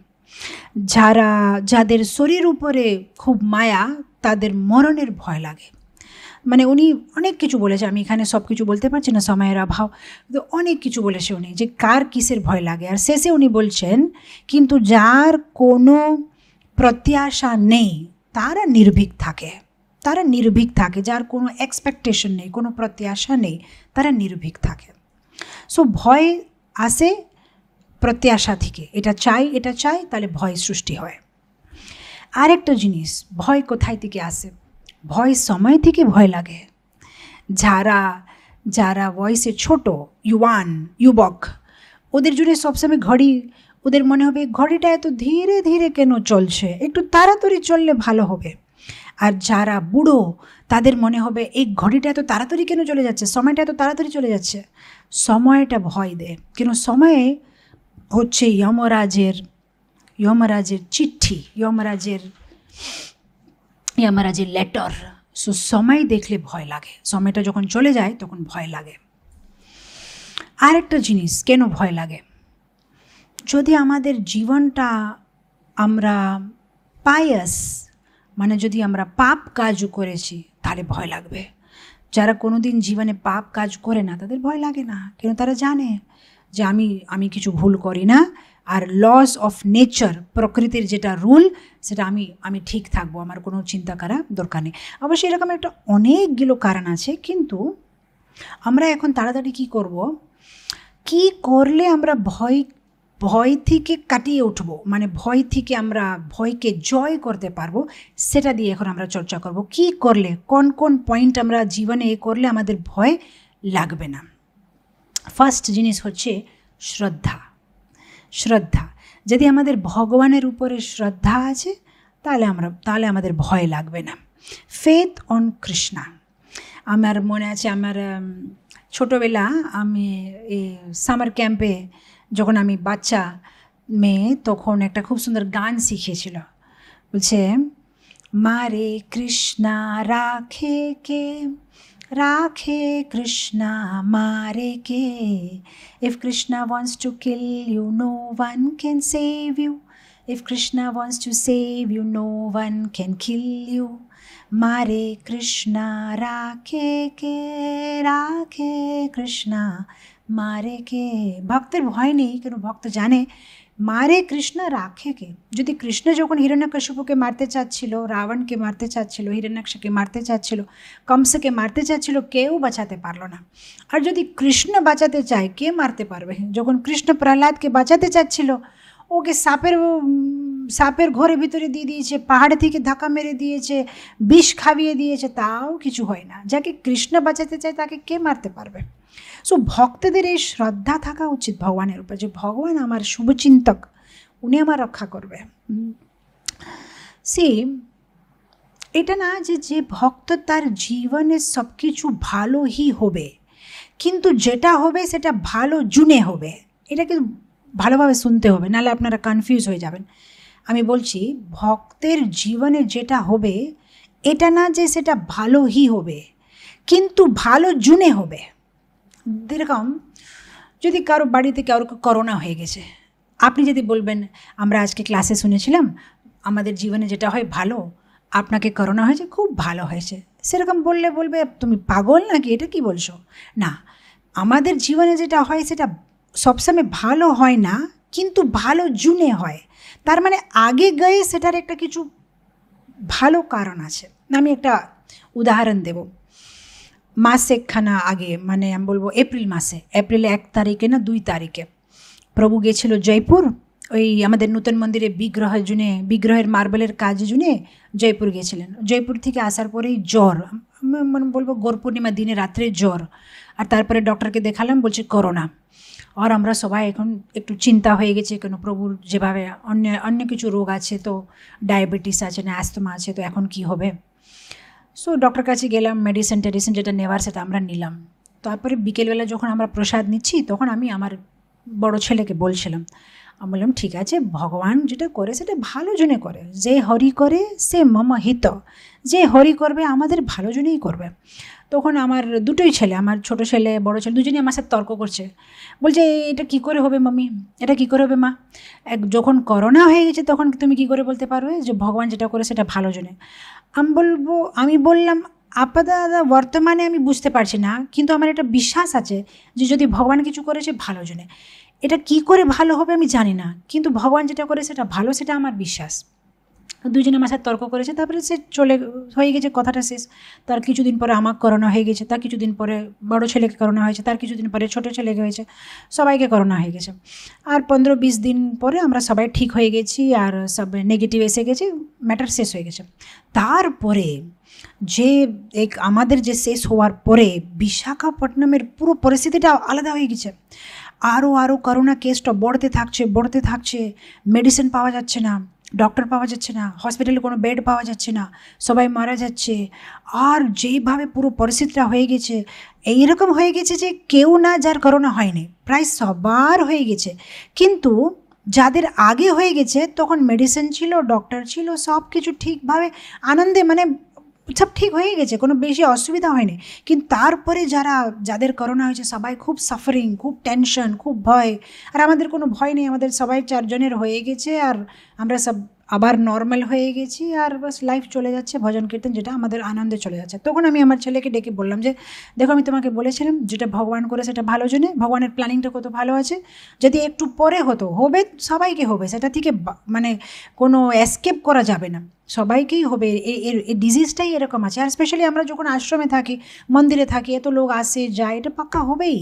যারা যাদের শরীর উপরে খুব মায়া তাদের মরণের ভয় লাগে মানে উনি অনেক কিছু বলেছে আমি এখানে সব কিছু বলতে পারছি না সময়ের অভাব তো অনেক কিছু বলেছে উনি যে কার কিসের ভয় লাগে আর শেষে উনি বলছেন কিন্তু যার কোনো প্রত্যাশা নেই তারা নির্ভীক থাকে তারা নির্ভীক থাকে যার কোনো এক্সপেকটেশন নেই কোনো প্রত্যাশা নেই তারা নির্ভীক থাকে সো ভয় আসে প্রত্যাশা থেকে এটা চাই এটা চাই তাহলে ভয় সৃষ্টি হয় আরেকটা জিনিস ভয় কোথায় থেকে আসে ভয় সময় থেকে ভয় লাগে যারা যারা বয়সে ছোট ইউয়ান যুবক ওদের জুড়ে সবসময় ঘড়ি ওদের মনে হবে ঘড়িটা এত ধীরে ধীরে কেন চলছে একটু তাড়াতাড়ি চললে ভালো হবে আর যারা বুড়ো তাদের মনে হবে এই ঘড়িটা এত তাড়াতাড়ি কেন চলে যাচ্ছে সময়টা এত তাড়াতাড়ি চলে যাচ্ছে সময়টা ভয় দেয় কেন সময়ে হচ্ছে যমরাজের যমরাজের চিঠি যমরাজের যমরাজের লেটার সো সময় দেখলে ভয় লাগে সময়টা যখন চলে যায় তখন ভয় লাগে আর একটা জিনিস কেন ভয় লাগে যদি আমাদের জীবনটা আমরা পায়াস মানে যদি আমরা পাপ কাজও করেছি তাহলে ভয় লাগবে যারা কোনো দিন জীবনে পাপ কাজ করে না তাদের ভয় লাগে না কেন তারা জানে যে আমি আমি কিছু ভুল করি না আর লস অফ নেচার প্রকৃতির যেটা রুল সেটা আমি আমি ঠিক থাকবো আমার কোনো চিন্তা করা দরকার নেই অবশ্যই এরকম একটা অনেকগুলো কারণ আছে কিন্তু আমরা এখন তাড়াতাড়ি কি করব কি করলে আমরা ভয় ভয় থেকে কাটিয়ে উঠব মানে ভয় থেকে আমরা ভয়কে জয় করতে পারবো সেটা দিয়ে এখন আমরা চর্চা করব কি করলে কোন কোন পয়েন্ট আমরা জীবনে এ করলে আমাদের ভয় লাগবে না ফার্স্ট জিনিস হচ্ছে শ্রদ্ধা শ্রদ্ধা যদি আমাদের ভগবানের উপরে শ্রদ্ধা আছে তাহলে আমরা তাহলে আমাদের ভয় লাগবে না ফেথ অন কৃষ্ণা আমার মনে আছে আমার ছোটোবেলা আমি এই সামার ক্যাম্পে जो हमें बाच्चा मे तक एक खूब सुंदर गान शिखे बोलते मारे कृष्णा राखे के राखे कृष्णा मारे के if Krishna wants to kill you no one can save you if Krishna wants to save you no one can kill you मारे कृष्णा राखे के राखे कृष्णा মারে কে ভক্তের ভয় নেই কেন ভক্ত জানে মারে কৃষ্ণ রাখে কে যদি কৃষ্ণ যখন হিরণ্যকশিপুকে মারতে চাচ্ছিল রাবণকে মারতে চাচ্ছিল হিরণ্যাক্ষকে মারতে চাচ্ছিল কমসকে মারতে চাচ্ছিল কেউ বাঁচাতে পারলো না আর যদি কৃষ্ণ বাঁচাতে চায় কে মারতে পারবে যখন কৃষ্ণ প্রহ্লাদকে বাঁচাতে চাচ্ছিল ওকে সাপের সাপের ঘরে ভিতরে দিয়ে দিয়েছে পাহাড় থেকে ধাক্কা মেরে দিয়েছে বিষ খাবিয়ে দিয়েছে তাও কিছু হয় না যাকে কৃষ্ণ বাঁচাতে চায় তাকে কে মারতে পারবে সো ভক্তদের এই শ্রদ্ধা থাকা উচিত ভগবানের উপর যে ভগবান আমার শুভচিন্তক উনি আমার রক্ষা করবে সে এটা না যে যে ভক্ত তার জীবনে সব কিছু ভালোই হবে কিন্তু যেটা হবে সেটা ভালো জুনে হবে এটাকে ভালোভাবে শুনতে হবে নাহলে আপনারা কনফিউজ হয়ে যাবেন আমি বলছি ভক্তের জীবনে যেটা হবে এটা না যে সেটা ভালোই হবে কিন্তু ভালো জুনে হবে যেরকম যদি কারো বাড়িতে কারো করোনা হয়ে গেছে আপনি যদি বলবেন আমরা আজকে ক্লাসে শুনেছিলাম আমাদের জীবনে যেটা হয় ভালো আপনাকে করোনা হয়েছে খুব ভালো হয়েছে সেরকম বললে বলবে তুমি পাগল নাকি এটা কি বলছো না আমাদের জীবনে যেটা হয় সেটা সবসময় ভালো হয় না কিন্তু ভালো জুনে হয় তার মানে আগে গিয়ে সেটার একটা কিছু ভালো কারণ আছে আমি একটা উদাহরণ দেবো মাস একখানা আগে মানে আমি বলবো এপ্রিল মাসে এপ্রিলে এক তারিখে না দুই তারিখে প্রভু গেছিল জয়পুর ওই আমাদের নূতন মন্দিরে বিগ্রহের জুনে বিগ্রহের মার্বেলের কাজ জুনে জয়পুর গিয়েছিলেন জয়পুর থেকে আসার পরেই জ্বর মানে বলবো গোর পূর্ণিমা দিনে রাত্রে জ্বর আর তারপরে ডক্টরকে দেখালাম বলছে করোনা আর আমরা সবাই এখন একটু চিন্তা হয়ে গেছে কেন প্রভুর যেভাবে অন্য অন্য কিছু রোগ আছে তো ডায়াবেটিস আছে না অ্যাস্তমা আছে তো এখন কি হবে সো ডক্টর কাছে গেলাম মেডিসিন টেডিসিন যেটা নেওয়ার সেটা আমরা নিলাম তারপরে বিকেলবেলা যখন আমরা প্রসাদ নিচ্ছি তখন আমি আমার বড় ছেলেকে বলছিলাম আমি বললাম ঠিক আছে ভগবান যেটা করে সেটা ভালো জনে করে যে হরি করে সে মম হিত যে হরি করবে আমাদের ভালো জনেই করবে তখন আমার দুটোই ছেলে আমার ছোট ছেলে বড় ছেলে দুজনেই আমার সাথে তর্ক করছে বলছে এটা কি করে হবে মামি এটা কি করে হবে মা এক যখন করোনা হয়ে গেছে তখন তুমি কি করে বলতে পারবে যে ভগবান যেটা করে সেটা ভালো জনে আমি বলবো আমি বললাম আপাদা বর্তমানে আমি বুঝতে পারছি না কিন্তু আমার একটা বিশ্বাস আছে যে যদি ভগবান কিছু করেছে ভালো জন্যে এটা কি করে ভালো হবে আমি জানি না কিন্তু ভগবান যেটা করে সেটা ভালো সেটা আমার বিশ্বাস দুজনে মাসে তর্ক করেছে তারপরে সে চলে হয়ে গেছে কথাটা শেষ তার কিছুদিন পরে আমার করোনা হয়ে গেছে তার কিছুদিন পরে বড় ছেলেকে করোনা হয়েছে তার কিছুদিন পরে ছোট ছেলেকে হয়েছে সবাইকে করোনা হয়ে গেছে আর পনেরো বিশ দিন পরে আমরা সবাই ঠিক হয়ে গেছি আর সব নেগেটিভ এসে গেছে ম্যাটার শেষ হয়ে গেছে তারপরে যে এক আমাদের যে শেষ হওয়ার পরে বিশাখাপট্টনমের পুরো পরিস্থিতিটা আলাদা হয়ে গেছে আরও আরও করোনা কেসটা বড়তে থাকছে বড়তে থাকছে মেডিসিন পাওয়া যাচ্ছে না ডক্টর পাওয়া যাচ্ছে না হসপিটালে কোনো বেড পাওয়া যাচ্ছে না সবাই মারা যাচ্ছে আর যেইভাবে পুরো পরিস্থিতিটা হয়ে গেছে এইরকম হয়ে গেছে যে কেউ না যার করোনা হয়নি প্রায় সবার হয়ে গেছে কিন্তু যাদের আগে হয়ে গেছে তখন মেডিসিন ছিল ডক্টর ছিল সব কিছু ঠিকভাবে আনন্দে মানে সব ঠিক হয়ে গেছে কোনো বেশি অসুবিধা হয়নি কিন্তু তারপরে যারা যাদের করোনা হয়েছে সবাই খুব সাফারিং খুব টেনশন খুব ভয় আর আমাদের কোনো ভয় নেই আমাদের সবাই চারজনের হয়ে গেছে আর আমরা সব আবার নর্মাল হয়ে গেছি আর বাস লাইফ চলে যাচ্ছে ভজন কীর্তন যেটা আমাদের আনন্দে চলে যাচ্ছে তখন আমি আমার ছেলেকে ডেকে বললাম যে দেখো আমি তোমাকে বলেছিলাম যেটা ভগবান করে সেটা ভালো জন্য ভগবানের প্ল্যানিংটা কত ভালো আছে যদি একটু পরে হতো হবে সবাইকে হবে সেটা থেকে মানে কোনো এসকেপ করা যাবে না সবাইকেই হবে এর ডিজিজটাই এরকম আছে আর স্পেশালি আমরা যখন আশ্রমে থাকি মন্দিরে থাকি এত লোক আসে যায় এটা পাক্কা হবেই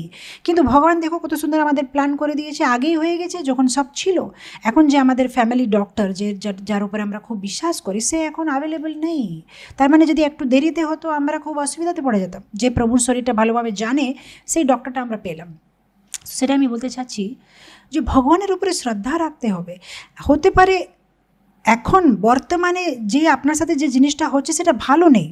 কিন্তু ভগবান দেখো কত সুন্দর আমাদের প্ল্যান করে দিয়েছে আগেই হয়ে গেছে যখন সব ছিল এখন যে আমাদের ফ্যামিলি ডক্টর যে যার উপরে আমরা খুব বিশ্বাস করি সে এখন অ্যাভেলেবেল নেই তার মানে যদি একটু দেরিতে হতো আমরা খুব অসুবিধাতে পড়ে যেতাম যে প্রভুর শরীরটা ভালোভাবে জানে সেই ডক্টরটা আমরা পেলাম সেটা আমি বলতে চাচ্ছি যে ভগবানের উপরে শ্রদ্ধা রাখতে হবে হতে পারে এখন বর্তমানে যে আপনার সাথে যে জিনিসটা হচ্ছে সেটা ভালো নেই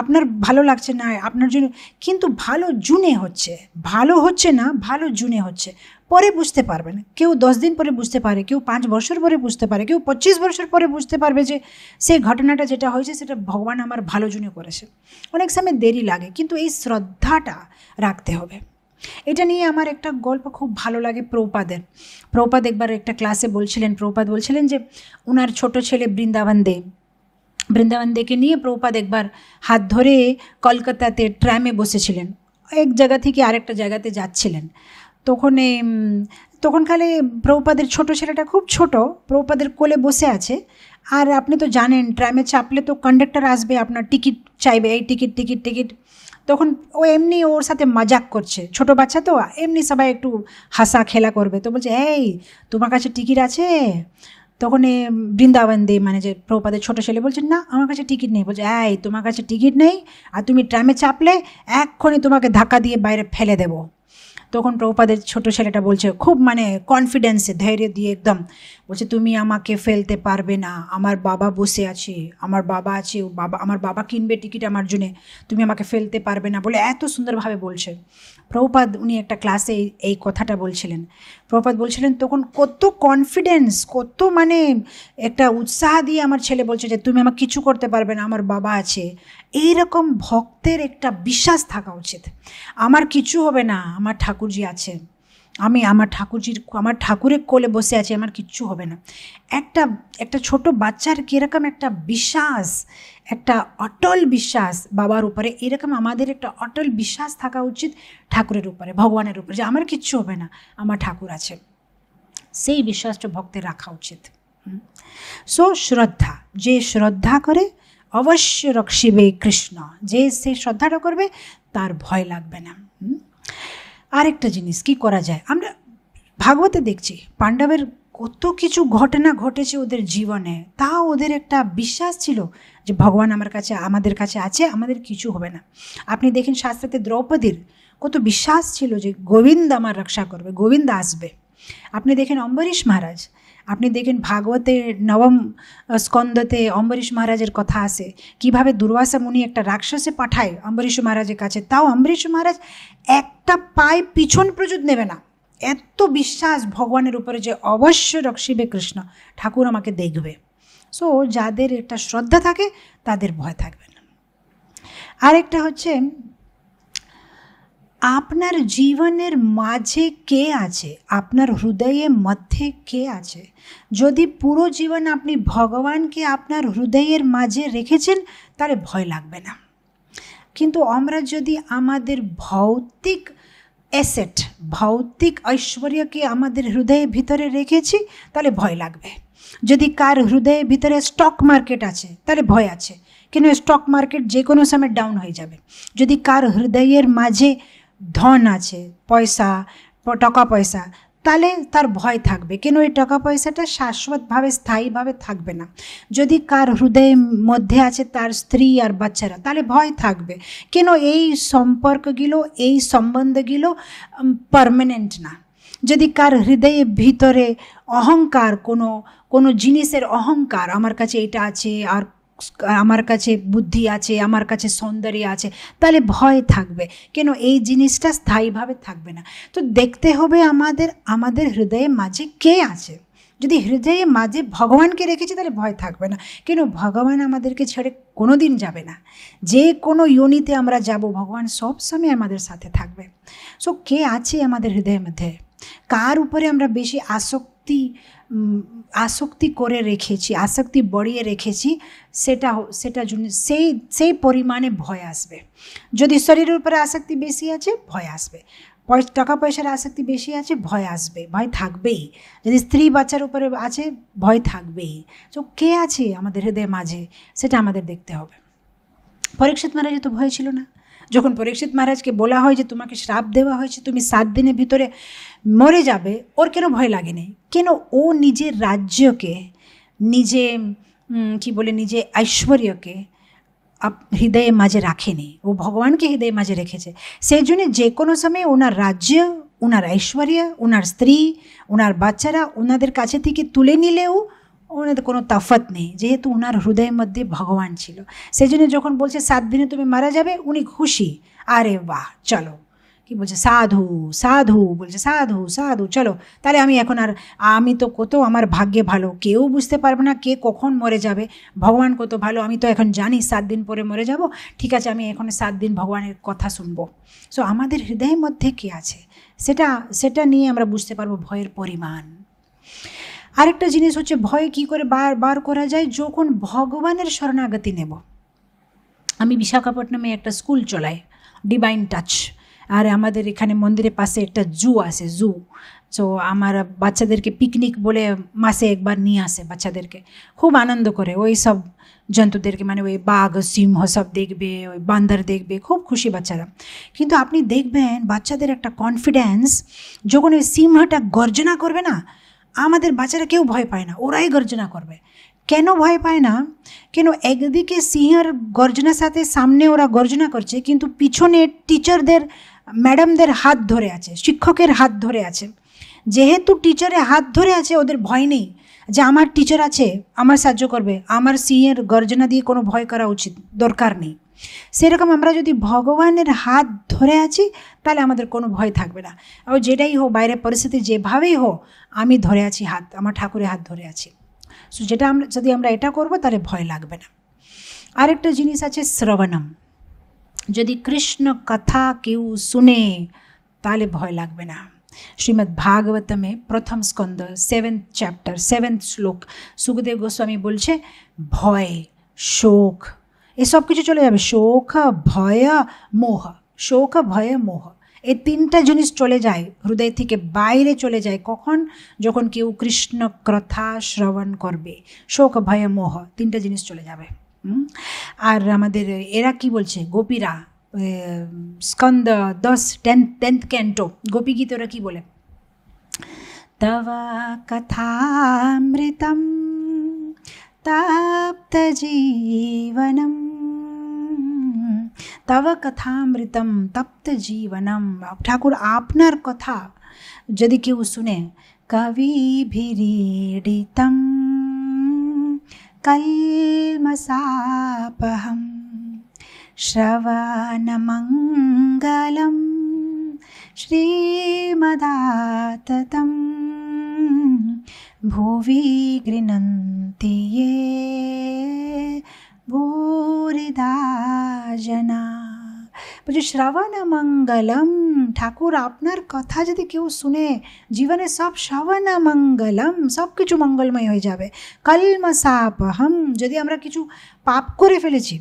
আপনার ভালো লাগছে না আপনার জন্য কিন্তু ভালো জুনে হচ্ছে ভালো হচ্ছে না ভালো জুনে হচ্ছে পরে বুঝতে পারবেন কেউ দশ দিন পরে বুঝতে পারে কেউ পাঁচ বছর পরে বুঝতে পারে কেউ পঁচিশ বছর পরে বুঝতে পারবে যে সেই ঘটনাটা যেটা হয়েছে সেটা ভগবান আমার ভালো জুনে করেছে অনেক সময় দেরি লাগে কিন্তু এই শ্রদ্ধাটা রাখতে হবে এটা নিয়ে আমার একটা গল্প খুব ভালো লাগে প্রৌপাদের প্রৌপাদ একবার একটা ক্লাসে বলছিলেন প্রৌপাদ বলছিলেন যে ওনার ছোট ছেলে বৃন্দাবন দে বৃন্দাবন দেকে নিয়ে প্রৌপাদ একবার হাত ধরে কলকাতাতে ট্র্যামে বসেছিলেন এক জায়গা থেকে আরেকটা জায়গাতে যাচ্ছিলেন তখন তখন খালে প্রৌপাদের ছোট ছেলেটা খুব ছোট প্রৌপাদের কোলে বসে আছে আর আপনি তো জানেন ট্র্যামে চাপলে তো কন্ডাক্টর আসবে আপনার টিকিট চাইবে এই টিকিট টিকিট টিকিট তখন ও এমনি ওর সাথে মজাক করছে ছোট বাচ্চা তো এমনি সবাই একটু হাসা খেলা করবে তো বলছে এই তোমার কাছে টিকিট আছে তখন এ বৃন্দাবন দে মানে যে প্রপাদের ছোটো ছেলে বলছে না আমার কাছে টিকিট নেই বলছে এই তোমার কাছে টিকিট নেই আর তুমি ট্রামে চাপলে এক্ষুনি তোমাকে ধাক্কা দিয়ে বাইরে ফেলে দেবো তখন প্রভুপাদের ছোট ছেলেটা বলছে খুব মানে কনফিডেন্সে ধৈর্য দিয়ে একদম বলছে তুমি আমাকে ফেলতে পারবে না আমার বাবা বসে আছে আমার বাবা আছে বাবা আমার বাবা কিনবে টিকিট আমার জন্যে তুমি আমাকে ফেলতে পারবে না বলে এত সুন্দরভাবে বলছে প্রভুপাদ উনি একটা ক্লাসে এই কথাটা বলছিলেন প্রভুপাদ বলছিলেন তখন কত কনফিডেন্স কত মানে একটা উৎসাহ দিয়ে আমার ছেলে বলছে যে তুমি আমার কিছু করতে পারবে না আমার বাবা আছে এই রকম ভক্তের একটা বিশ্বাস থাকা উচিত আমার কিছু হবে না আমার ঠাকুরজি আছেন আমি আমার ঠাকুরজির আমার ঠাকুরের কোলে বসে আছি আমার কিচ্ছু হবে না একটা একটা ছোট বাচ্চার কীরকম একটা বিশ্বাস একটা অটল বিশ্বাস বাবার উপরে এরকম আমাদের একটা অটল বিশ্বাস থাকা উচিত ঠাকুরের উপরে ভগবানের উপরে যে আমার কিচ্ছু হবে না আমার ঠাকুর আছে সেই বিশ্বাসটা ভক্তের রাখা উচিত সো শ্রদ্ধা যে শ্রদ্ধা করে অবশ্য রক্ষিবে কৃষ্ণ যে সে শ্রদ্ধাটা করবে তার ভয় লাগবে না আরেকটা জিনিস কি করা যায় আমরা ভাগবতে দেখছি পাণ্ডবের কত কিছু ঘটনা ঘটেছে ওদের জীবনে তাও ওদের একটা বিশ্বাস ছিল যে ভগবান আমার কাছে আমাদের কাছে আছে আমাদের কিছু হবে না আপনি দেখেন শাস্ত্রাতে দ্রৌপদীর কত বিশ্বাস ছিল যে গোবিন্দ আমার রক্ষা করবে গোবিন্দ আসবে আপনি দেখেন অম্বরীশ মহারাজ আপনি দেখেন ভাগবতে নবম স্কন্দতে অম্বরীশ মহারাজের কথা আছে কিভাবে দুর্বাসা মুনি একটা রাক্ষসে পাঠায় অম্বরীশ মহারাজের কাছে তাও অম্বরীশ মহারাজ একটা পায়ে পিছন প্রযুত নেবে না এত বিশ্বাস ভগবানের উপরে যে অবশ্য রক্ষিবে কৃষ্ণ ঠাকুর আমাকে দেখবে সো যাদের একটা শ্রদ্ধা থাকে তাদের ভয় থাকবে না আরেকটা হচ্ছে আপনার জীবনের মাঝে কে আছে আপনার হৃদয়ের মধ্যে কে আছে যদি পুরো জীবন আপনি ভগবানকে আপনার হৃদয়ের মাঝে রেখেছেন তাহলে ভয় লাগবে না কিন্তু আমরা যদি আমাদের ভৌতিক অ্যাসেট ভৌতিক ঐশ্বর্যকে আমাদের হৃদয়ের ভিতরে রেখেছি তাহলে ভয় লাগবে যদি কার হৃদয়ের ভিতরে স্টক মার্কেট আছে তাহলে ভয় আছে কেন স্টক মার্কেট যে কোনো সময় ডাউন হয়ে যাবে যদি কার হৃদয়ের মাঝে ধন আছে পয়সা টাকা পয়সা তাহলে তার ভয় থাকবে কেন এই টাকা পয়সাটা শাশ্বতভাবে স্থায়ীভাবে থাকবে না যদি কার হৃদয়ের মধ্যে আছে তার স্ত্রী আর বাচ্চারা তাহলে ভয় থাকবে কেন এই সম্পর্কগুলো এই সম্বন্ধগুলো পারমানেন্ট না যদি কার হৃদয়ের ভিতরে অহংকার কোনো কোনো জিনিসের অহংকার আমার কাছে এটা আছে আর আমার কাছে বুদ্ধি আছে আমার কাছে সৌন্দর্য আছে তাহলে ভয় থাকবে কেন এই জিনিসটা স্থায়ীভাবে থাকবে না তো দেখতে হবে আমাদের আমাদের হৃদয়ে মাঝে কে আছে যদি হৃদয়ে মাঝে ভগবানকে রেখেছি তাহলে ভয় থাকবে না কেন ভগবান আমাদেরকে ছেড়ে কোনো দিন যাবে না যে কোনো ইউনিতে আমরা যাব ভগবান সব সময় আমাদের সাথে থাকবে সো কে আছে আমাদের হৃদয়ের মধ্যে কার উপরে আমরা বেশি আসক্তি আসক্তি করে রেখেছি আসক্তি বড়িয়ে রেখেছি সেটা সেটা জন্য সেই সেই পরিমাণে ভয় আসবে যদি শরীরের উপরে আসক্তি বেশি আছে ভয় আসবে টাকা পয়সার আসক্তি বেশি আছে ভয় আসবে ভয় থাকবেই যদি স্ত্রী বাচ্চার উপরে আছে ভয় থাকবেই তো কে আছে আমাদের হৃদয় মাঝে সেটা আমাদের দেখতে হবে পরীক্ষিত মারা যেহেতু ভয় ছিল না যখন পরীক্ষিত মহারাজকে বলা হয় যে তোমাকে শ্রাপ দেওয়া হয়েছে তুমি সাত দিনের ভিতরে মরে যাবে ওর কেন ভয় লাগেনি কেন ও নিজের রাজ্যকে নিজে কি বলে নিজে ঐশ্বর্যকে হৃদয়ে মাঝে রাখেনি ও ভগবানকে হৃদয়ে মাঝে রেখেছে সেই জন্য যে কোনো সময় ওনার রাজ্য ওনার ঐশ্বর্য ওনার স্ত্রী ওনার বাচ্চারা ওনাদের কাছে থেকে তুলে নিলেও ওনাদের কোনো তাফাত নেই যেহেতু ওনার হৃদয়ের মধ্যে ভগবান ছিল সেই জন্য যখন বলছে সাত দিনে তুমি মারা যাবে উনি খুশি আরে বাহ চলো কি বলছে সাধু সাধু বলছে সাধু সাধু চলো তাহলে আমি এখন আর আমি তো কত আমার ভাগ্যে ভালো কেউ বুঝতে পারবে না কে কখন মরে যাবে ভগবান কত ভালো আমি তো এখন জানি সাত দিন পরে মরে যাব ঠিক আছে আমি এখন সাত দিন ভগবানের কথা শুনবো সো আমাদের হৃদয়ের মধ্যে কে আছে সেটা সেটা নিয়ে আমরা বুঝতে পারবো ভয়ের পরিমাণ আরেকটা জিনিস হচ্ছে ভয় কি করে বার বার করা যায় যখন ভগবানের শরণাগতি নেব আমি বিশাখাপট্টনামে একটা স্কুল চলাই ডিভাইন টাচ আর আমাদের এখানে মন্দিরের পাশে একটা জু আছে জু তো আমার বাচ্চাদেরকে পিকনিক বলে মাসে একবার নিয়ে আসে বাচ্চাদেরকে খুব আনন্দ করে ওই সব জন্তুদেরকে মানে ওই বাঘ সিংহ সব দেখবে ওই বান্দর দেখবে খুব খুশি বাচ্চারা কিন্তু আপনি দেখবেন বাচ্চাদের একটা কনফিডেন্স যখন ওই সিংহটা গর্জনা করবে না আমাদের বাচ্চারা কেউ ভয় পায় না ওরাই গর্জনা করবে কেন ভয় পায় না কেন একদিকে সিংহের গর্জনার সাথে সামনে ওরা গর্জনা করছে কিন্তু পিছনে টিচারদের ম্যাডামদের হাত ধরে আছে শিক্ষকের হাত ধরে আছে যেহেতু টিচারে হাত ধরে আছে ওদের ভয় নেই যে আমার টিচার আছে আমার সাহায্য করবে আমার সিংহের গর্জনা দিয়ে কোনো ভয় করা উচিত দরকার নেই সেরকম আমরা যদি ভগবানের হাত ধরে আছি তাহলে আমাদের কোনো ভয় থাকবে না আর যেটাই হোক বাইরের পরিস্থিতি যেভাবেই হোক আমি ধরে আছি হাত আমার ঠাকুরের হাত ধরে আছি সো যেটা আমরা যদি আমরা এটা করবো তাহলে ভয় লাগবে না আরেকটা জিনিস আছে শ্রবণম যদি কৃষ্ণ কথা কেউ শুনে তাহলে ভয় লাগবে না শ্রীমৎ ভাগবতমে প্রথম স্কন্দ সেভেন্থ চ্যাপ্টার সেভেন্থ শ্লোক সুখদেব গোস্বামী বলছে ভয় শোক এসব কিছু চলে যাবে শোক ভয় মোহ শোক ভয় মোহ এই তিনটা জিনিস চলে যায় হৃদয় থেকে বাইরে চলে যায় কখন যখন কেউ কৃষ্ণ কথা শ্রবণ করবে শোক ভয় মোহ তিনটা জিনিস চলে যাবে আর আমাদের এরা কি বলছে গোপীরা স্কন্দ দশ টেন্থ টেন্থ ক্যান্টো গোপী গীত ওরা কী বলে তব কথামৃতম জীবনম तव कथामृतम तप्त जीवनम ठाकुर आपनर कथा यदि केव सुने कवि भीरीडितम कल्मसापहम श्रवणमङ्गलं श्रीमदाततं भुवि गृह्णन्ति ভূরিদাজনা বলছি শ্রাবণ মঙ্গলম ঠাকুর আপনার কথা যদি কেউ শুনে জীবনে সব শ্রাবণ মঙ্গলম সব কিছু মঙ্গলময় হয়ে যাবে কলমসাপহম যদি আমরা কিছু পাপ করে ফেলেছি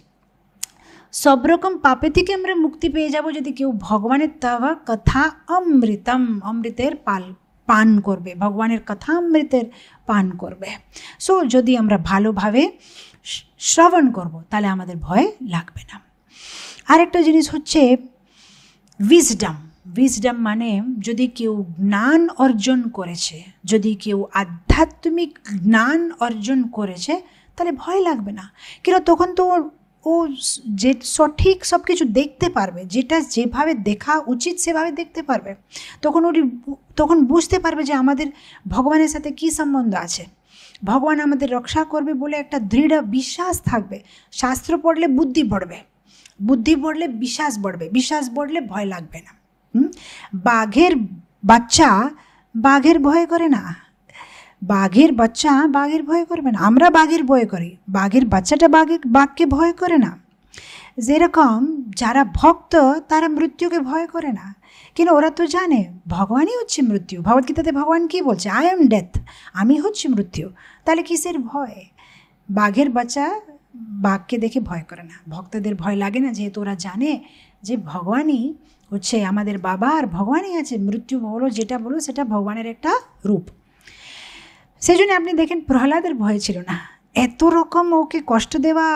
সব রকম পাপে থেকে আমরা মুক্তি পেয়ে যাব যদি কেউ ভগবানের তবা কথা অমৃতম অমৃতের পাল পান করবে ভগবানের কথা অমৃতের পান করবে সো যদি আমরা ভালোভাবে শ্রবণ করব তাহলে আমাদের ভয় লাগবে না আরেকটা জিনিস হচ্ছে উইজডাম উইজডাম মানে যদি কেউ জ্ঞান অর্জন করেছে যদি কেউ আধ্যাত্মিক জ্ঞান অর্জন করেছে তাহলে ভয় লাগবে না কেন তখন তো ও যে সঠিক সব কিছু দেখতে পারবে যেটা যেভাবে দেখা উচিত সেভাবে দেখতে পারবে তখন ওটি তখন বুঝতে পারবে যে আমাদের ভগবানের সাথে কি সম্বন্ধ আছে ভগবান আমাদের রক্ষা করবে বলে একটা দৃঢ় বিশ্বাস থাকবে শাস্ত্র পড়লে বুদ্ধি বাড়বে বুদ্ধি বাড়লে বিশ্বাস বাড়বে বিশ্বাস বাড়লে ভয় লাগবে না বাঘের বাচ্চা বাঘের ভয় করে না বাঘের বাচ্চা বাঘের ভয় করবে না আমরা বাঘের ভয় করি বাঘের বাচ্চাটা বাঘে বাঘকে ভয় করে না যেরকম যারা ভক্ত তারা মৃত্যুকে ভয় করে না কিন্তু ওরা তো জানে ভগবানই হচ্ছে মৃত্যু ভগবদ্গীতাতে ভগবান কী বলছে আই এম ডেথ আমি হচ্ছে মৃত্যু তাহলে কিসের ভয় বাঘের বাচ্চা বাঘকে দেখে ভয় করে না ভক্তদের ভয় লাগে না যেহেতু ওরা জানে যে ভগবানই হচ্ছে আমাদের বাবা আর ভগবানই আছে মৃত্যু বলো যেটা বলো সেটা ভগবানের একটা রূপ সেই জন্য আপনি দেখেন প্রহ্লাদের ভয় ছিল না এত রকম ওকে কষ্ট দেওয়া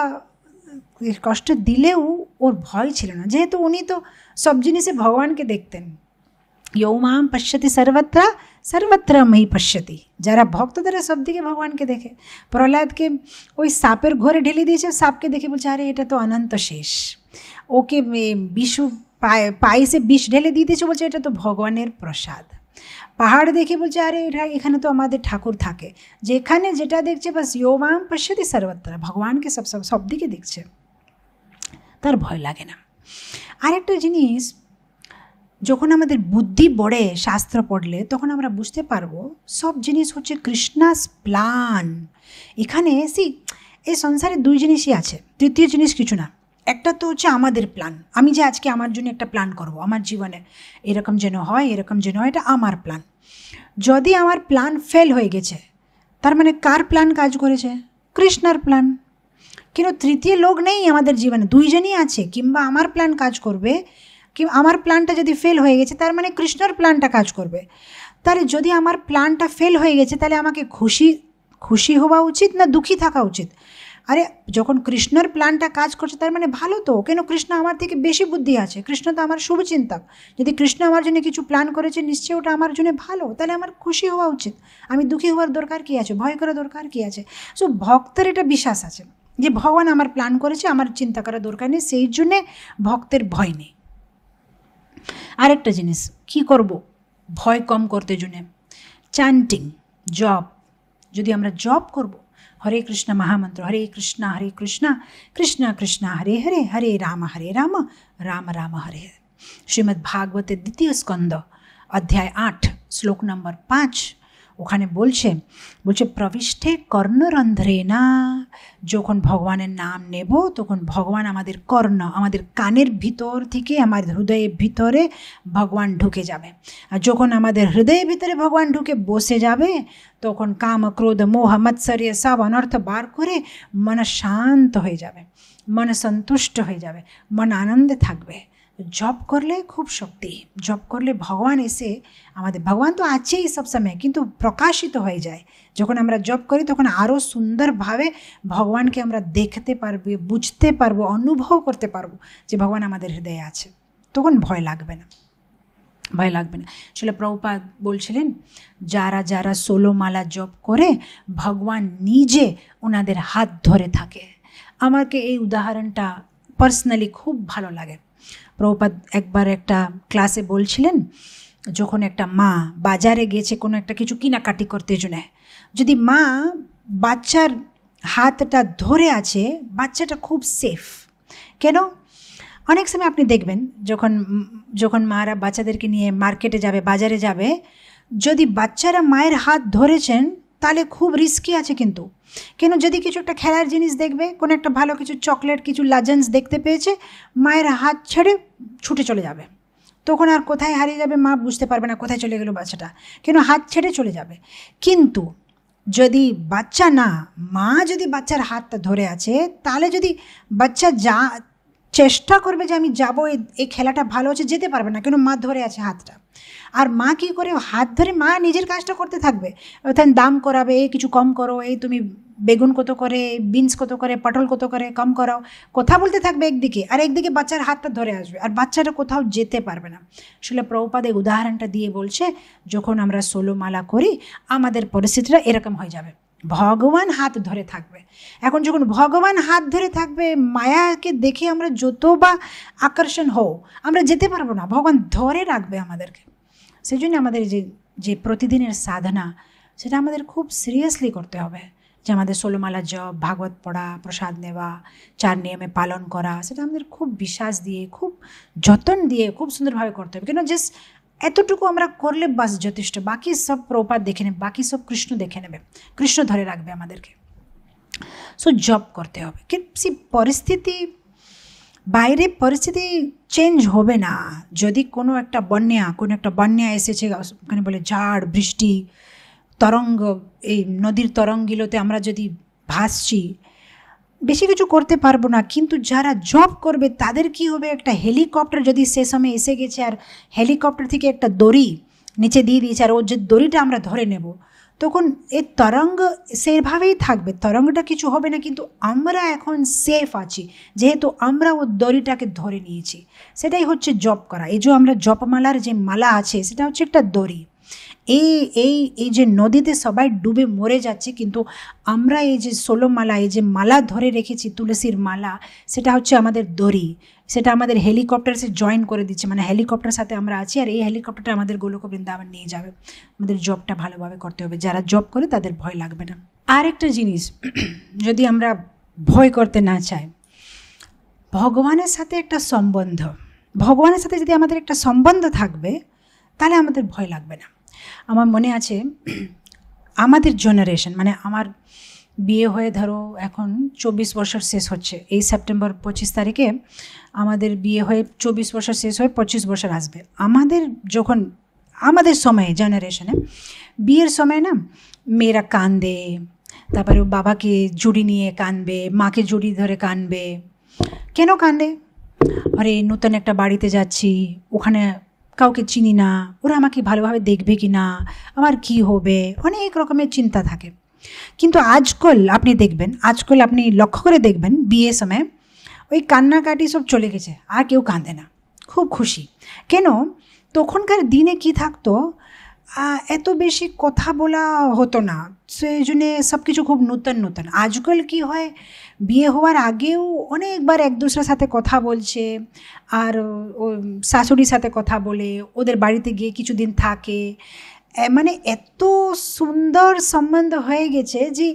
ইস্কষ্ট দিলেও ওর ভল ছিল না যে তো উনি তো সব জিনিসে ভগবান কে দেখতেন యোমাম পশ্যতি সর্বত্র সর্বত্র মই পশ্যতি যারা ভক্তদের সবদিকে ভগবান কে দেখে প্রলাদ কে ওই সাপের ঘরে ঢেলি দিয়েছে সাপ কে দেখে বলছে আরে এটা তো অনন্ত শেষ ও কি বিশু পাইছে বিশ ঢেলে দিয়েছে বলছে এটা তো ভগবানের প্রসাদ পাহাড় দেখে বলছে আরে এখানে তো আমাদের ঠাকুর থাকে যেখানে যেটা দেখছে বাস యোমাম পশ্যতি সর্বত্র ভগবান কে সব সব সবদিকে দেখছে তার ভয় লাগে না আরেকটা জিনিস যখন আমাদের বুদ্ধি বড়ে শাস্ত্র পড়লে তখন আমরা বুঝতে পারবো সব জিনিস হচ্ছে কৃষ্ণাস প্ল্যান এখানে সি এই সংসারে দুই জিনিসই আছে তৃতীয় জিনিস কিছু না একটা তো হচ্ছে আমাদের প্ল্যান আমি যে আজকে আমার জন্য একটা প্ল্যান করব আমার জীবনে এরকম যেন হয় এরকম যেন হয় এটা আমার প্ল্যান যদি আমার প্ল্যান ফেল হয়ে গেছে তার মানে কার প্ল্যান কাজ করেছে কৃষ্ণার প্ল্যান কিন্তু তৃতীয় লোক নেই আমাদের জীবনে দুইজনই আছে কিংবা আমার প্ল্যান কাজ করবে কি আমার প্ল্যানটা যদি ফেল হয়ে গেছে তার মানে কৃষ্ণর প্ল্যানটা কাজ করবে তাহলে যদি আমার প্ল্যানটা ফেল হয়ে গেছে তাহলে আমাকে খুশি খুশি হওয়া উচিত না দুঃখী থাকা উচিত আরে যখন কৃষ্ণর প্ল্যানটা কাজ করছে তার মানে ভালো তো কেন কৃষ্ণ আমার থেকে বেশি বুদ্ধি আছে কৃষ্ণ তো আমার শুভচিন্তক যদি কৃষ্ণ আমার জন্য কিছু প্ল্যান করেছে নিশ্চয়ই ওটা আমার জন্য ভালো তাহলে আমার খুশি হওয়া উচিত আমি দুঃখী হওয়ার দরকার কী আছে ভয় করার দরকার কী আছে সো ভক্তের এটা বিশ্বাস আছে যে ভগবান আমরা প্ল্যান করিছি আমার চিন্তা করা দরকার নেই সেই জুনে ভক্তের ভয় নেই আরেকটা জিনিস কি করব ভয় কম করতে জুনে chanting job যদি আমরা জব করব হরে কৃষ্ণ মহামন্ত্র হরে কৃষ্ণ হরে কৃষ্ণ কৃষ্ণ কৃষ্ণ হরে হরে হরে রাম হরে রাম রাম রাম হরে শ্রীমদ ভাগবতে দ্বিতীয় স্কন্দ অধ্যায় 8 শ্লোক নাম্বার 5 ওখানে বলছে বলছে প্রবিষ্ঠে কর্ণরন্ধ্রে না যখন ভগবানের নাম নেব তখন ভগবান আমাদের কর্ণ আমাদের কানের ভিতর থেকে আমাদের হৃদয়ের ভিতরে ভগবান ঢুকে যাবে আর যখন আমাদের হৃদয়ের ভিতরে ভগবান ঢুকে বসে যাবে তখন কাম ক্রোধ মোহ মৎসর্য সব অনর্থ বার করে মন শান্ত হয়ে যাবে মন সন্তুষ্ট হয়ে যাবে মন আনন্দে থাকবে জব করলে খুব শক্তি জব করলে ভগবান এসে আমাদের ভগবান তো আছেই সবসময় কিন্তু প্রকাশিত হয়ে যায় যখন আমরা জব করি তখন আরও সুন্দরভাবে ভগবানকে আমরা দেখতে পারবো বুঝতে পারবো অনুভব করতে পারবো যে ভগবান আমাদের হৃদয়ে আছে তখন ভয় লাগবে না ভয় লাগবে না আসলে প্রভুপাত বলছিলেন যারা যারা মালা জপ করে ভগবান নিজে ওনাদের হাত ধরে থাকে আমাকে এই উদাহরণটা পার্সোনালি খুব ভালো লাগে প্রভুপাত একবার একটা ক্লাসে বলছিলেন যখন একটা মা বাজারে গেছে কোনো একটা কিছু কিনাকাটি করতে জন্য যদি মা বাচ্চার হাতটা ধরে আছে বাচ্চাটা খুব সেফ কেন অনেক সময় আপনি দেখবেন যখন যখন মারা বাচ্চাদেরকে নিয়ে মার্কেটে যাবে বাজারে যাবে যদি বাচ্চারা মায়ের হাত ধরেছেন তাহলে খুব রিস্কি আছে কিন্তু কেন যদি কিছু একটা খেলার জিনিস দেখবে কোনো একটা ভালো কিছু চকলেট কিছু লাজেন্স দেখতে পেয়েছে মায়ের হাত ছেড়ে ছুটে চলে যাবে তখন আর কোথায় হারিয়ে যাবে মা বুঝতে পারবে না কোথায় চলে গেলো বাচ্চাটা কেন হাত ছেড়ে চলে যাবে কিন্তু যদি বাচ্চা না মা যদি বাচ্চার হাতটা ধরে আছে তাহলে যদি বাচ্চা যা চেষ্টা করবে যে আমি যাবো এই খেলাটা ভালো হচ্ছে যেতে পারবে না কেন মা ধরে আছে হাতটা আর মা কী করে হাত ধরে মা নিজের কাজটা করতে থাকবে অর্থাৎ দাম করাবে এই কিছু কম করো এই তুমি বেগুন কত করে বিনস কত করে পটল কত করে কম করাও কথা বলতে থাকবে একদিকে আর একদিকে বাচ্চার হাতটা ধরে আসবে আর বাচ্চাটা কোথাও যেতে পারবে না আসলে প্রৌপাদে উদাহরণটা দিয়ে বলছে যখন আমরা সোলো মালা করি আমাদের পরিস্থিতিটা এরকম হয়ে যাবে ভগবান হাত ধরে থাকবে এখন যখন ভগবান হাত ধরে থাকবে মায়াকে দেখে আমরা যত বা আকর্ষণ হও আমরা যেতে পারবো না ভগবান ধরে রাখবে আমাদেরকে সেই জন্য আমাদের যে যে প্রতিদিনের সাধনা সেটা আমাদের খুব সিরিয়াসলি করতে হবে যে আমাদের ষোলোমালা জপ ভাগবত পড়া প্রসাদ নেওয়া চার নিয়মে পালন করা সেটা আমাদের খুব বিশ্বাস দিয়ে খুব যতন দিয়ে খুব সুন্দরভাবে করতে হবে কেন জাস্ট এতটুকু আমরা করলে বাস যথেষ্ট বাকি সব প্রপাত দেখে নেবে বাকি সব কৃষ্ণ দেখে নেবে কৃষ্ণ ধরে রাখবে আমাদেরকে সো জব করতে হবে সে পরিস্থিতি বাইরে পরিস্থিতি চেঞ্জ হবে না যদি কোনো একটা বন্যা কোনো একটা বন্যা এসেছে ওখানে বলে ঝাড় বৃষ্টি তরঙ্গ এই নদীর তরঙ্গগুলোতে আমরা যদি ভাসছি বেশি কিছু করতে পারবো না কিন্তু যারা জব করবে তাদের কি হবে একটা হেলিকপ্টার যদি সে সময় এসে গেছে আর হেলিকপ্টার থেকে একটা দড়ি নিচে দিয়ে দিয়েছে আর ওর যে দড়িটা আমরা ধরে নেব তখন এ তরঙ্গ সেভাবেই থাকবে তরঙ্গটা কিছু হবে না কিন্তু আমরা এখন সেফ আছি যেহেতু আমরা ও দড়িটাকে ধরে নিয়েছি সেটাই হচ্ছে জব করা এই যে আমরা জপমালার যে মালা আছে সেটা হচ্ছে একটা দড়ি এই এই এই যে নদীতে সবাই ডুবে মরে যাচ্ছে কিন্তু আমরা এই যে মালা এই যে মালা ধরে রেখেছি তুলসীর মালা সেটা হচ্ছে আমাদের দড়ি সেটা আমাদের হেলিকপ্টারসে জয়েন করে দিচ্ছে মানে হেলিকপ্টার সাথে আমরা আছি আর এই হেলিকপ্টারটা আমাদের গোলক বৃন্দাবন নিয়ে যাবে আমাদের জবটা ভালোভাবে করতে হবে যারা জব করে তাদের ভয় লাগবে না আরেকটা জিনিস যদি আমরা ভয় করতে না চাই ভগবানের সাথে একটা সম্বন্ধ ভগবানের সাথে যদি আমাদের একটা সম্বন্ধ থাকবে তাহলে আমাদের ভয় লাগবে না আমার মনে আছে আমাদের জেনারেশন মানে আমার বিয়ে হয়ে ধরো এখন চব্বিশ বছর শেষ হচ্ছে এই সেপ্টেম্বর পঁচিশ তারিখে আমাদের বিয়ে হয়ে চব্বিশ বছর শেষ হয়ে পঁচিশ বছর আসবে আমাদের যখন আমাদের সময়ে জেনারেশনে বিয়ের সময় না মেয়েরা কান্দে তারপরে বাবাকে জুড়ি নিয়ে কানবে মাকে জুড়ি ধরে কানবে কেন কান্দে আরে নতুন একটা বাড়িতে যাচ্ছি ওখানে কাউকে চিনি না ওরা আমাকে ভালোভাবে দেখবে কি না আমার কি হবে অনেক রকমের চিন্তা থাকে কিন্তু আজকাল আপনি দেখবেন আজকাল আপনি লক্ষ্য করে দেখবেন বিয়ে সময় ওই কান্নাকাটি সব চলে গেছে আর কেউ কাঁদে না খুব খুশি কেন তখনকার দিনে কি থাকতো এত বেশি কথা বলা হতো না সেই জন্যে সব কিছু খুব নূতন নূতন আজকাল কি হয় বিয়ে হওয়ার আগেও অনেকবার এক দুসরার সাথে কথা বলছে আর ও শাশুড়ির সাথে কথা বলে ওদের বাড়িতে গিয়ে কিছুদিন থাকে মানে এত সুন্দর সম্বন্ধ হয়ে গেছে যে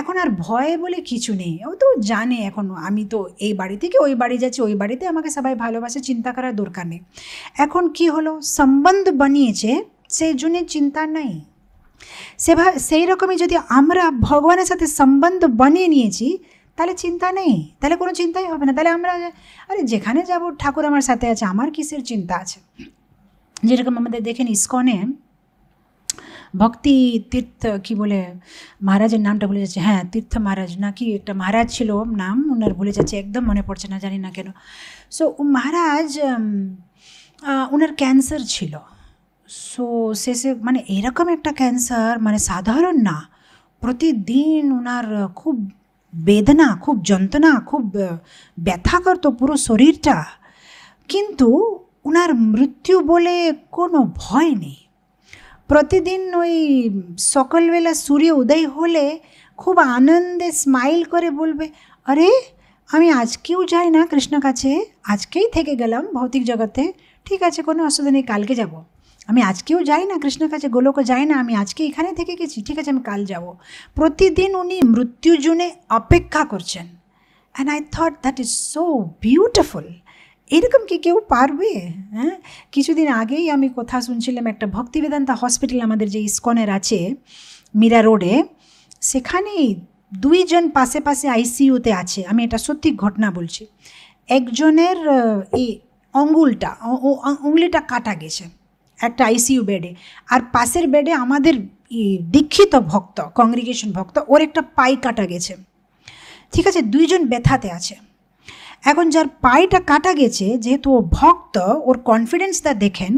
এখন আর ভয় বলে কিছু নেই ও তো জানে এখন আমি তো এই বাড়ি থেকে ওই বাড়ি যাচ্ছি ওই বাড়িতে আমাকে সবাই ভালোবাসে চিন্তা করার দরকার নেই এখন কি হলো সম্বন্ধ বানিয়েছে সেই জন্য চিন্তা নাই সেভাবে সেই রকমই যদি আমরা ভগবানের সাথে সম্বন্ধ বানিয়ে নিয়েছি তাহলে চিন্তা নেই তাহলে কোনো চিন্তাই হবে না তাহলে আমরা আরে যেখানে যাব ঠাকুর আমার সাথে আছে আমার কিসের চিন্তা আছে যেরকম আমাদের দেখেন ইস্কনে ভক্তি তীর্থ কি বলে মহারাজের নামটা ভুলে যাচ্ছে হ্যাঁ তীর্থ মহারাজ নাকি একটা মহারাজ ছিল নাম ওনার ভুলে যাচ্ছে একদম মনে পড়ছে না জানি না কেন সো মহারাজ ওনার ক্যান্সার ছিল সো শেষে মানে এরকম একটা ক্যান্সার মানে সাধারণ না প্রতিদিন ওনার খুব বেদনা খুব যন্ত্রণা খুব ব্যথা করতো পুরো শরীরটা কিন্তু ওনার মৃত্যু বলে কোনো ভয় নেই প্রতিদিন ওই সকালবেলা সূর্য উদয় হলে খুব আনন্দে স্মাইল করে বলবে আরে আমি আজকেও যাই না কৃষ্ণ কাছে আজকেই থেকে গেলাম ভৌতিক জগতে ঠিক আছে কোনো অসুবিধা নেই কালকে যাবো আমি আজকেও যাই না কৃষ্ণের কাছে গোলকও যাই না আমি আজকে এখানে থেকে গেছি ঠিক আছে আমি কাল যাব প্রতিদিন উনি মৃত্যুর জন্যে অপেক্ষা করছেন and I thought that is so beautiful এরকম কি কেউ পারবে হ্যাঁ কিছুদিন আগেই আমি কথা শুনছিলাম একটা ভক্তিবেদান্তা হসপিটাল আমাদের যে ইস্কনের আছে মীরা রোডে সেখানেই দুইজন পাশে পাশে আইসিইউতে আছে আমি এটা সত্যি ঘটনা বলছি একজনের এই অঙ্গুলটা ও অঙ্গুলিটা কাটা গেছে একটা আইসিইউ বেডে আর পাশের বেডে আমাদের দীক্ষিত ভক্ত কংগ্রিগেশন ভক্ত ওর একটা পাই কাটা গেছে ঠিক আছে দুইজন ব্যথাতে আছে এখন যার পাইটা কাটা গেছে যেহেতু ও ভক্ত ওর কনফিডেন্সটা দেখেন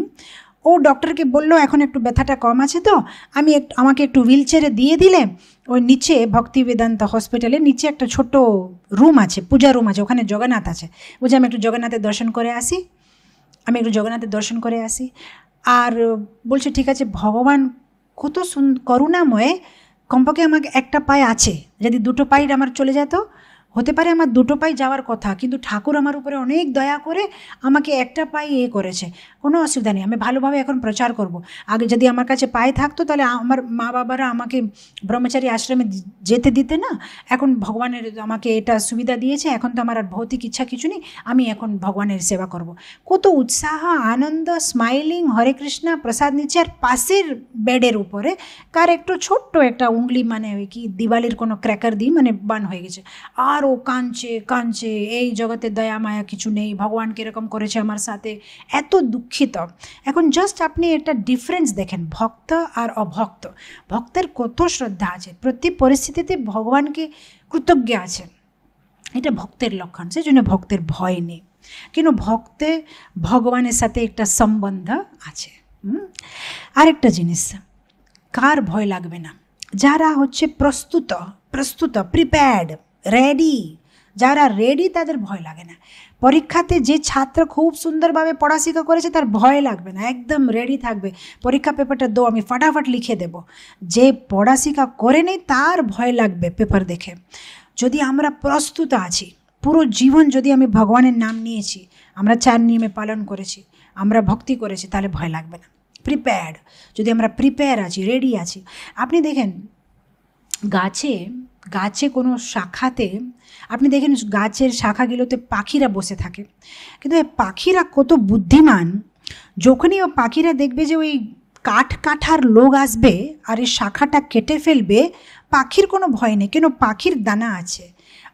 ও ডক্টরকে বললো এখন একটু ব্যথাটা কম আছে তো আমি একটু আমাকে একটু হুইল চেয়ারে দিয়ে দিলে ওই নিচে ভক্তি বেদান্ত হসপিটালে নিচে একটা ছোট রুম আছে পূজা রুম আছে ওখানে জগন্নাথ আছে বলছে আমি একটু জগন্নাথের দর্শন করে আসি আমি একটু জগন্নাথের দর্শন করে আসি আর বলছে ঠিক আছে ভগবান কত সুন করুণাময় কমপক্ষে আমাকে একটা পায়ে আছে যদি দুটো পায়ে আমার চলে যেত হতে পারে আমার দুটো পায়ে যাওয়ার কথা কিন্তু ঠাকুর আমার উপরে অনেক দয়া করে আমাকে একটা পায়ে এ করেছে কোনো অসুবিধা নেই আমি ভালোভাবে এখন প্রচার করব আগে যদি আমার কাছে পায়ে থাকতো তাহলে আমার মা বাবারা আমাকে ব্রহ্মচারী আশ্রমে যেতে দিতে না এখন ভগবানের আমাকে এটা সুবিধা দিয়েছে এখন তো আমার আর ভৌতিক ইচ্ছা কিছু নেই আমি এখন ভগবানের সেবা করব। কত উৎসাহ আনন্দ স্মাইলিং হরে কৃষ্ণা প্রসাদ নিচ্ছে আর পাশের বেডের উপরে কার একটু ছোট্ট একটা উঙ্গলি মানে ওই কি দিওয়ালির কোনো ক্র্যাকার দিই মানে বান হয়ে গেছে আর আরও কাঁদছে কাঁদছে এই জগতে দয়া মায়া কিছু নেই ভগবান কীরকম করেছে আমার সাথে এত দুঃখিত এখন জাস্ট আপনি এটা ডিফারেন্স দেখেন ভক্ত আর অভক্ত ভক্তের কত শ্রদ্ধা আছে প্রতি পরিস্থিতিতে ভগবানকে কৃতজ্ঞ আছেন এটা ভক্তের লক্ষণ সেই জন্য ভক্তের ভয় নেই কিন্তু ভক্তে ভগবানের সাথে একটা সম্বন্ধ আছে আরেকটা জিনিস কার ভয় লাগবে না যারা হচ্ছে প্রস্তুত প্রস্তুত প্রিপেয়ার্ড রেডি যারা রেডি তাদের ভয় লাগে না পরীক্ষাতে যে ছাত্র খুব সুন্দরভাবে পড়াশিখা করেছে তার ভয় লাগবে না একদম রেডি থাকবে পরীক্ষা পেপারটা দো আমি ফাটাফাট লিখে দেব যে পড়াশিখা করে নেই তার ভয় লাগবে পেপার দেখে যদি আমরা প্রস্তুত আছি পুরো জীবন যদি আমি ভগবানের নাম নিয়েছি আমরা চার নিয়মে পালন করেছি আমরা ভক্তি করেছি তাহলে ভয় লাগবে না প্রিপেয়ার্ড যদি আমরা প্রিপেয়ার আছি রেডি আছি আপনি দেখেন গাছে গাছে কোনো শাখাতে আপনি দেখেন গাছের শাখাগুলোতে পাখিরা বসে থাকে কিন্তু পাখিরা কত বুদ্ধিমান যখনই ও পাখিরা দেখবে যে ওই কাঠ কাঠার লোক আসবে আর এই শাখাটা কেটে ফেলবে পাখির কোনো ভয় নেই কেন পাখির দানা আছে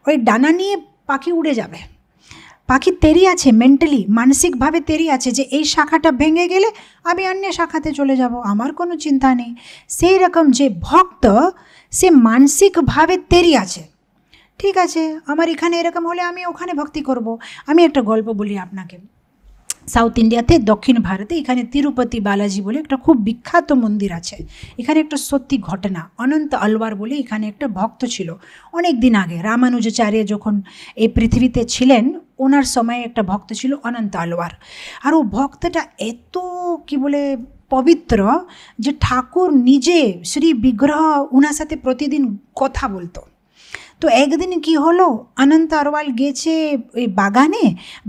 ওই ডানা নিয়ে পাখি উড়ে যাবে পাখির তেরি আছে মেন্টালি মানসিকভাবে তেরি আছে যে এই শাখাটা ভেঙে গেলে আমি অন্য শাখাতে চলে যাব আমার কোনো চিন্তা নেই সেই রকম যে ভক্ত সে মানসিকভাবে তেরি আছে ঠিক আছে আমার এখানে এরকম হলে আমি ওখানে ভক্তি করব। আমি একটা গল্প বলি আপনাকে সাউথ ইন্ডিয়াতে দক্ষিণ ভারতে এখানে তিরুপতি বালাজি বলে একটা খুব বিখ্যাত মন্দির আছে এখানে একটা সত্যি ঘটনা অনন্ত আলওয়ার বলে এখানে একটা ভক্ত ছিল অনেক দিন আগে রামানুজাচার্য যখন এই পৃথিবীতে ছিলেন ওনার সময়ে একটা ভক্ত ছিল অনন্ত আলওয়ার আর ও ভক্তটা এত কি বলে পবিত্র যে ঠাকুর নিজে শ্রী বিগ্রহ ওনার সাথে প্রতিদিন কথা বলতো তো একদিন কি হলো অনন্ত আরওয়াল গেছে ওই বাগানে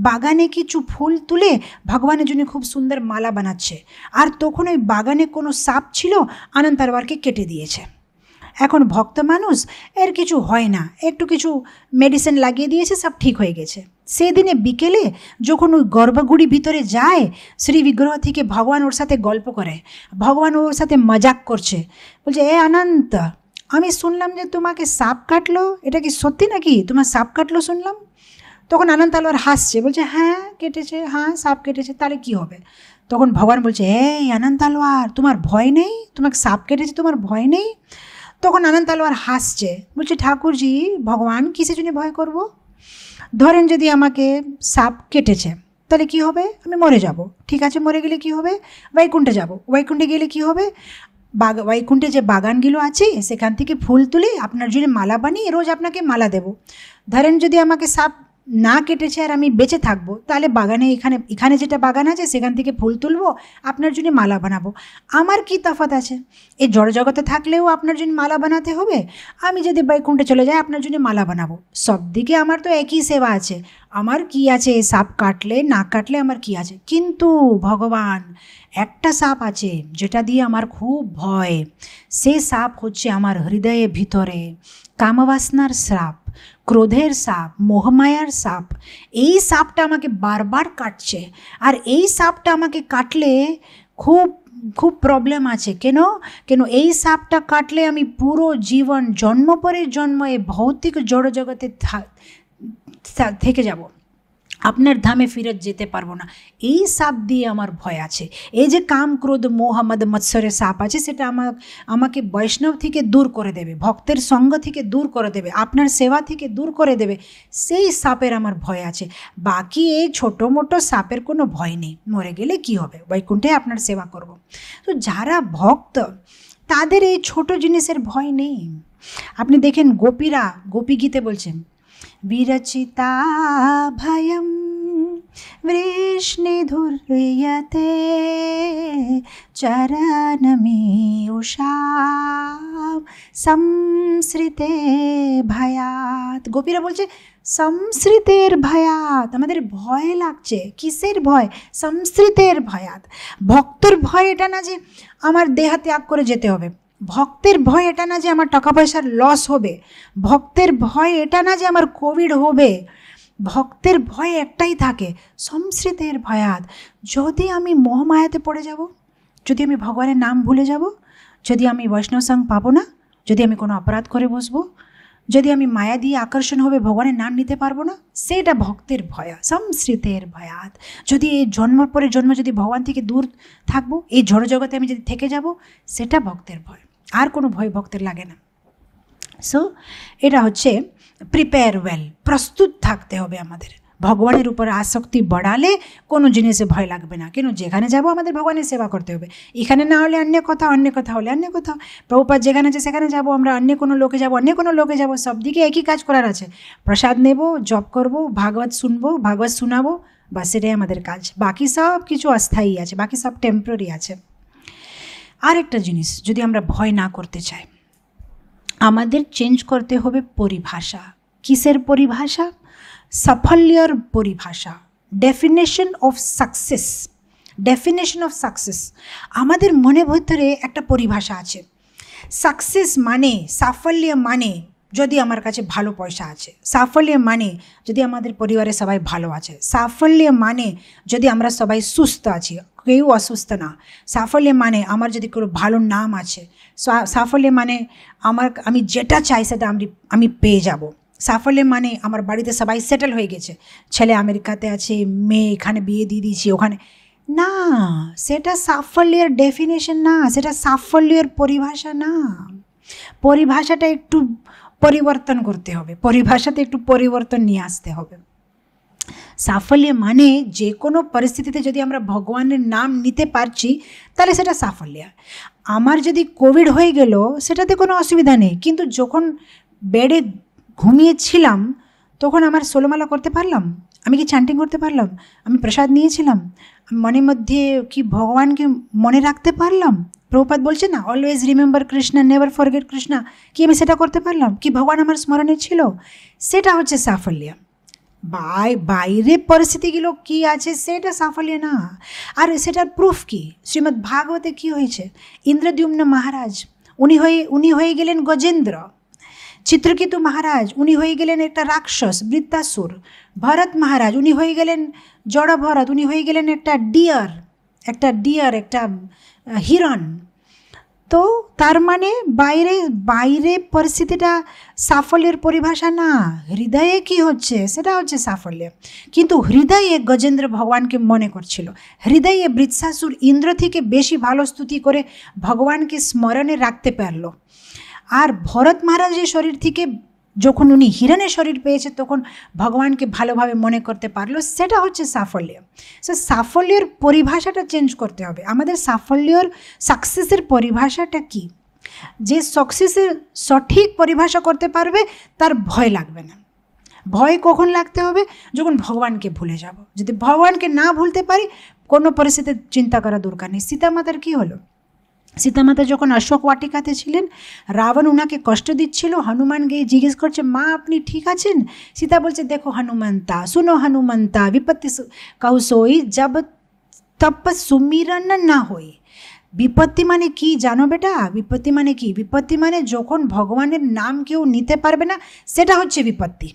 বাগানে কিছু ফুল তুলে ভগবানের জন্য খুব সুন্দর মালা বানাচ্ছে আর তখন ওই বাগানে কোনো সাপ ছিল অনন্ত আরওয়ালকে কেটে দিয়েছে এখন ভক্ত মানুষ এর কিছু হয় না একটু কিছু মেডিসিন লাগিয়ে দিয়েছে সব ঠিক হয়ে গেছে সেদিনে বিকেলে যখন ওই গর্ভগুড়ি ভিতরে যায় শ্রী বিগ্রহ থেকে ভগবান ওর সাথে গল্প করে ভগবান ওর সাথে মজাক করছে বলছে এ অনন্ত আমি শুনলাম যে তোমাকে সাপ কাটলো এটা কি সত্যি নাকি তোমার সাপ কাটলো শুনলাম তখন আনন্দ আলোয়ার হাসছে বলছে হ্যাঁ কেটেছে হ্যাঁ সাপ কেটেছে তাহলে কি হবে তখন ভগবান বলছে এই আনন্দ আলোয়ার তোমার ভয় নেই তোমাকে সাপ কেটেছে তোমার ভয় নেই তখন আনন্দ তালোয়ার হাসছে বলছে ঠাকুরজি ভগবান কিসের জন্য ভয় করব। ধরেন যদি আমাকে সাপ কেটেছে তাহলে কি হবে আমি মরে যাব ঠিক আছে মরে গেলে কি হবে বৈকুণ্ঠে যাব বৈকুণ্ঠে গেলে কি হবে বাগ বৈকুণ্ঠে যে বাগানগুলো আছে সেখান থেকে ফুল তুলে আপনার জন্য মালা বানিয়ে রোজ আপনাকে মালা দেব ধরেন যদি আমাকে সাপ না কেটেছে আর আমি বেঁচে থাকবো তাহলে বাগানে এখানে এখানে যেটা বাগান আছে সেখান থেকে ফুল তুলবো আপনার জন্য মালা বানাবো আমার কি তাফাত আছে এই জড়জগতে থাকলেও আপনার জন্য মালা বানাতে হবে আমি যদি বৈকুণ্ঠে চলে যাই আপনার জন্য মালা বানাবো সব দিকে আমার তো একই সেবা আছে আমার কি আছে সাপ কাটলে না কাটলে আমার কি আছে কিন্তু ভগবান একটা সাপ আছে যেটা দিয়ে আমার খুব ভয় সে সাপ হচ্ছে আমার হৃদয়ে ভিতরে কামবাসনার শ্রাপ ক্রোধের সাপ মোহমায়ার সাপ এই সাপটা আমাকে বারবার কাটছে আর এই সাপটা আমাকে কাটলে খুব খুব প্রবলেম আছে কেন কেন এই সাপটা কাটলে আমি পুরো জীবন জন্ম পরে জন্ম এ ভৌতিক জড়জগতে থেকে যাব আপনার ধামে ফিরত যেতে পারবো না এই সাপ দিয়ে আমার ভয় আছে এই যে কাম ক্রোধ আমাদের মৎসরের সাপ আছে সেটা আমার আমাকে বৈষ্ণব থেকে দূর করে দেবে ভক্তের সঙ্গ থেকে দূর করে দেবে আপনার সেবা থেকে দূর করে দেবে সেই সাপের আমার ভয় আছে বাকি এই ছোটো মোটো সাপের কোনো ভয় নেই মরে গেলে কি হবে বৈকুণ্ঠে আপনার সেবা করব। তো যারা ভক্ত তাদের এই ছোট জিনিসের ভয় নেই আপনি দেখেন গোপীরা গোপী গীতে বলছেন विरचिता भयं वृष्णिधुर्यते चरणमीयुषा সংসৃতে ভয়াত গোপীরা বলছে সংসৃতের ভয়াত আমাদের ভয় লাগছে কিসের ভয় সংসৃতের ভয়াত ভক্তর ভয় এটা না যে আমার দেহা ত্যাগ করে যেতে হবে ভক্তের ভয় এটা না যে আমার টাকা পয়সার লস হবে ভক্তের ভয় এটা না যে আমার কোভিড হবে ভক্তের ভয় একটাই থাকে সংস্কৃতের ভয়াত যদি আমি মোহমায়াতে পড়ে যাব যদি আমি ভগবানের নাম ভুলে যাব যদি আমি বৈষ্ণব সং পাবো না যদি আমি কোনো অপরাধ করে বসবো যদি আমি মায়া দিয়ে আকর্ষণ হবে ভগবানের নাম নিতে পারবো না সেটা ভক্তের ভয়া সংস্কৃতের ভয়াত যদি এই জন্মর পরে জন্ম যদি ভগবান থেকে দূর থাকবো এই জগতে আমি যদি থেকে যাব সেটা ভক্তের ভয় আর কোনো ভয় ভক্তের লাগে না সো এটা হচ্ছে প্রিপেয়ার ওয়েল প্রস্তুত থাকতে হবে আমাদের ভগবানের উপর আসক্তি বাড়ালে কোনো জিনিসে ভয় লাগবে না কেন যেখানে যাব আমাদের ভগবানের সেবা করতে হবে এখানে না হলে অন্য কথা অন্য কথা হলে অন্য কথা প্রভুপাত যেখানে আছে সেখানে যাব আমরা অন্য কোনো লোকে যাব অন্য কোনো লোকে যাব সব দিকে একই কাজ করার আছে প্রসাদ নেব জব করব ভাগবত শুনবো ভাগবত শোনাবো বা সেটাই আমাদের কাজ বাকি সব কিছু অস্থায়ী আছে বাকি সব টেম্পোরারি আছে আর একটা জিনিস যদি আমরা ভয় না করতে চাই আমাদের চেঞ্জ করতে হবে পরিভাষা কিসের পরিভাষা সাফল্যর পরিভাষা definition of success definition of success আমাদের মনে ভিতরে একটা পরিভাষা আছে সাকসেস মানে সাফল্য মানে যদি আমার কাছে ভালো পয়সা আছে সাফল্য মানে যদি আমাদের পরিবারে সবাই ভালো আছে সাফল্য মানে যদি আমরা সবাই সুস্থ আছি কেউ অসুস্থ না সাফল্য মানে আমার যদি কোনো ভালো নাম আছে সাফল্য মানে আমার আমি যেটা চাই সেটা আমি আমি পেয়ে যাব সাফল্য মানে আমার বাড়িতে সবাই সেটেল হয়ে গেছে ছেলে আমেরিকাতে আছে মেয়ে এখানে বিয়ে দিয়ে দিয়েছি ওখানে না সেটা সাফল্যের ডেফিনেশন না সেটা সাফল্যের পরিভাষা না পরিভাষাটা একটু পরিবর্তন করতে হবে পরিভাষাতে একটু পরিবর্তন নিয়ে আসতে হবে সাফল্য মানে যে কোনো পরিস্থিতিতে যদি আমরা ভগবানের নাম নিতে পারছি তাহলে সেটা সাফল্য আমার যদি কোভিড হয়ে গেল সেটাতে কোনো অসুবিধা নেই কিন্তু যখন বেডে ঘুমিয়েছিলাম তখন আমার ষোলোমালা করতে পারলাম আমি কি চ্যান্টিং করতে পারলাম আমি প্রসাদ নিয়েছিলাম মনের মধ্যে কি ভগবানকে মনে রাখতে পারলাম প্রভুপাত বলছে না always remember Krishna never forget Krishna কি আমি সেটা করতে পারলাম কি ভগবান আমার স্মরণে ছিল সেটা হচ্ছে সাফল্য বাই বাইরে পরিস্থিতিগুলো কি আছে সেটা সাফল্য না আর সেটার প্রুফ কি শ্রীমৎ ভাগবতে কি হয়েছে ইন্দ্রদ্যুম্ন মহারাজ উনি হয়ে উনি হয়ে গেলেন গজেন্দ্র চিত্রকেতু মহারাজ উনি হয়ে গেলেন একটা রাক্ষস বৃত্তাসুর ভরত মহারাজ উনি হয়ে গেলেন জড় ভরত উনি হয়ে গেলেন একটা ডিয়ার একটা ডিয়ার একটা হিরণ তো তার মানে বাইরে বাইরে পরিস্থিতিটা সাফল্যের পরিভাষা না হৃদয়ে কি হচ্ছে সেটা হচ্ছে সাফল্য কিন্তু হৃদয়ে গজেন্দ্র ভগবানকে মনে করছিল হৃদয়ে বৃৎসাসুর ইন্দ্র থেকে বেশি ভালো স্তুতি করে ভগবানকে স্মরণে রাখতে পারল আর ভরত মহারাজের শরীর থেকে যখন উনি হিরণের শরীর পেয়েছে তখন ভগবানকে ভালোভাবে মনে করতে পারলো সেটা হচ্ছে সাফল্য সো সাফল্যের পরিভাষাটা চেঞ্জ করতে হবে আমাদের সাফল্যর সাকসেসের পরিভাষাটা কী যে সাকসেসের সঠিক পরিভাষা করতে পারবে তার ভয় লাগবে না ভয় কখন লাগতে হবে যখন ভগবানকে ভুলে যাব যদি ভগবানকে না ভুলতে পারি কোনো পরিস্থিতিতে চিন্তা করা দরকার নেই সীতামাতার কী হলো সীতামাতা যখন অশোক ওয়াটিকাতে ছিলেন রাবণ ওনাকে কষ্ট দিচ্ছিল হনুমান গিয়ে জিজ্ঞেস করছে মা আপনি ঠিক আছেন সীতা বলছে দেখো হনুমন্তা শুনো হনুমন্তা বিপত্তি কৌশোই যাব তপ সুমিরন না হই বিপত্তি মানে কি জানো বেটা বিপত্তি মানে কি বিপত্তি মানে যখন ভগবানের নাম কেউ নিতে পারবে না সেটা হচ্ছে বিপত্তি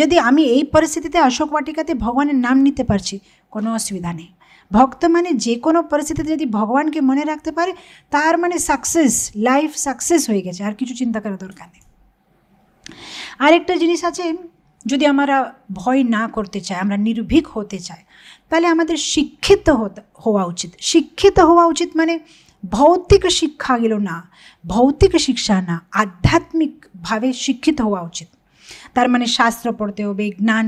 যদি আমি এই পরিস্থিতিতে অশোক বাটিকাতে ভগবানের নাম নিতে পারছি কোনো অসুবিধা নেই ভক্ত মানে যে কোনো পরিস্থিতিতে যদি ভগবানকে মনে রাখতে পারে তার মানে সাকসেস লাইফ সাকসেস হয়ে গেছে আর কিছু চিন্তা করার দরকার নেই আরেকটা জিনিস আছে যদি আমরা ভয় না করতে চাই আমরা নির্ভীক হতে চাই তাহলে আমাদের শিক্ষিত হওয়া উচিত শিক্ষিত হওয়া উচিত মানে ভৌতিক শিক্ষা গেল না ভৌতিক শিক্ষা না আধ্যাত্মিকভাবে শিক্ষিত হওয়া উচিত তার মানে শাস্ত্র পড়তে হবে জ্ঞান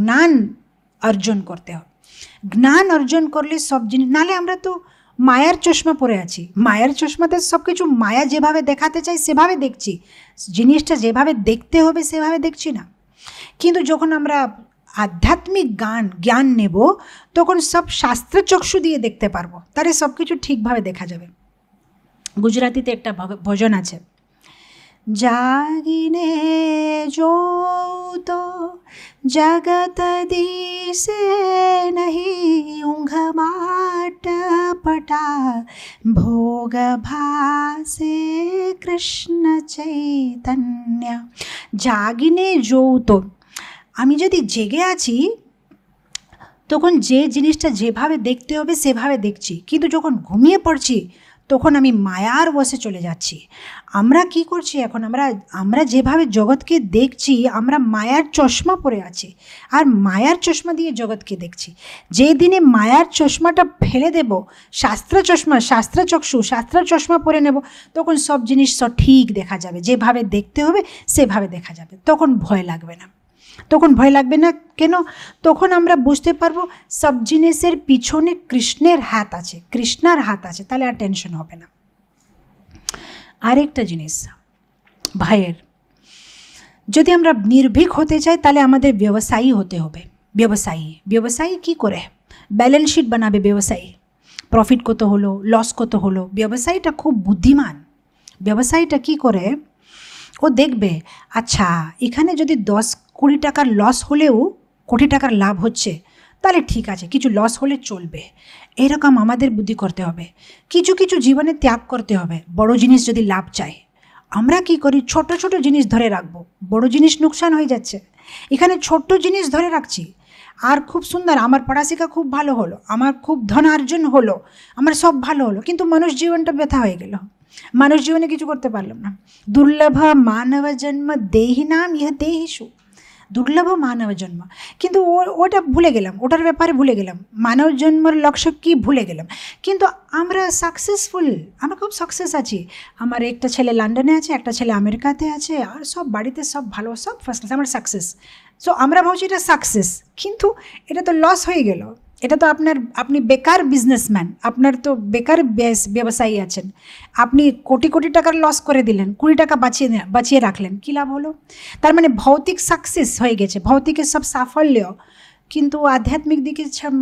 জ্ঞান অর্জন করতে হবে জ্ঞান অর্জন করলে সব জিনিস নাহলে আমরা তো মায়ার চশমা পরে আছি মায়ার চশমাতে সব কিছু মায়া যেভাবে দেখাতে চাই সেভাবে দেখছি জিনিসটা যেভাবে দেখতে হবে সেভাবে দেখছি না কিন্তু যখন আমরা আধ্যাত্মিক গান জ্ঞান নেব তখন সব শাস্ত্র চক্ষু দিয়ে দেখতে পারবো তাহলে সব কিছু ঠিকভাবে দেখা যাবে গুজরাতিতে একটা ভজন আছে উঘ ಜೋತೋ जगतदीसे नहि उघमाटपटा কৃষ্ণ কৃষ্ণচৈতন্য জাগিনে যৌত আমি যদি জেগে আছি তখন যে জিনিসটা যেভাবে দেখতে হবে সেভাবে দেখছি কিন্তু যখন ঘুমিয়ে পড়ছি তখন আমি মায়ার বসে চলে যাচ্ছি আমরা কি করছি এখন আমরা আমরা যেভাবে জগৎকে দেখছি আমরা মায়ার চশমা পরে আছি আর মায়ার চশমা দিয়ে জগৎকে দেখছি যেই দিনে মায়ার চশমাটা ফেলে দেব শাস্ত্র চশমা শাস্ত্র চক্ষু শাস্ত্র চশমা পরে নেব তখন সব জিনিস সঠিক দেখা যাবে যেভাবে দেখতে হবে সেভাবে দেখা যাবে তখন ভয় লাগবে না তখন ভয় লাগবে না কেন তখন আমরা বুঝতে পারবো সব জিনিসের পিছনে কৃষ্ণের হাত আছে কৃষ্ণার হাত আছে তাহলে আর টেনশন হবে না আরেকটা জিনিস ভাইয়ের যদি আমরা নির্ভীক হতে চাই তাহলে আমাদের ব্যবসায়ী হতে হবে ব্যবসায়ী ব্যবসায়ী কি করে ব্যালেন্স শিট বানাবে ব্যবসায়ী প্রফিট কত হলো লস কত হলো ব্যবসায়ীটা খুব বুদ্ধিমান ব্যবসায়ীটা কি করে ও দেখবে আচ্ছা এখানে যদি দশ কুড়ি টাকার লস হলেও কোটি টাকার লাভ হচ্ছে তাহলে ঠিক আছে কিছু লস হলে চলবে এরকম আমাদের বুদ্ধি করতে হবে কিছু কিছু জীবনে ত্যাগ করতে হবে বড় জিনিস যদি লাভ চাই আমরা কি করি ছোট ছোট জিনিস ধরে রাখবো বড় জিনিস নুকসান হয়ে যাচ্ছে এখানে ছোট্ট জিনিস ধরে রাখছি আর খুব সুন্দর আমার পড়াশিক্ষা খুব ভালো হলো আমার খুব ধন আর্জন হলো আমার সব ভালো হলো কিন্তু মানুষ জীবনটা ব্যথা হয়ে গেল মানুষ জীবনে কিছু করতে পারলাম না দুর্লভ মানব জন্ম দেহি নাম ইহা ইহ সুখ দুর্লভ মানব জন্ম কিন্তু ওটা ভুলে গেলাম ওটার ব্যাপারে ভুলে গেলাম মানব জন্মের লক্ষ্য কি ভুলে গেলাম কিন্তু আমরা সাকসেসফুল আমরা খুব সাকসেস আছি আমার একটা ছেলে লন্ডনে আছে একটা ছেলে আমেরিকাতে আছে আর সব বাড়িতে সব ভালো সব ফার্স্ট ক্লাস আমার সাকসেস সো আমরা ভাবছি এটা সাকসেস কিন্তু এটা তো লস হয়ে গেল এটা তো আপনার আপনি বেকার बिजनेসম্যান আপনি তো বেকার ব্যবসায়ী আছেন আপনি কোটি কোটি টাকা লস করে দিলেন 20 টাকা বাঁচিয়ে বাঁচিয়ে রাখলেন কি লাভ হলো তার মানে ভৌতিক সাকসেস হয়ে গেছে ভৌতিকে সব সাফল্য কিন্তু আধ্যাত্মিক দিক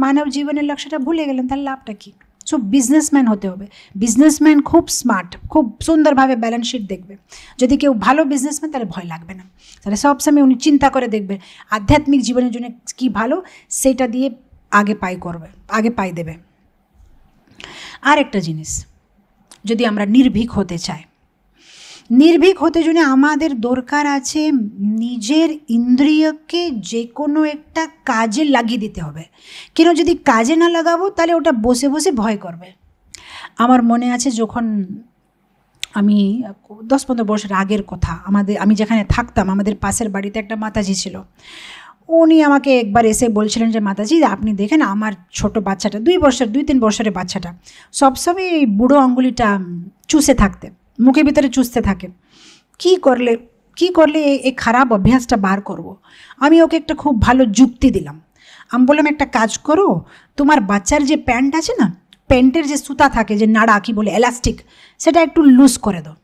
মানব জীবনের লক্ষ্যটা ভুলে গেলেন তাহলে লাভটা কি সব बिजनेসম্যান হতে হবে बिजनेসম্যান খুব স্মার্ট খুব সুন্দরভাবে ব্যালেন্স শীট দেখবে যদি কেউ ভালো बिजनेসম্যান তার ভয় লাগবে না সে সব সময় উনি চিন্তা করে দেখবে আধ্যাত্মিক জীবনের জন্য কি ভালো সেটা দিয়ে আগে পাই করবে আগে পাই দেবে আর একটা জিনিস যদি আমরা নির্ভীক হতে চাই নির্ভীক হতে জন্য আমাদের দরকার আছে নিজের ইন্দ্রিয়কে যে কোনো একটা কাজে লাগিয়ে দিতে হবে কেন যদি কাজে না লাগাবো তাহলে ওটা বসে বসে ভয় করবে আমার মনে আছে যখন আমি দশ পনেরো বছর আগের কথা আমাদের আমি যেখানে থাকতাম আমাদের পাশের বাড়িতে একটা মাতাজি ছিল উনি আমাকে একবার এসে বলছিলেন যে মাতাজি আপনি দেখেন আমার ছোট বাচ্চাটা দুই বছর দুই তিন বছরের বাচ্চাটা সবসময় এই বুড়ো আঙ্গুলিটা চুষে থাকতে মুখে ভিতরে চুষতে থাকে কি করলে কি করলে এই খারাপ অভ্যাসটা বার করব। আমি ওকে একটা খুব ভালো যুক্তি দিলাম আমি বললাম একটা কাজ করো তোমার বাচ্চার যে প্যান্ট আছে না প্যান্টের যে সুতা থাকে যে নাড়া কি বলে এলাস্টিক সেটা একটু লুজ করে দাও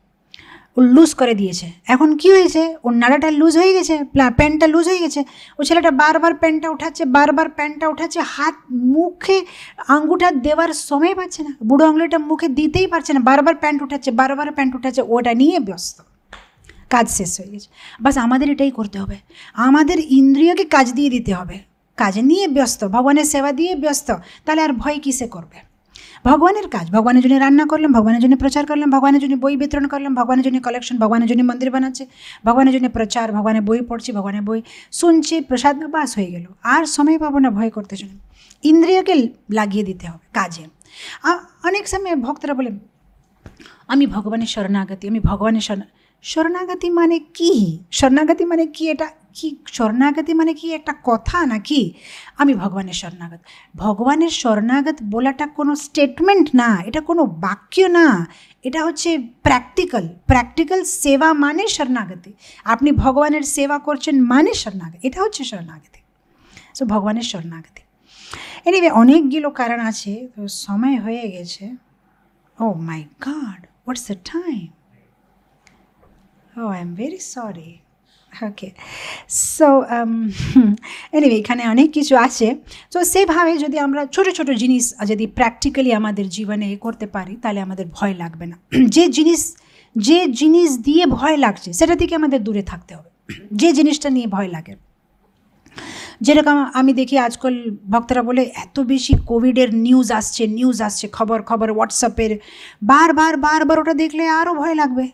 ও লুজ করে দিয়েছে এখন কি হয়েছে ওর নাড়াটা লুজ হয়ে গেছে প্যান্টটা লুজ হয়ে গেছে ও ছেলেটা বারবার প্যান্টটা উঠাচ্ছে বারবার প্যান্টটা উঠাচ্ছে হাত মুখে আঙ্গুঠা দেওয়ার সময় পাচ্ছে না বুড়ো আঙুলটা মুখে দিতেই পারছে না বারবার প্যান্ট উঠাচ্ছে বারবার প্যান্ট উঠাচ্ছে ওটা নিয়ে ব্যস্ত কাজ শেষ হয়ে গেছে বাস আমাদের এটাই করতে হবে আমাদের ইন্দ্রিয়কে কাজ দিয়ে দিতে হবে কাজ নিয়ে ব্যস্ত ভগবানের সেবা দিয়ে ব্যস্ত তাহলে আর ভয় কিসে করবে ভগবানের কাজ ভগবানের জন্য রান্না করলাম ভগবানের জন্য প্রচার করলাম ভগবানের জন্য বই বিতরণ করলাম ভগবানের জন্য কালেকশন ভগবানের জন্য মন্দির বানাচ্ছে ভগবানের জন্য প্রচার ভগবানের বই পড়ছে ভগবানের বই শুনছি প্রসাদ বাস হয়ে গেল আর সময় পাবো না ভয় করতে জন্য ইন্দ্রিয়কে লাগিয়ে দিতে হবে কাজে অনেক সময় ভক্তরা বলে আমি ভগবানের শরণাগতি আমি ভগবানের শরণ শরণাগতি মানে কি শরণাগতি মানে কি এটা কি শরণাগতি মানে কি একটা কথা নাকি আমি ভগবানের শরণাগত ভগবানের শরণাগত বলাটা কোনো স্টেটমেন্ট না এটা কোনো বাক্য না এটা হচ্ছে প্র্যাকটিক্যাল প্র্যাকটিক্যাল সেবা মানে শরণাগতি আপনি ভগবানের সেবা করছেন মানে শরণাগতি এটা হচ্ছে শরণাগতি সো ভগবানের শরণাগতি এনিওয়ে অনেকগুলো কারণ আছে সময় হয়ে গেছে oh my god what's the time oh I am very sorry okay so anyway এখানে অনেক কিছু আছে তো সেভাবে যদি আমরা ছোট ছোট জিনিস যদি প্র্যাকটিক্যালি আমাদের জীবনে করতে পারি তাহলে আমাদের ভয় লাগবে না যে জিনিস যে জিনিস দিয়ে ভয় লাগছে সেটা থেকে আমাদের দূরে থাকতে হবে যে জিনিসটা নিয়ে ভয় লাগে যেরকম আমি দেখি আজকাল ভক্তরা বলে এত বেশি কোভিডের নিউজ আসছে নিউজ আসছে খবর খবর হোয়াটসঅ্যাপের বারবার বারবার ওটা দেখলে আরও ভয় লাগবে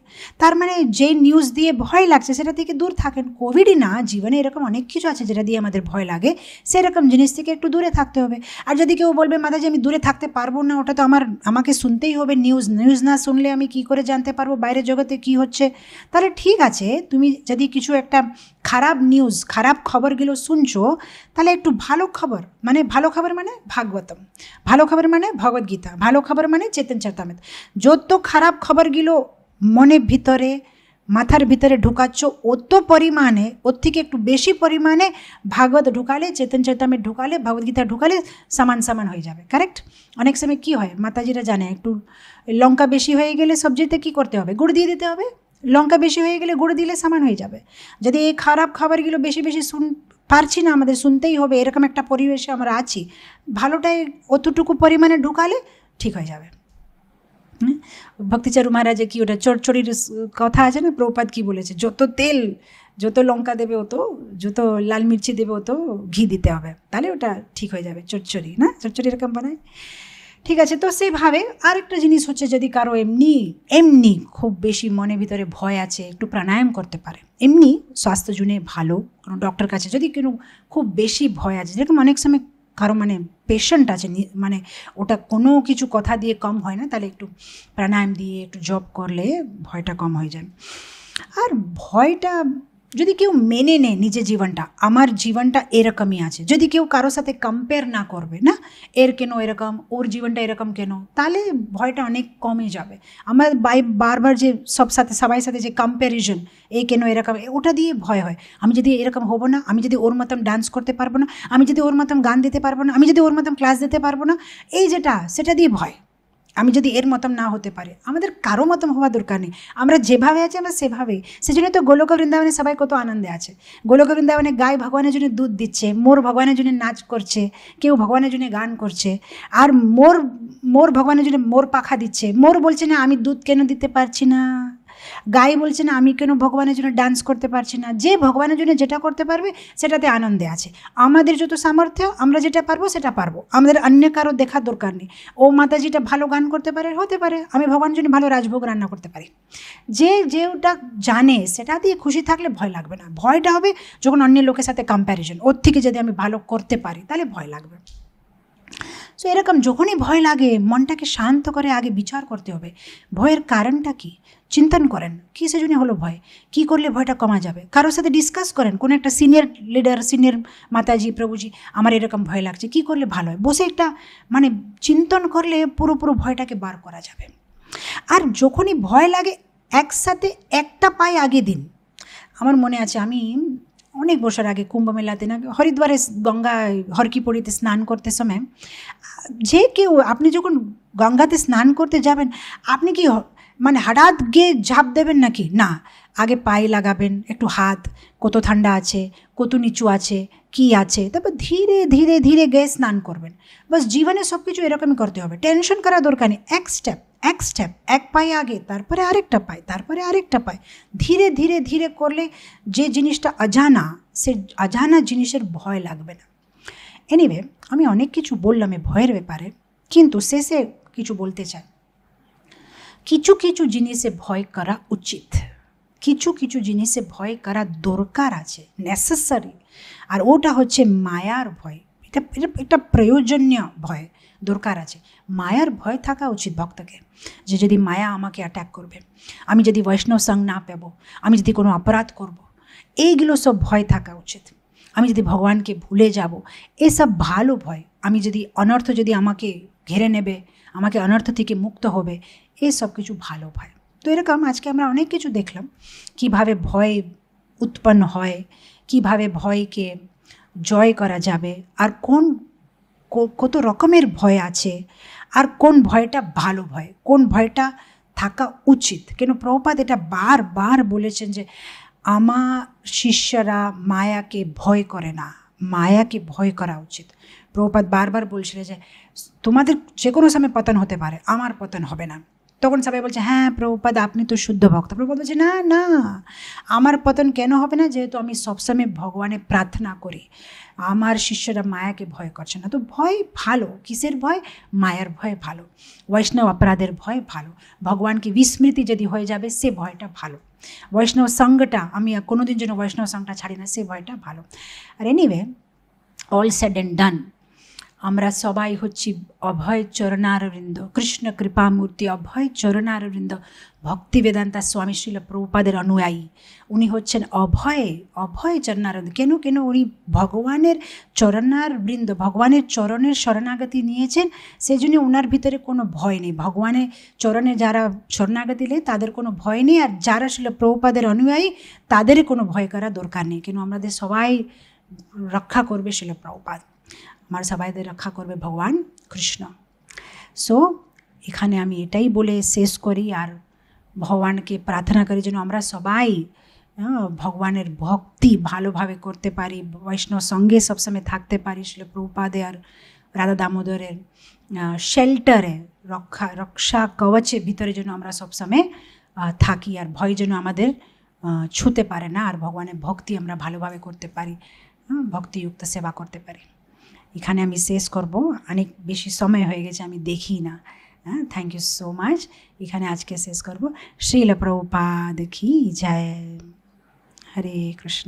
তার মানে যে নিউজ দিয়ে ভয় লাগছে সেটা থেকে দূর থাকেন কোভিডই না জীবনে এরকম অনেক কিছু আছে যেটা দিয়ে আমাদের ভয় লাগে সেরকম জিনিস থেকে একটু দূরে থাকতে হবে আর যদি কেউ বলবে মাদাজি আমি দূরে থাকতে পারবো না ওটা তো আমার আমাকে শুনতেই হবে নিউজ নিউজ না শুনলে আমি কি করে জানতে পারবো বাইরের জগতে কি হচ্ছে তাহলে ঠিক আছে তুমি যদি কিছু একটা খারাপ নিউজ খারাপ খবরগুলো শুনছো তাহলে একটু ভালো খবর মানে ভালো খবর মানে ভাগবতম ভালো খবর মানে ভগবদ্গীতা ভালো খবর মানে চেতন চেতামেত যত খারাপ খবরগুলো মনের ভিতরে মাথার ভিতরে ঢুকাচ্ছ অত পরিমাণে ওর থেকে একটু বেশি পরিমাণে ভাগবত ঢুকালে চেতন চৈতামে ঢুকালে ভগবদ্গীতা ঢুকালে সমান সমান হয়ে যাবে কারেক্ট অনেক সময় কী হয় মাতাজিরা জানে একটু লঙ্কা বেশি হয়ে গেলে সবজিতে কী করতে হবে গুড় দিয়ে দিতে হবে লঙ্কা বেশি হয়ে গেলে গুড় দিলে সামান হয়ে যাবে যদি এই খারাপ খাবারগুলো বেশি বেশি শুন পারছি না আমাদের শুনতেই হবে এরকম একটা পরিবেশে আমরা আছি ভালোটাই অতটুকু পরিমাণে ঢুকালে ঠিক হয়ে যাবে ভক্তিচারু মহারাজে কি ওটা চড়চড়ির কথা আছে না প্রপাত কি বলেছে যত তেল যত লঙ্কা দেবে অত যত লাল মির্চি দেবে অত ঘি দিতে হবে তাহলে ওটা ঠিক হয়ে যাবে চড়চড়ি না চচ্চড়ি এরকম বানায় ঠিক আছে তো সেইভাবে আরেকটা জিনিস হচ্ছে যদি কারো এমনি এমনি খুব বেশি মনে ভিতরে ভয় আছে একটু প্রাণায়াম করতে পারে এমনি স্বাস্থ্য জুনে ভালো কোনো ডক্টর কাছে যদি কোনো খুব বেশি ভয় আছে যেরকম অনেক সময় কারো মানে পেশেন্ট আছে মানে ওটা কোনো কিছু কথা দিয়ে কম হয় না তাহলে একটু প্রাণায়াম দিয়ে একটু জব করলে ভয়টা কম হয়ে যায় আর ভয়টা যদি কেউ মেনে নেয় নিজের জীবনটা আমার জীবনটা এরকমই আছে যদি কেউ কারো সাথে কম্পেয়ার না করবে না এর কেন এরকম ওর জীবনটা এরকম কেন তাহলে ভয়টা অনেক কমে যাবে আমার বাই বারবার যে সব সাথে সবাই সাথে যে কম্প্যারিজন এ কেন এরকম ওটা দিয়ে ভয় হয় আমি যদি এরকম হবো না আমি যদি ওর মতন ডান্স করতে পারবো না আমি যদি ওর মতন গান দিতে পারবো না আমি যদি ওর মতন ক্লাস দিতে পারবো না এই যেটা সেটা দিয়ে ভয় আমি যদি এর মতাম না হতে পারে আমাদের কারো মতাম হওয়া দরকার নেই আমরা যেভাবে আছি আমরা সেভাবেই সেজন্য তো গোলক বৃন্দাবনে সবাই কত আনন্দে আছে গোলক বৃন্দাবনে গায়ে ভগবানের জন্য দুধ দিচ্ছে মোর ভগবানের জন্য নাচ করছে কেউ ভগবানের জন্য গান করছে আর মোর মোর ভগবানের জন্য মোর পাখা দিচ্ছে মোর বলছে না আমি দুধ কেন দিতে পারছি না গায়ে বলছে না আমি কেন ভগবানের জন্য ডান্স করতে পারছি না যে ভগবানের জন্য যেটা করতে পারবে সেটাতে আনন্দে আছে আমাদের যত সামর্থ্য আমরা যেটা পারবো সেটা পারবো আমাদের অন্য কারো দেখার দরকার নেই ও মাতাজিটা ভালো গান করতে পারে হতে পারে আমি ভগবানের জন্য ভালো রাজভোগ রান্না করতে পারি যে যে ওটা জানে সেটা দিয়ে খুশি থাকলে ভয় লাগবে না ভয়টা হবে যখন অন্য লোকের সাথে কম্প্যারিজন ওর থেকে যদি আমি ভালো করতে পারি তাহলে ভয় লাগবে সো এরকম যখনই ভয় লাগে মনটাকে শান্ত করে আগে বিচার করতে হবে ভয়ের কারণটা কি চিন্তন করেন কী সেজন্য হলো ভয় কি করলে ভয়টা কমা যাবে কারোর সাথে ডিসকাস করেন কোনো একটা সিনিয়র লিডার সিনিয়র মাতাজি প্রভুজি আমার এরকম ভয় লাগছে কি করলে ভালো হয় বসে একটা মানে চিন্তন করলে পুরোপুরো ভয়টাকে বার করা যাবে আর যখনই ভয় লাগে একসাথে একটা পায়ে আগে দিন আমার মনে আছে আমি অনেক বছর আগে কুম্ভ মেলাতে না হরিদ্বারে গঙ্গা হরকি পড়িতে স্নান করতে সময় যে কেউ আপনি যখন গঙ্গাতে স্নান করতে যাবেন আপনি কি মানে হঠাৎ গিয়ে ঝাঁপ দেবেন নাকি না আগে পায়ে লাগাবেন একটু হাত কত ঠান্ডা আছে কত নিচু আছে কি আছে তারপর ধীরে ধীরে ধীরে গিয়ে স্নান করবেন বাস জীবনে সব কিছু এরকমই করতে হবে টেনশন করা দরকার নেই এক স্টেপ এক স্টেপ এক পায়ে আগে তারপরে আরেকটা পায় তারপরে আরেকটা পায় ধীরে ধীরে ধীরে করলে যে জিনিসটা অজানা সে অজানা জিনিসের ভয় লাগবে না এনিওয়ে আমি অনেক কিছু বললাম এ ভয়ের ব্যাপারে কিন্তু শেষে কিছু বলতে চাই কিছু কিছু জিনিসে ভয় করা উচিত কিছু কিছু জিনিসে ভয় করা দরকার আছে নেসেসারি আর ওটা হচ্ছে মায়ার ভয় এটা একটা প্রয়োজনীয় ভয় দরকার আছে মায়ার ভয় থাকা উচিত ভক্তকে যে যদি মায়া আমাকে অ্যাটাক করবে আমি যদি বৈষ্ণব সঙ্গ না পেব আমি যদি কোনো অপরাধ করব এইগুলো সব ভয় থাকা উচিত আমি যদি ভগবানকে ভুলে যাব এই সব ভালো ভয় আমি যদি অনর্থ যদি আমাকে ঘিরে নেবে আমাকে অনর্থ থেকে মুক্ত হবে এই সব কিছু ভালো ভয় তো এরকম আজকে আমরা অনেক কিছু দেখলাম কিভাবে ভয় উৎপন্ন হয় কিভাবে ভয়কে জয় করা যাবে আর কোন কত রকমের ভয় আছে আর কোন ভয়টা ভালো ভয় কোন ভয়টা থাকা উচিত কেন প্রভুপাত এটা বার বার বলেছেন যে আমার শিষ্যরা মায়াকে ভয় করে না মায়াকে ভয় করা উচিত প্রভুপাত বারবার বলছিল যে তোমাদের যে কোনো সময় পতন হতে পারে আমার পতন হবে না তোগণে সাবেলে বলে হ্যাঁ প্রভু পদ আপনি তো শুদ্ধ ভক্ত প্রভু বলছে না না আমার পতন কেন হবে না যেহেতু আমি সবসময়ে ভগবানে প্রার্থনা করি আমার শিষ্যের মায়াকে ভয় করতে না তো ভয় ভালো কিসের ভয় মায়ের ভয় ভালো বৈষ্ণব অপরাধের ভয় ভালো ভগবানকে বিস্মৃতি যদি হয়ে যাবে সে ভয়টা ভালো বৈষ্ণব সঙ্গটা আমি কোনোদিন যেন বৈষ্ণব সঙ্গটা ছাড়ি না সে ভয়টা ভালো আর এনিওয়ে অল সডেন ডান আমরা সবাই হচ্ছি অভয় চরণারবৃন্দ কৃষ্ণ কৃপামূর্তি অভয় চরণারবৃন্দ ভক্তি বেদান্তা স্বামী শিল প্রভুপাদের অনুয়ায়ী উনি হচ্ছেন অভয় অভয় চরণারবৃন্দ কেন কেন উনি ভগবানের চরণারবৃন্দ ভগবানের চরণের শরণাগতি নিয়েছেন সেই জন্য ওনার ভিতরে কোনো ভয় নেই ভগবানের চরণে যারা শরণাগতি নেয় তাদের কোনো ভয় নেই আর যারা ছিল প্রভুপাদের অনুয়ায়ী তাদের কোনো ভয় করা দরকার নেই কেন আমাদের সবাই রক্ষা করবে শিল প্রভুপাদ আমার সবাইদের রক্ষা করবে ভগবান কৃষ্ণ সো এখানে আমি এটাই বলে শেষ করি আর ভগবানকে প্রার্থনা করি যেন আমরা সবাই ভগবানের ভক্তি ভালোভাবে করতে পারি বৈষ্ণব সঙ্গে সবসময় থাকতে পারি শিল প্রপাদে আর রাধা দামোদরের শেল্টারে রক্ষা রক্ষা কবচের ভিতরে যেন আমরা সবসময় থাকি আর ভয় যেন আমাদের ছুতে পারে না আর ভগবানের ভক্তি আমরা ভালোভাবে করতে পারি ভক্তিযুক্ত সেবা করতে পারি এখানে আমি শেষ করব অনেক বেশি সময় হয়ে গেছে আমি দেখি না হ্যাঁ থ্যাংক ইউ সো মাচ এখানে আজকে শেষ করব শ্রীল প্রভুপা দেখি জয় হরে কৃষ্ণ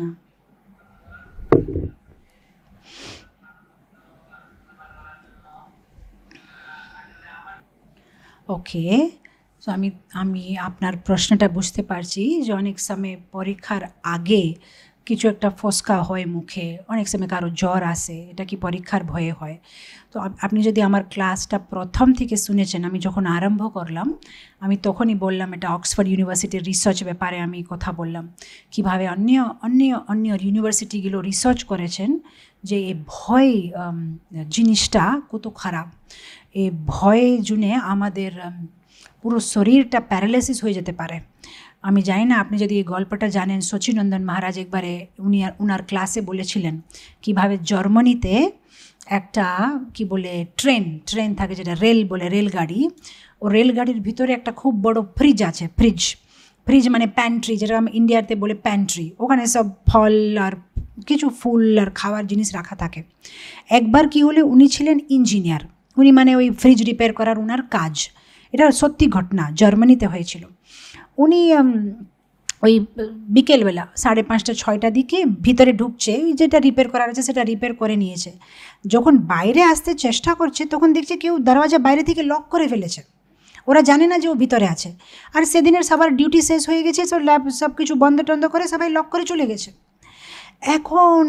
ওকে তো আমি আমি আপনার প্রশ্নটা বুঝতে পারছি যে অনেক সময় পরীক্ষার আগে কিছু একটা ফসকা হয় মুখে অনেক সময় কারো জ্বর আসে এটা কি পরীক্ষার ভয়ে হয় তো আপনি যদি আমার ক্লাসটা প্রথম থেকে শুনেছেন আমি যখন আরম্ভ করলাম আমি তখনই বললাম এটা অক্সফোর্ড ইউনিভার্সিটির রিসার্চ ব্যাপারে আমি কথা বললাম কিভাবে অন্য অন্য অন্য ইউনিভার্সিটিগুলো রিসার্চ করেছেন যে এই ভয় জিনিসটা কত খারাপ এ ভয় জুনে আমাদের পুরো শরীরটা প্যারালাইসিস হয়ে যেতে পারে আমি জানি না আপনি যদি এই গল্পটা জানেন শচীনন্দন মহারাজ একবারে উনি উনার ক্লাসে বলেছিলেন কিভাবে জার্মানিতে একটা কি বলে ট্রেন ট্রেন থাকে যেটা রেল বলে রেলগাড়ি ও রেলগাড়ির ভিতরে একটা খুব বড় ফ্রিজ আছে ফ্রিজ ফ্রিজ মানে প্যান্ট্রি যেটা আমি ইন্ডিয়াতে বলে প্যান্ট্রি ওখানে সব ফল আর কিছু ফুল আর খাওয়ার জিনিস রাখা থাকে একবার কি হলে উনি ছিলেন ইঞ্জিনিয়ার উনি মানে ওই ফ্রিজ রিপেয়ার করার ওনার কাজ এটা সত্যি ঘটনা জার্মানিতে হয়েছিল উনি ওই বিকেলবেলা সাড়ে পাঁচটা ছয়টা দিকে ভিতরে ঢুকছে ওই যেটা রিপেয়ার করার আছে সেটা রিপেয়ার করে নিয়েছে যখন বাইরে আসতে চেষ্টা করছে তখন দেখছে কেউ দরওয়াজা বাইরে থেকে লক করে ফেলেছে ওরা জানে না যে ও ভিতরে আছে আর সেদিনের সবার ডিউটি শেষ হয়ে গেছে সব ল্যাব সব কিছু বন্ধ টন্ধ করে সবাই লক করে চলে গেছে এখন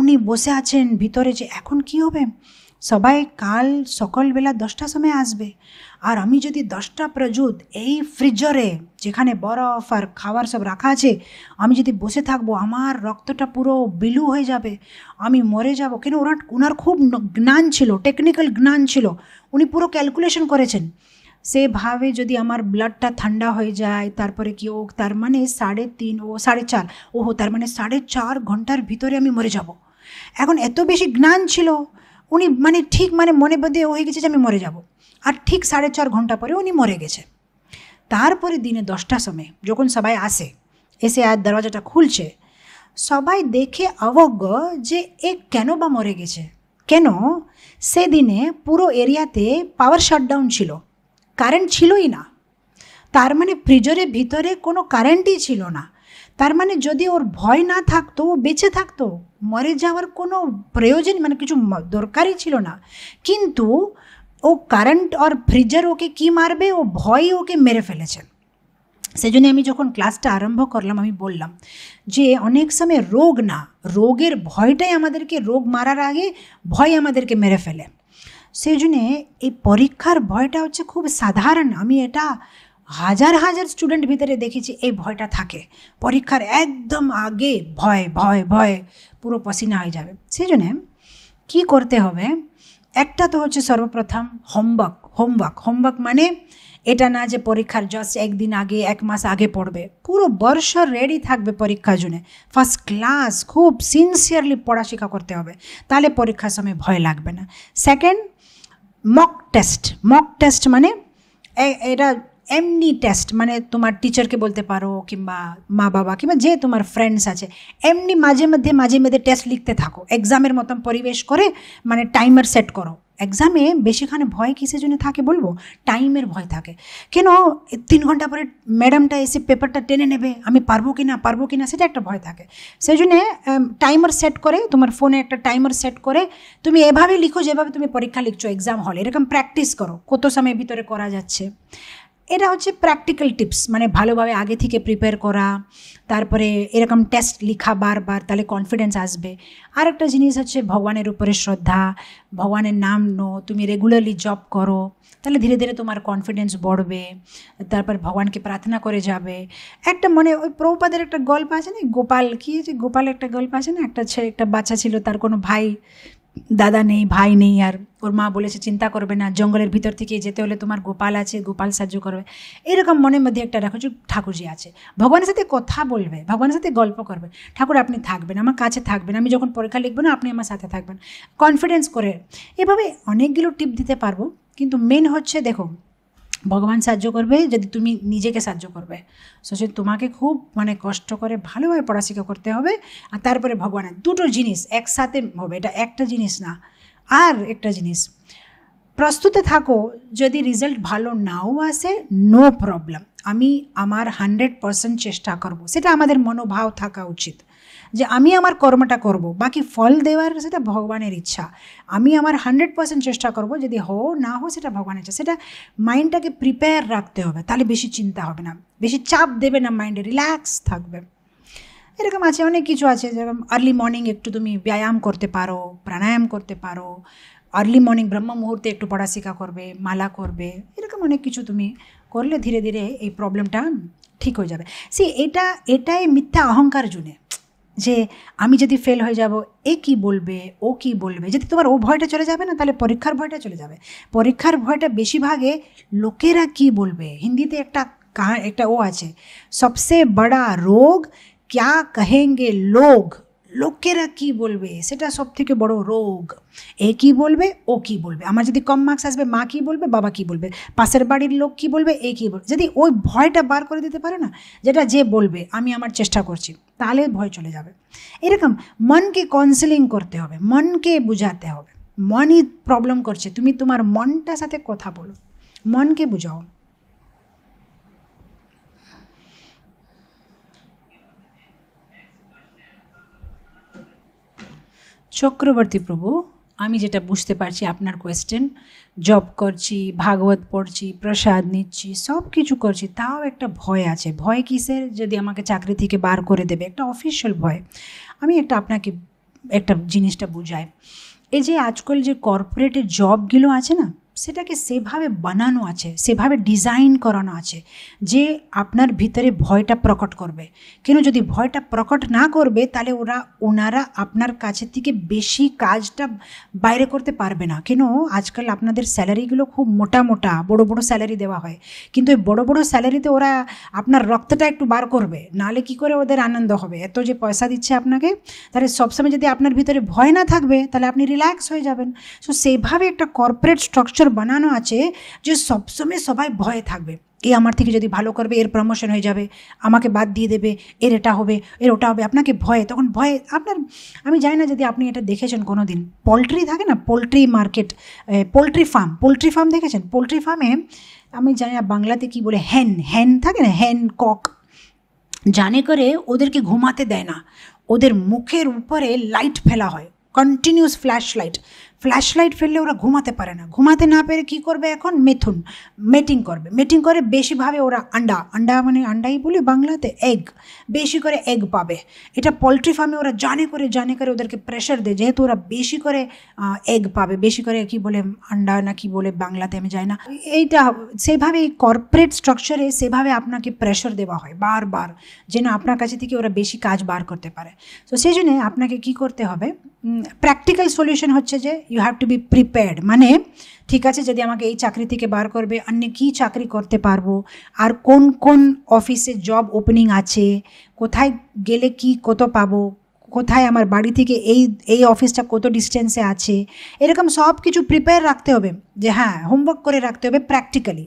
উনি বসে আছেন ভিতরে যে এখন কি হবে সবাই কাল সকালবেলা দশটার সময় আসবে আর আমি যদি দশটা প্রজুত এই ফ্রিজরে যেখানে বরফ আর খাবার সব রাখা আছে আমি যদি বসে থাকবো আমার রক্তটা পুরো বিলু হয়ে যাবে আমি মরে যাব কেন ওনার ওনার খুব জ্ঞান ছিল টেকনিক্যাল জ্ঞান ছিল উনি পুরো ক্যালকুলেশন করেছেন সেভাবে যদি আমার ব্লাডটা ঠান্ডা হয়ে যায় তারপরে কি ও তার মানে সাড়ে তিন ও সাড়ে চার ওহো তার মানে সাড়ে চার ঘন্টার ভিতরে আমি মরে যাব এখন এত বেশি জ্ঞান ছিল উনি মানে ঠিক মানে মনে বেঁধে হয়ে গেছে যে আমি মরে যাবো আর ঠিক সাড়ে চার ঘন্টা পরে উনি মরে গেছে তারপরে দিনে দশটার সময় যখন সবাই আসে এসে আর দরজাটা খুলছে সবাই দেখে অবজ্ঞ যে এ কেন বা মরে গেছে কেন সেদিনে পুরো এরিয়াতে পাওয়ার শাটডাউন ছিল কারেন্ট ছিলই না তার মানে ফ্রিজরের ভিতরে কোনো কারেন্টই ছিল না তার মানে যদি ওর ভয় না থাকতো ও বেঁচে থাকতো মরে যাওয়ার কোনো প্রয়োজন মানে কিছু দরকারই ছিল না কিন্তু ও கரেন্ট অর ফ্রিজার होके की मारबे ओ ভয় होके मेरे फेले चल सेजुने हमी जखन क्लासटा आरंभ करलम हमी बोललम जे अनेक समय रोग ना रोगेर ভয়টাই আমাদেрке রোগ মারার আগে ভয় আমাদেрке মেরে फेले सेजुने ए परीक्षार ভয়টা হচ্ছে খুব সাধারণ আমি এটা হাজার হাজার স্টুডেন্ট ভিতরে দেখিছি এই ভয়টা থাকে পরীক্ষার একদম আগে ভয় ভয় ভয় পুরো পसीना आই যাবে সেजुने की করতে হবে একটা তো হচ্ছে সর্বপ্রথম হোমওয়ার্ক হোমওয়ার্ক হোমওয়ার্ক মানে এটা না যে পরীক্ষার জাস্ট একদিন আগে এক মাস আগে পড়বে পুরো বর্ষ রেডি থাকবে পরীক্ষার জন্য ফার্স্ট ক্লাস খুব সিনসিয়ারলি পড়াশিক্ষা করতে হবে তাহলে পরীক্ষার সময় ভয় লাগবে না second mock test mock test মানে এটা এমনি টেস্ট মানে তোমার টিচারকে বলতে পারো কিংবা মা বাবা কিংবা যে তোমার ফ্রেন্ডস আছে এমনি মাঝে মধ্যে মাঝে মধ্যে টেস্ট লিখতে থাকো এক্সামের মতন পরিবেশ করে মানে টাইমার সেট করো এক্সামে বেশিখানে ভয় কিসের জন্য থাকে বলবো টাইমের ভয় থাকে কেন তিন ঘন্টা পরে ম্যাডামটা এসে পেপারটা টেনে নেবে আমি পারবো কি না পারবো কি না সেটা একটা ভয় থাকে সেই জন্যে টাইমার সেট করে তোমার ফোনে একটা টাইমার সেট করে তুমি এভাবে লিখো যেভাবে তুমি পরীক্ষা লিখছো এক্সাম হলে এরকম প্র্যাকটিস করো কত সময়ের ভিতরে করা যাচ্ছে এটা হচ্ছে প্র্যাকটিক্যাল টিপস মানে ভালোভাবে আগে থেকে প্রিপেয়ার করা তারপরে এরকম টেস্ট লিখা বারবার তাহলে কনফিডেন্স আসবে আর একটা জিনিস হচ্ছে ভগবানের উপরে শ্রদ্ধা ভগবানের নাম নো তুমি রেগুলারলি জব করো তাহলে ধীরে ধীরে তোমার কনফিডেন্স বাড়বে তারপর ভগবানকে প্রার্থনা করে যাবে একটা মানে ওই প্রভুপাদের একটা গল্প আছে না গোপাল কী যে গোপাল একটা গল্প আছে না একটা ছেলে একটা বাচ্চা ছিল তার কোনো ভাই দাদা নেই ভাই নেই আর ওর মা বলেছে চিন্তা করবে না জঙ্গলের ভিতর থেকে যেতে হলে তোমার গোপাল আছে গোপাল সাহায্য করবে এরকম মনের মধ্যে একটা রাখো যে ঠাকুরজি আছে ভগবানের সাথে কথা বলবে ভগবানের সাথে গল্প করবে ঠাকুর আপনি থাকবেন আমার কাছে থাকবেন আমি যখন পরীক্ষা লিখবো না আপনি আমার সাথে থাকবেন কনফিডেন্স করে এভাবে অনেকগুলো টিপ দিতে পারবো কিন্তু মেন হচ্ছে দেখো ভগবান সাহায্য করবে যদি তুমি নিজেকে সাহায্য করবে সো সে তোমাকে খুব মানে কষ্ট করে ভালোভাবে পড়াশিখা করতে হবে আর তারপরে ভগবানের দুটো জিনিস একসাথে হবে এটা একটা জিনিস না আর একটা জিনিস প্রস্তুতে থাকো যদি রেজাল্ট ভালো নাও আসে নো প্রবলেম আমি আমার হান্ড্রেড পারসেন্ট চেষ্টা করব সেটা আমাদের মনোভাব থাকা উচিত যে আমি আমার কর্মটা করব বাকি ফল দেওয়ার সেটা ভগবানের ইচ্ছা আমি আমার হান্ড্রেড পার্সেন্ট চেষ্টা করব যদি হো না হো সেটা ভগবানের ইচ্ছা সেটা মাইন্ডটাকে প্রিপেয়ার রাখতে হবে তাহলে বেশি চিন্তা হবে না বেশি চাপ দেবে না মাইন্ডে রিল্যাক্স থাকবে এরকম আছে অনেক কিছু আছে যেরকম আর্লি মর্নিং একটু তুমি ব্যায়াম করতে পারো প্রাণায়াম করতে পারো আর্লি মর্নিং ব্রহ্ম মুহূর্তে একটু পড়াশিকা করবে মালা করবে এরকম অনেক কিছু তুমি করলে ধীরে ধীরে এই প্রবলেমটা ঠিক হয়ে যাবে সে এটা এটাই মিথ্যা অহংকার জুনে যে আমি যদি ফেল হয়ে যাব এ কি বলবে ও কি বলবে যদি তোমার ও ভয়টা চলে যাবে না তাহলে পরীক্ষার ভয়টা চলে যাবে পরীক্ষার ভয়টা বেশি ভাগে লোকেরা কি বলবে হিন্দিতে একটা একটা ও আছে সবচেয়ে বড় রোগ क्या कहेंगे लोग লোকেরা কি বলবে সেটা সব থেকে বড় রোগ এ কি বলবে ও কি বলবে আমার যদি কম মার্কস আসবে মা কি বলবে বাবা কি বলবে পাশের বাড়ির লোক কি বলবে এ কি বলবে যদি ওই ভয়টা বার করে দিতে পারে না যেটা যে বলবে আমি আমার চেষ্টা করছি তাহলে ভয় চলে যাবে এরকম মনকে কাউন্সেলিং করতে হবে মনকে বুঝাতে হবে মনই প্রবলেম করছে তুমি তোমার মনটার সাথে কথা বলো মনকে বুঝাও চক্রবর্তী প্রভু আমি যেটা বুঝতে পারছি আপনার কোয়েশ্চেন জব করছি ভাগবত পড়ছি প্রসাদ নিচ্ছি সব কিছু করছি তাও একটা ভয় আছে ভয় কিসের যদি আমাকে চাকরি থেকে বার করে দেবে একটা অফিসিয়াল ভয় আমি একটা আপনাকে একটা জিনিসটা বুঝাই এই যে আজকাল যে কর্পোরেটের জবগুলো আছে না সেটাকে সেভাবে বানানো আছে সেভাবে ডিজাইন করানো আছে যে আপনার ভিতরে ভয়টা প্রকট করবে কেন যদি ভয়টা প্রকট না করবে তাহলে ওরা ওনারা আপনার কাছে থেকে বেশি কাজটা বাইরে করতে পারবে না কেন আজকাল আপনাদের স্যালারিগুলো খুব মোটা মোটা বড় বড় স্যালারি দেওয়া হয় কিন্তু ওই বড় বড় স্যালারিতে ওরা আপনার রক্তটা একটু বার করবে নাহলে কি করে ওদের আনন্দ হবে এত যে পয়সা দিচ্ছে আপনাকে তাহলে সবসময় যদি আপনার ভিতরে ভয় না থাকবে তাহলে আপনি রিল্যাক্স হয়ে যাবেন সো সেভাবে একটা কর্পোরেট স্ট্রাকচার বানানো আছে যে সবসময় সবাই ভয়ে থাকবে এ আমার থেকে যদি ভালো করবে এর প্রমোশন হয়ে যাবে আমাকে বাদ দিয়ে দেবে এর এটা হবে এর ওটা হবে আপনাকে ভয়ে তখন ভয়ে আপনার আমি জানি না যদি আপনি এটা দেখেছেন কোনো দিন পোলট্রি থাকে না poultry market poultry farm poultry farm দেখেছেন পোলট্রি ফার্মে আমি জানি না বাংলাতে কী বলে হ্যান হ্যান থাকে না হ্যান কক জানে করে ওদেরকে ঘুমাতে দেয় না ওদের মুখের উপরে লাইট ফেলা হয় continuous flash light flash light ফেললে ওরা ঘুমাতে পারে না ঘুমাতে না পেরে কী করবে এখন মেথুন মেটিং করবে মেটিং করে বেশিভাবে ওরা আন্ডা আন্ডা মানে আন্ডাই বলি বাংলাতে এগ বেশি করে এগ পাবে এটা পোলট্রি ফার্মে ওরা জানে করে জানে করে ওদেরকে প্রেশার দেয় যেহেতু ওরা বেশি করে এগ পাবে বেশি করে কি বলে আন্ডা না কি বলে বাংলাতে আমি যাই না এইটা সেভাবে এই কর্পোরেট স্ট্রাকচারে সেভাবে আপনাকে প্রেশার দেওয়া হয় বারবার যেন আপনার কাছে থেকে ওরা বেশি কাজ বার করতে পারে তো সেই জন্যে আপনাকে কি করতে হবে প্র্যাকটিক্যাল সলিউশন হচ্ছে যে you have to be prepared মানে ঠিক আছে যদি আমাকে এই চাকরি থেকে বার করবে অন্য কী চাকরি করতে পারবো আর কোন কোন অফিসে জব ওপেনিং আছে কোথায় গেলে কি কত পাবো কোথায় আমার বাড়ি থেকে এই এই অফিসটা কত ডিস্টেন্সে আছে এরকম সব কিছু প্রিপেয়ার রাখতে হবে যে হ্যাঁ হোমওয়ার্ক করে রাখতে হবে practically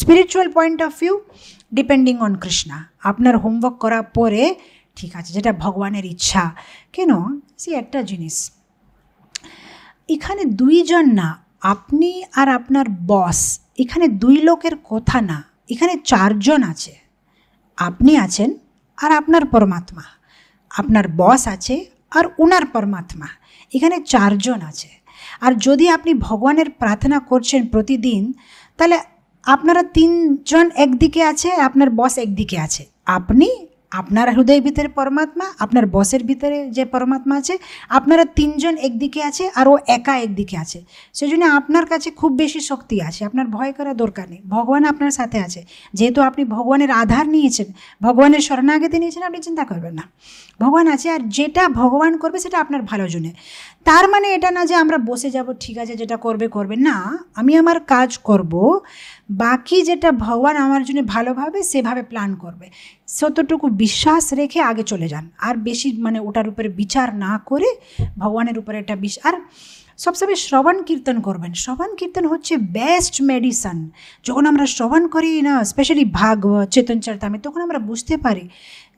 spiritual point of view depending on Krishna আপনার হোমওয়ার্ক করার পরে ঠিক আছে যেটা ভগবানের ইচ্ছা কেন সে একটা জিনিস এখানে দুইজন না আপনি আর আপনার বস এখানে দুই লোকের কথা না এখানে চারজন আছে আপনি আছেন আর আপনার পরমাত্মা আপনার বস আছে আর ওনার পরমাত্মা এখানে চারজন আছে আর যদি আপনি ভগবানের প্রার্থনা করছেন প্রতিদিন তাহলে আপনারা তিনজন একদিকে আছে আপনার বস একদিকে আছে আপনি আপনার হৃদয়ের ভিতরে পরমাত্মা আপনার বসের ভিতরে যে পরমাত্মা আছে আপনারা তিনজন একদিকে আছে আর ও একা একদিকে আছে সেই জন্য আপনার কাছে খুব বেশি শক্তি আছে আপনার ভয় করা দরকার নেই ভগবান আপনার সাথে আছে যেহেতু আপনি ভগবানের আধার নিয়েছেন ভগবানের শরণাগতি নিয়েছেন আপনি চিন্তা করবেন না ভগবান আছে আর যেটা ভগবান করবে সেটা আপনার ভালো জন্যে তার মানে এটা না যে আমরা বসে যাব ঠিক আছে যেটা করবে করবে না আমি আমার কাজ করব বাকি যেটা ভগবান আমার জন্য ভালোভাবে সেভাবে প্ল্যান করবে সতটুকু বিশ্বাস রেখে আগে চলে যান আর বেশি মানে ওটার উপরে বিচার না করে ভগবানের উপরে একটা বিষ আর সবসময় শ্রবণ কীর্তন করবেন শ্রবণ কীর্তন হচ্ছে বেস্ট মেডিসান যখন আমরা শ্রবণ করি না স্পেশালি ভাগবত চেতন চারতামে তখন আমরা বুঝতে পারি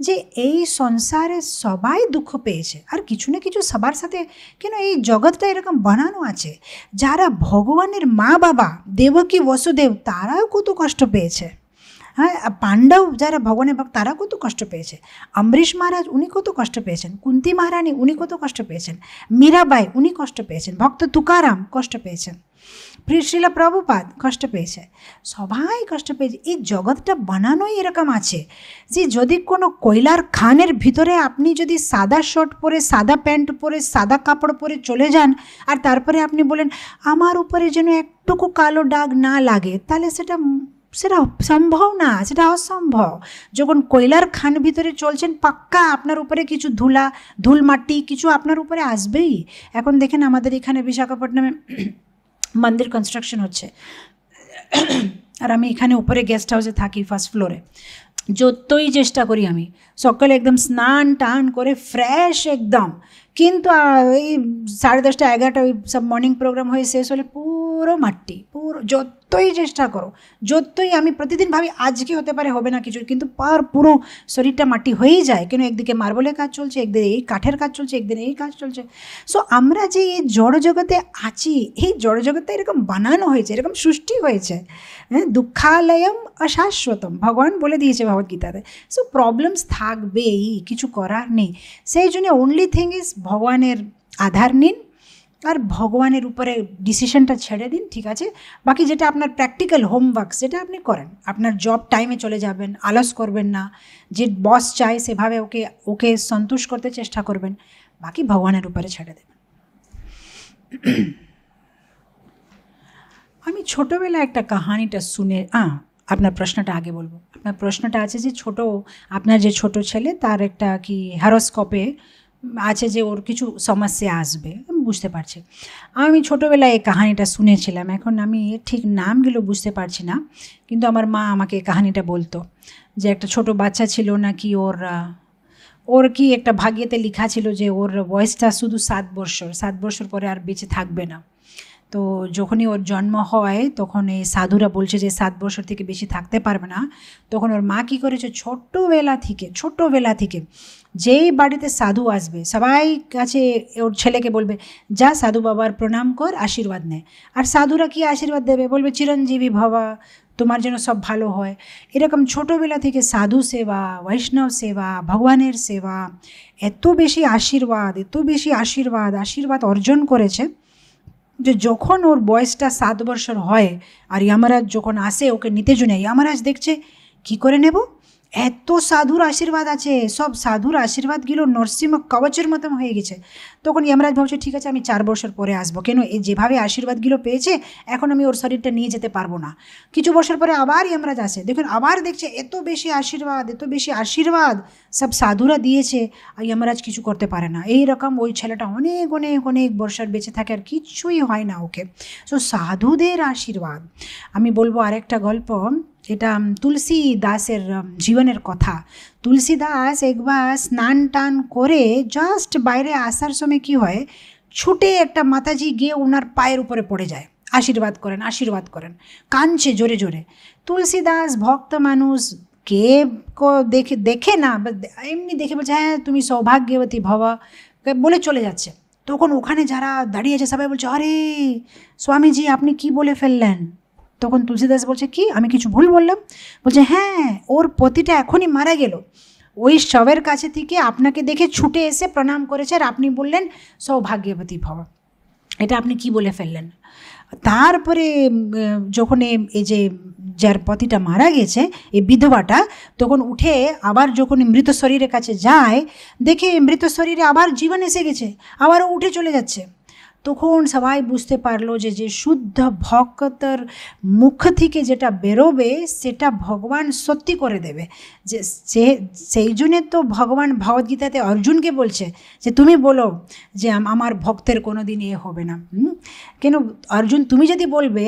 যে এই সংসারে সবাই দুঃখ পেয়েছে আর কিছু না কিছু সবার সাথে কেন এই জগৎটা এরকম বানানো আছে যারা ভগবানের মা বাবা দেবকী বসুদেব তারাও কত কষ্ট পেয়েছে হ্যাঁ পাণ্ডব যারা ভগবানের ভক্ত তারা কত কষ্ট পেয়েছে অম্বরীশ মহারাজ উনি কত কষ্ট পেয়েছেন কুন্তি মহারানী উনি কত কষ্ট পেয়েছেন মীরাবাই উনি কষ্ট পেয়েছেন ভক্ত তুকারাম কষ্ট পেয়েছেন শ্রীলা প্রভুপাদ কষ্ট পেয়েছে সবাই কষ্ট পেয়েছে এই জগৎটা বানানোই এরকম আছে যে যদি কোনো কয়লার খানের ভিতরে আপনি যদি সাদা শার্ট পরে সাদা প্যান্ট পরে সাদা কাপড় পরে চলে যান আর তারপরে আপনি বলেন আমার উপরে যেন একটুকু কালো দাগ না লাগে তাহলে সেটা সেটা সম্ভব না সেটা অসম্ভব যখন কয়লার খান ভিতরে চলছেন পাক্কা আপনার উপরে কিছু ধুলা ধুল মাটি কিছু আপনার উপরে আসবেই এখন দেখেন আমাদের এখানে বিশাখাপট্টনামে মন্দির কনস্ট্রাকশন হচ্ছে আর আমি এখানে উপরে গেস্ট হাউসে থাকি ফার্স্ট ফ্লোরে যতই চেষ্টা করি আমি সকালে একদম স্নান টান করে ফ্রেশ একদম কিন্তু এই সাড়ে দশটা এগারোটা ওই সব মর্নিং প্রোগ্রাম হয়ে শেষ হলে পুরো মাটি পুরো যতই চেষ্টা করো যতই আমি প্রতিদিন ভাবি আজকে হতে পারে হবে না কিছু কিন্তু পার পুরো শরীরটা মাটি হয়েই যায় কেন একদিকে মার্বলের কাজ চলছে একদিন এই কাঠের কাজ চলছে একদিন এই কাজ চলছে সো আমরা যে এই জড় জগতে আছি এই জড় জগতে এরকম বানানো হয়েছে এরকম সৃষ্টি হয়েছে হ্যাঁ দুঃখালয়ম অশাশ্বতম ভগবান বলে দিয়েছে ভগবদ্গীতাতে সো প্রবলেমস থাকবেই কিছু করার নেই সেই জন্য অনলি থিং ইজ ভগবানের আধার নিন আর ভগবানের উপরে ডিসিশনটা ছেড়ে দিন ঠিক আছে বাকি যেটা আপনার প্র্যাকটিক্যাল হোমওয়ার্ক সেটা আপনি করেন আপনার জব টাইমে চলে যাবেন আলস করবেন না যে বস চায় সেভাবে ওকে ওকে সন্তুষ্ট করতে চেষ্টা করবেন বাকি ভগবানের উপরে ছেড়ে দেবেন আমি ছোটোবেলায় একটা কাহানিটা শুনে হ্যাঁ আপনার প্রশ্নটা আগে বলবো আপনার প্রশ্নটা আছে যে ছোট আপনার যে ছোট ছেলে তার একটা কি হ্যারোস্কোপে আছে যে ওর কিছু সমস্যা আসবে বুঝতে পারছি আমি ছোটোবেলায় এই কাহানিটা শুনেছিলাম এখন আমি ঠিক নামগুলো বুঝতে পারছি না কিন্তু আমার মা আমাকে এই কাহানিটা বলতো যে একটা ছোট বাচ্চা ছিল নাকি ওর ওর কি একটা ভাগ্যেতে লেখা ছিল যে ওর বয়সটা শুধু সাত বছর সাত বছর পরে আর বেঁচে থাকবে না তো যখনই ওর জন্ম হয় তখন এই সাধুরা বলছে যে সাত বছর থেকে বেশি থাকতে পারবে না তখন ওর মা কী করেছে ছোট্টবেলা থেকে ছোট্টবেলা থেকে যেই বাড়িতে সাধু আসবে সবাই কাছে ওর ছেলেকে বলবে যা সাধু বাবার প্রণাম কর আশীর্বাদ নে আর সাধুরা কি আশীর্বাদ দেবে বলবে চিরঞ্জীবী ভবা তোমার যেন সব ভালো হয় এরকম ছোটোবেলা থেকে সাধু সেবা বৈষ্ণব সেবা ভগবানের সেবা এত বেশি আশীর্বাদ এত বেশি আশীর্বাদ আশীর্বাদ অর্জন করেছে যে যখন ওর বয়সটা সাত বছর হয় আর ইয়ামারাজ যখন আসে ওকে নিতে জন্য ইয়ামারাজ দেখছে কি করে নেব এত সাধুর আশীর্বাদ আছে সব সাধুর আশীর্বাদগুলো নরসিংহ কবচের মতন হয়ে গেছে তখন ইমরাজ ভাবছে ঠিক আছে আমি চার বছর পরে আসবো কেন এই যেভাবে আশীর্বাদগুলো পেয়েছে এখন আমি ওর শরীরটা নিয়ে যেতে পারবো না কিছু বছর পরে আবার ইমরাজ আসে দেখুন আবার দেখছে এত বেশি আশীর্বাদ এত বেশি আশীর্বাদ সব সাধুরা দিয়েছে আর যমরাজ কিছু করতে পারে না এই রকম ওই ছেলেটা অনেক অনেক অনেক বর্ষার বেঁচে থাকে আর কিছুই হয় না ওকে সো সাধুদের আশীর্বাদ আমি বলবো আরেকটা গল্প এটা তুলসী দাসের জীবনের কথা তুলসী দাস একবার স্নান টান করে জাস্ট বাইরে আসার সময় কি হয় ছুটে একটা মাতাজি গিয়ে ওনার পায়ের উপরে পড়ে যায় আশীর্বাদ করেন আশীর্বাদ করেন কাঁদছে জোরে জোরে তুলসী দাস ভক্ত মানুষ কে দেখে দেখে না এমনি দেখে বলছে হ্যাঁ তুমি সৌভাগ্যবতী ভবা বলে চলে যাচ্ছে তখন ওখানে যারা দাঁড়িয়ে আছে সবাই বলছে আরে স্বামীজি আপনি কি বলে ফেললেন তখন তুলসীদাস বলছে কি আমি কিছু ভুল বললাম বলছে হ্যাঁ ওর পতিটা এখনই মারা গেল ওই শবের কাছে থেকে আপনাকে দেখে ছুটে এসে প্রণাম করেছে আর আপনি বললেন সৌভাগ্যবতী ভব এটা আপনি কি বলে ফেললেন তারপরে যখন এই যে যার পতিটা মারা গেছে এই বিধবাটা তখন উঠে আবার যখন মৃত শরীরের কাছে যায় দেখে মৃত শরীরে আবার জীবন এসে গেছে আবারও উঠে চলে যাচ্ছে তখন সবাই বুঝতে পারলো যে যে শুদ্ধ ভক্তর মুখ থেকে যেটা বেরোবে সেটা ভগবান সত্যি করে দেবে যে সে সেই জন্যে তো ভগবান ভগবদ্গীতাতে অর্জুনকে বলছে যে তুমি বলো যে আমার ভক্তের কোনো দিন এ হবে না কেন অর্জুন তুমি যদি বলবে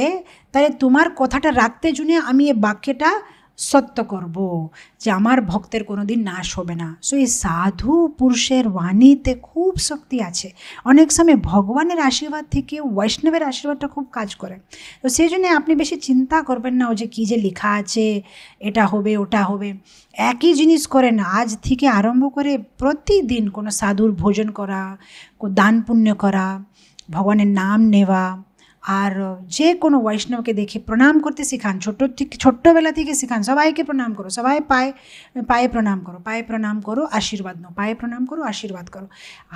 তাহলে তোমার কথাটা রাখতে জুনে আমি এ বাক্যটা সত্য করব যে আমার ভক্তের কোনো দিন নাশ হবে না সো এই সাধু পুরুষের বাণীতে খুব শক্তি আছে অনেক সময় ভগবানের আশীর্বাদ থেকে বৈষ্ণবের আশীর্বাদটা খুব কাজ করে তো সেই জন্য আপনি বেশি চিন্তা করবেন না ও যে কী যে লেখা আছে এটা হবে ওটা হবে একই জিনিস করেন আজ থেকে আরম্ভ করে প্রতিদিন কোনো সাধুর ভোজন করা দান পুণ্য করা ভগবানের নাম নেওয়া আর যে কোনো বৈষ্ণবকে দেখে প্রণাম করতে শেখান ছোটো থেকে ছোট্টবেলা থেকে শেখান সবাইকে প্রণাম করো সবাই পায়ে পায়ে প্রণাম করো পায়ে প্রণাম করো আশীর্বাদ নো পায়ে প্রণাম করো আশীর্বাদ করো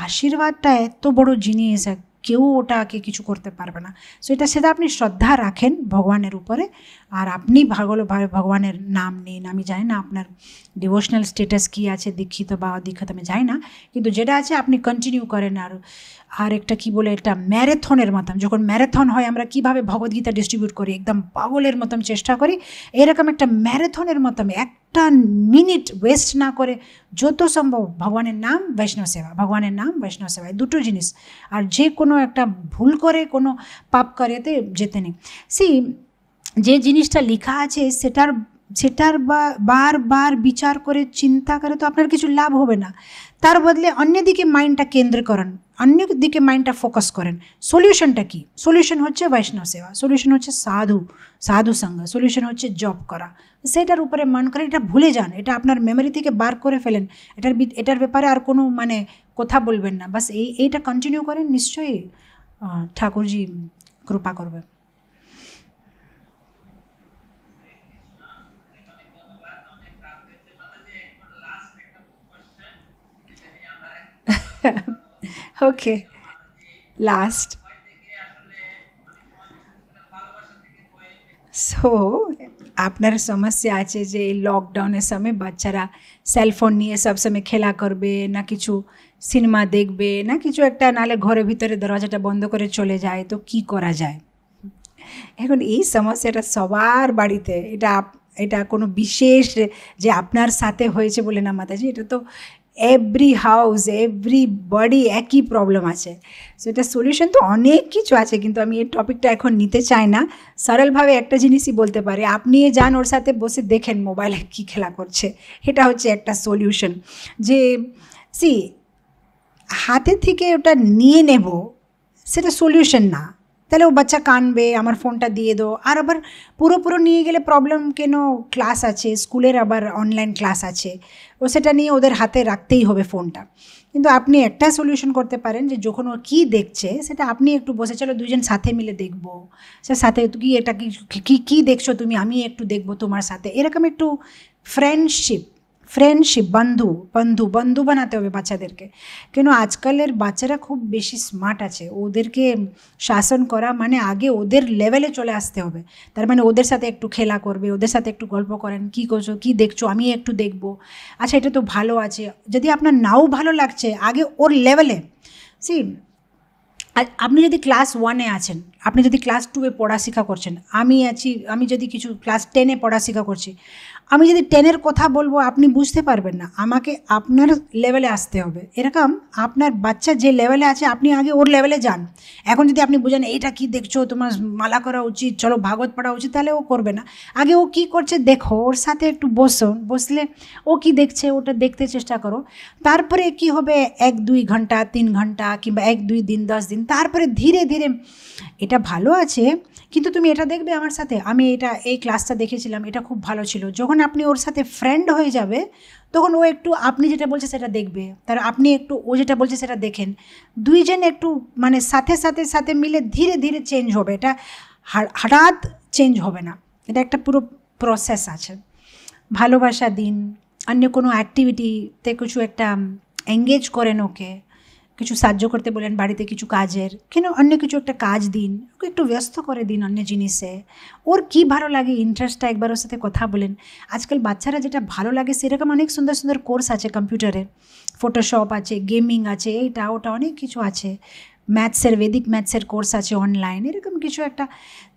আশীর্বাদটা এত বড় জিনিস কেউ ওটাকে কিছু করতে পারবে না সো এটা সেটা আপনি শ্রদ্ধা রাখেন ভগবানের উপরে আর আপনি ভাগলভাবে ভগবানের নাম নিন আমি জানি না আপনার ডিভোশনাল স্টেটাস কী আছে দীক্ষিত বা অদীক্ষিত আমি জানি না কিন্তু যেটা আছে আপনি কন্টিনিউ করেন আর আর একটা কি বলে এটা ম্যারাথনের মতন যখন ম্যারাথন হয় আমরা কিভাবে ভগবদ্গীতা ডিস্ট্রিবিউট করি একদম পাগলের মতন চেষ্টা করি এরকম একটা ম্যারাথনের মতন একটা মিনিট ওয়েস্ট না করে যত সম্ভব ভগবানের নাম বৈষ্ণব সেবা ভগবানের নাম বৈষ্ণব সেবা এই দুটো জিনিস আর যে কোনো একটা ভুল করে কোনো পাপ করে যেতে নেই সি যে জিনিসটা লেখা আছে সেটার সেটার বারবার বিচার করে চিন্তা করে তো আপনার কিছু লাভ হবে না তার বদলে অন্যদিকে মাইন্ডটা কেন্দ্র করেন অন্য দিকে মাইন্ডটা ফোকাস করেন সলিউশনটা কি সলিউশন হচ্ছে বৈষ্ণব সেবা সলিউশন হচ্ছে সাধু সাধু সঙ্গ সলিউশন হচ্ছে জব করা সেটার উপরে মান করে এটা ভুলে যান এটা আপনার মেমোরি থেকে বার করে ফেলেন এটার এটার ব্যাপারে আর কোনো মানে কথা বলবেন না বাস এই এইটা কন্টিনিউ করেন নিশ্চয়ই ঠাকুরজি কৃপা করবেন ওকে লাস্ট সো আপনার সমস্যা আছে যে এই লকডাউনের সময় বাচ্চারা সেলফোন নিয়ে সব সময় খেলা করবে না কিছু সিনেমা দেখবে না কিছু একটা নালে ঘরের ভিতরে দরজাটা বন্ধ করে চলে যায় তো কি করা যায় এখন এই সমস্যাটা সবার বাড়িতে এটা এটা কোনো বিশেষ যে আপনার সাথে হয়েছে বলে না মাতাজি এটা তো এভরি হাউস বডি একই প্রবলেম আছে সো এটা সলিউশন তো অনেক কিছু আছে কিন্তু আমি এই টপিকটা এখন নিতে চাই না সরলভাবে একটা জিনিসই বলতে পারে আপনি যান ওর সাথে বসে দেখেন মোবাইলে কী খেলা করছে এটা হচ্ছে একটা সলিউশন যে সি হাতে থেকে ওটা নিয়ে নেব সেটা সলিউশন না তাহলে ও বাচ্চা কানবে আমার ফোনটা দিয়ে দো আর আবার পুরোপুরো নিয়ে গেলে প্রবলেম কেন ক্লাস আছে স্কুলের আবার অনলাইন ক্লাস আছে ও সেটা নিয়ে ওদের হাতে রাখতেই হবে ফোনটা কিন্তু আপনি একটা সলিউশন করতে পারেন যে যখন ও কী দেখছে সেটা আপনি একটু বসে চলো দুজন সাথে মিলে দেখবো সে সাথে কি এটা কি কী দেখছো তুমি আমি একটু দেখবো তোমার সাথে এরকম একটু ফ্রেন্ডশিপ ফ্রেন্ডশিপ বন্ধু বন্ধু বন্ধু বানাতে হবে বাচ্চাদেরকে কেন আজকালের বাচ্চারা খুব বেশি স্মার্ট আছে ওদেরকে শাসন করা মানে আগে ওদের লেভেলে চলে আসতে হবে তার মানে ওদের সাথে একটু খেলা করবে ওদের সাথে একটু গল্প করেন কি করছো কি দেখছো আমি একটু দেখব আচ্ছা এটা তো ভালো আছে যদি আপনার নাও ভালো লাগছে আগে ওর লেভেলে সি আপনি যদি ক্লাস ওয়ানে আছেন আপনি যদি ক্লাস টুয়ে শিখা করছেন আমি আছি আমি যদি কিছু ক্লাস টেনে পড়াশিক্ষা করছি আমি যদি টেনের কথা বলবো আপনি বুঝতে পারবেন না আমাকে আপনার লেভেলে আসতে হবে এরকম আপনার বাচ্চা যে লেভেলে আছে আপনি আগে ওর লেভেলে যান এখন যদি আপনি বোঝেন এইটা কি দেখছো তোমার মালা করা উচিত চলো ভাগবত পড়া উচিত তাহলে ও করবে না আগে ও কি করছে দেখো ওর সাথে একটু বসো বসলে ও কি দেখছে ওটা দেখতে চেষ্টা করো তারপরে কি হবে এক দুই ঘন্টা তিন ঘন্টা কিংবা এক দুই দিন দশ দিন তারপরে ধীরে ধীরে এটা ভালো আছে কিন্তু তুমি এটা দেখবে আমার সাথে আমি এটা এই ক্লাসটা দেখেছিলাম এটা খুব ভালো ছিল যখন যখন আপনি ওর সাথে ফ্রেন্ড হয়ে যাবে তখন ও একটু আপনি যেটা বলছে সেটা দেখবে তার আপনি একটু ও যেটা বলছে সেটা দেখেন দুইজন একটু মানে সাথে সাথে সাথে মিলে ধীরে ধীরে চেঞ্জ হবে এটা হঠাৎ চেঞ্জ হবে না এটা একটা পুরো প্রসেস আছে ভালোবাসা দিন অন্য কোনো অ্যাক্টিভিটিতে কিছু একটা এঙ্গেজ করেন ওকে কিছু সাহায্য করতে বলেন বাড়িতে কিছু কাজের কেন অন্য কিছু একটা কাজ দিন ওকে একটু ব্যস্ত করে দিন অন্য জিনিসে ওর কি ভালো লাগে ইন্টারেস্টটা একবার ওর সাথে কথা বলেন আজকাল বাচ্চারা যেটা ভালো লাগে সেরকম অনেক সুন্দর সুন্দর কোর্স আছে কম্পিউটারে ফটোশপ আছে গেমিং আছে এইটা ওটা অনেক কিছু আছে ম্যাথসের বেদিক ম্যাথসের কোর্স আছে অনলাইন এরকম কিছু একটা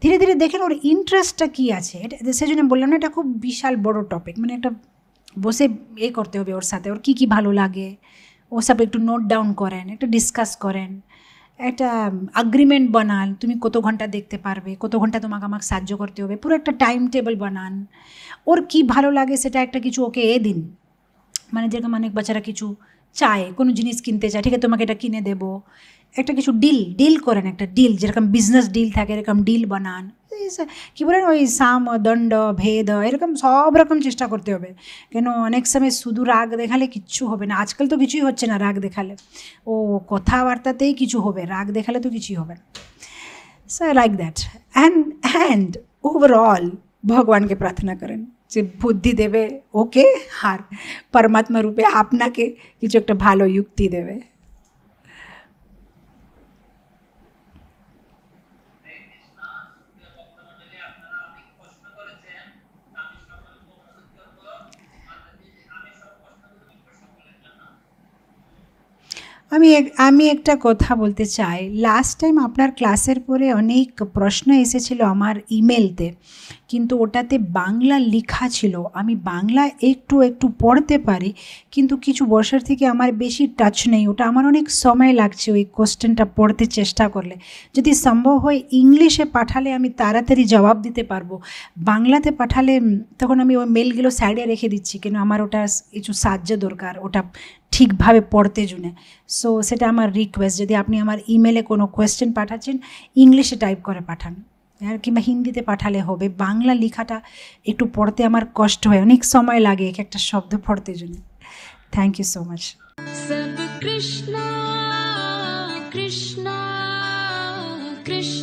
ধীরে ধীরে দেখেন ওর ইন্টারেস্টটা কী আছে এটা সেই জন্য বললাম না এটা খুব বিশাল বড় টপিক মানে একটা বসে এ করতে হবে ওর সাথে ওর কী কী ভালো লাগে ও সব একটু নোট ডাউন করেন একটা ডিসকাস করেন একটা আগ্রিমেন্ট বানান তুমি কত ঘন্টা দেখতে পারবে কত ঘন্টা তোমাকে আমাকে সাহায্য করতে হবে পুরো একটা টাইম টেবিল বানান ওর কি ভালো লাগে সেটা একটা কিছু ওকে এ দিন মানে যেরকম অনেক বাচ্চারা কিছু চায় কোনো জিনিস কিনতে চায় ঠিক আছে তোমাকে এটা কিনে দেবো একটা কিছু ডিল ডিল করেন একটা ডিল যেরকম বিজনেস ডিল থাকে এরকম ডিল বানান কী বলেন ওই সাম দণ্ড ভেদ এরকম সব রকম চেষ্টা করতে হবে কেন অনেক সময় শুধু রাগ দেখালে কিচ্ছু হবে না আজকাল তো কিছুই হচ্ছে না রাগ দেখালে ও কথাবার্তাতেই কিছু হবে রাগ দেখালে তো কিছুই হবে না so I like that and and overall ভগবানকে প্রার্থনা করেন যে বুদ্ধি দেবে ওকে আর পরমাত্মা রূপে আপনাকে কিছু একটা ভালো যুক্তি দেবে আমি আমি একটা কথা বলতে চাই লাস্ট টাইম আপনার ক্লাসের পরে অনেক প্রশ্ন এসেছিল আমার ইমেলতে কিন্তু ওটাতে বাংলা লেখা ছিল আমি বাংলা একটু একটু পড়তে পারি কিন্তু কিছু বছর থেকে আমার বেশি টাচ নেই ওটা আমার অনেক সময় লাগছে ওই কোশ্চেনটা পড়তে চেষ্টা করলে যদি সম্ভব হয় ইংলিশে পাঠালে আমি তাড়াতাড়ি জবাব দিতে পারবো বাংলাতে পাঠালে তখন আমি ওই মেলগুলো সাইডে রেখে দিচ্ছি কেন আমার ওটা কিছু সাহায্য দরকার ওটা ঠিকভাবে পড়তে জুনে সো সেটা আমার রিকোয়েস্ট যদি আপনি আমার ইমেলে কোনো কোয়েশ্চেন পাঠাচ্ছেন ইংলিশে টাইপ করে পাঠান আর কিংবা হিন্দিতে পাঠালে হবে বাংলা লেখাটা একটু পড়তে আমার কষ্ট হয় অনেক সময় লাগে এক একটা শব্দ পড়তে জন্য thank you so much Krishna Krishna Krishna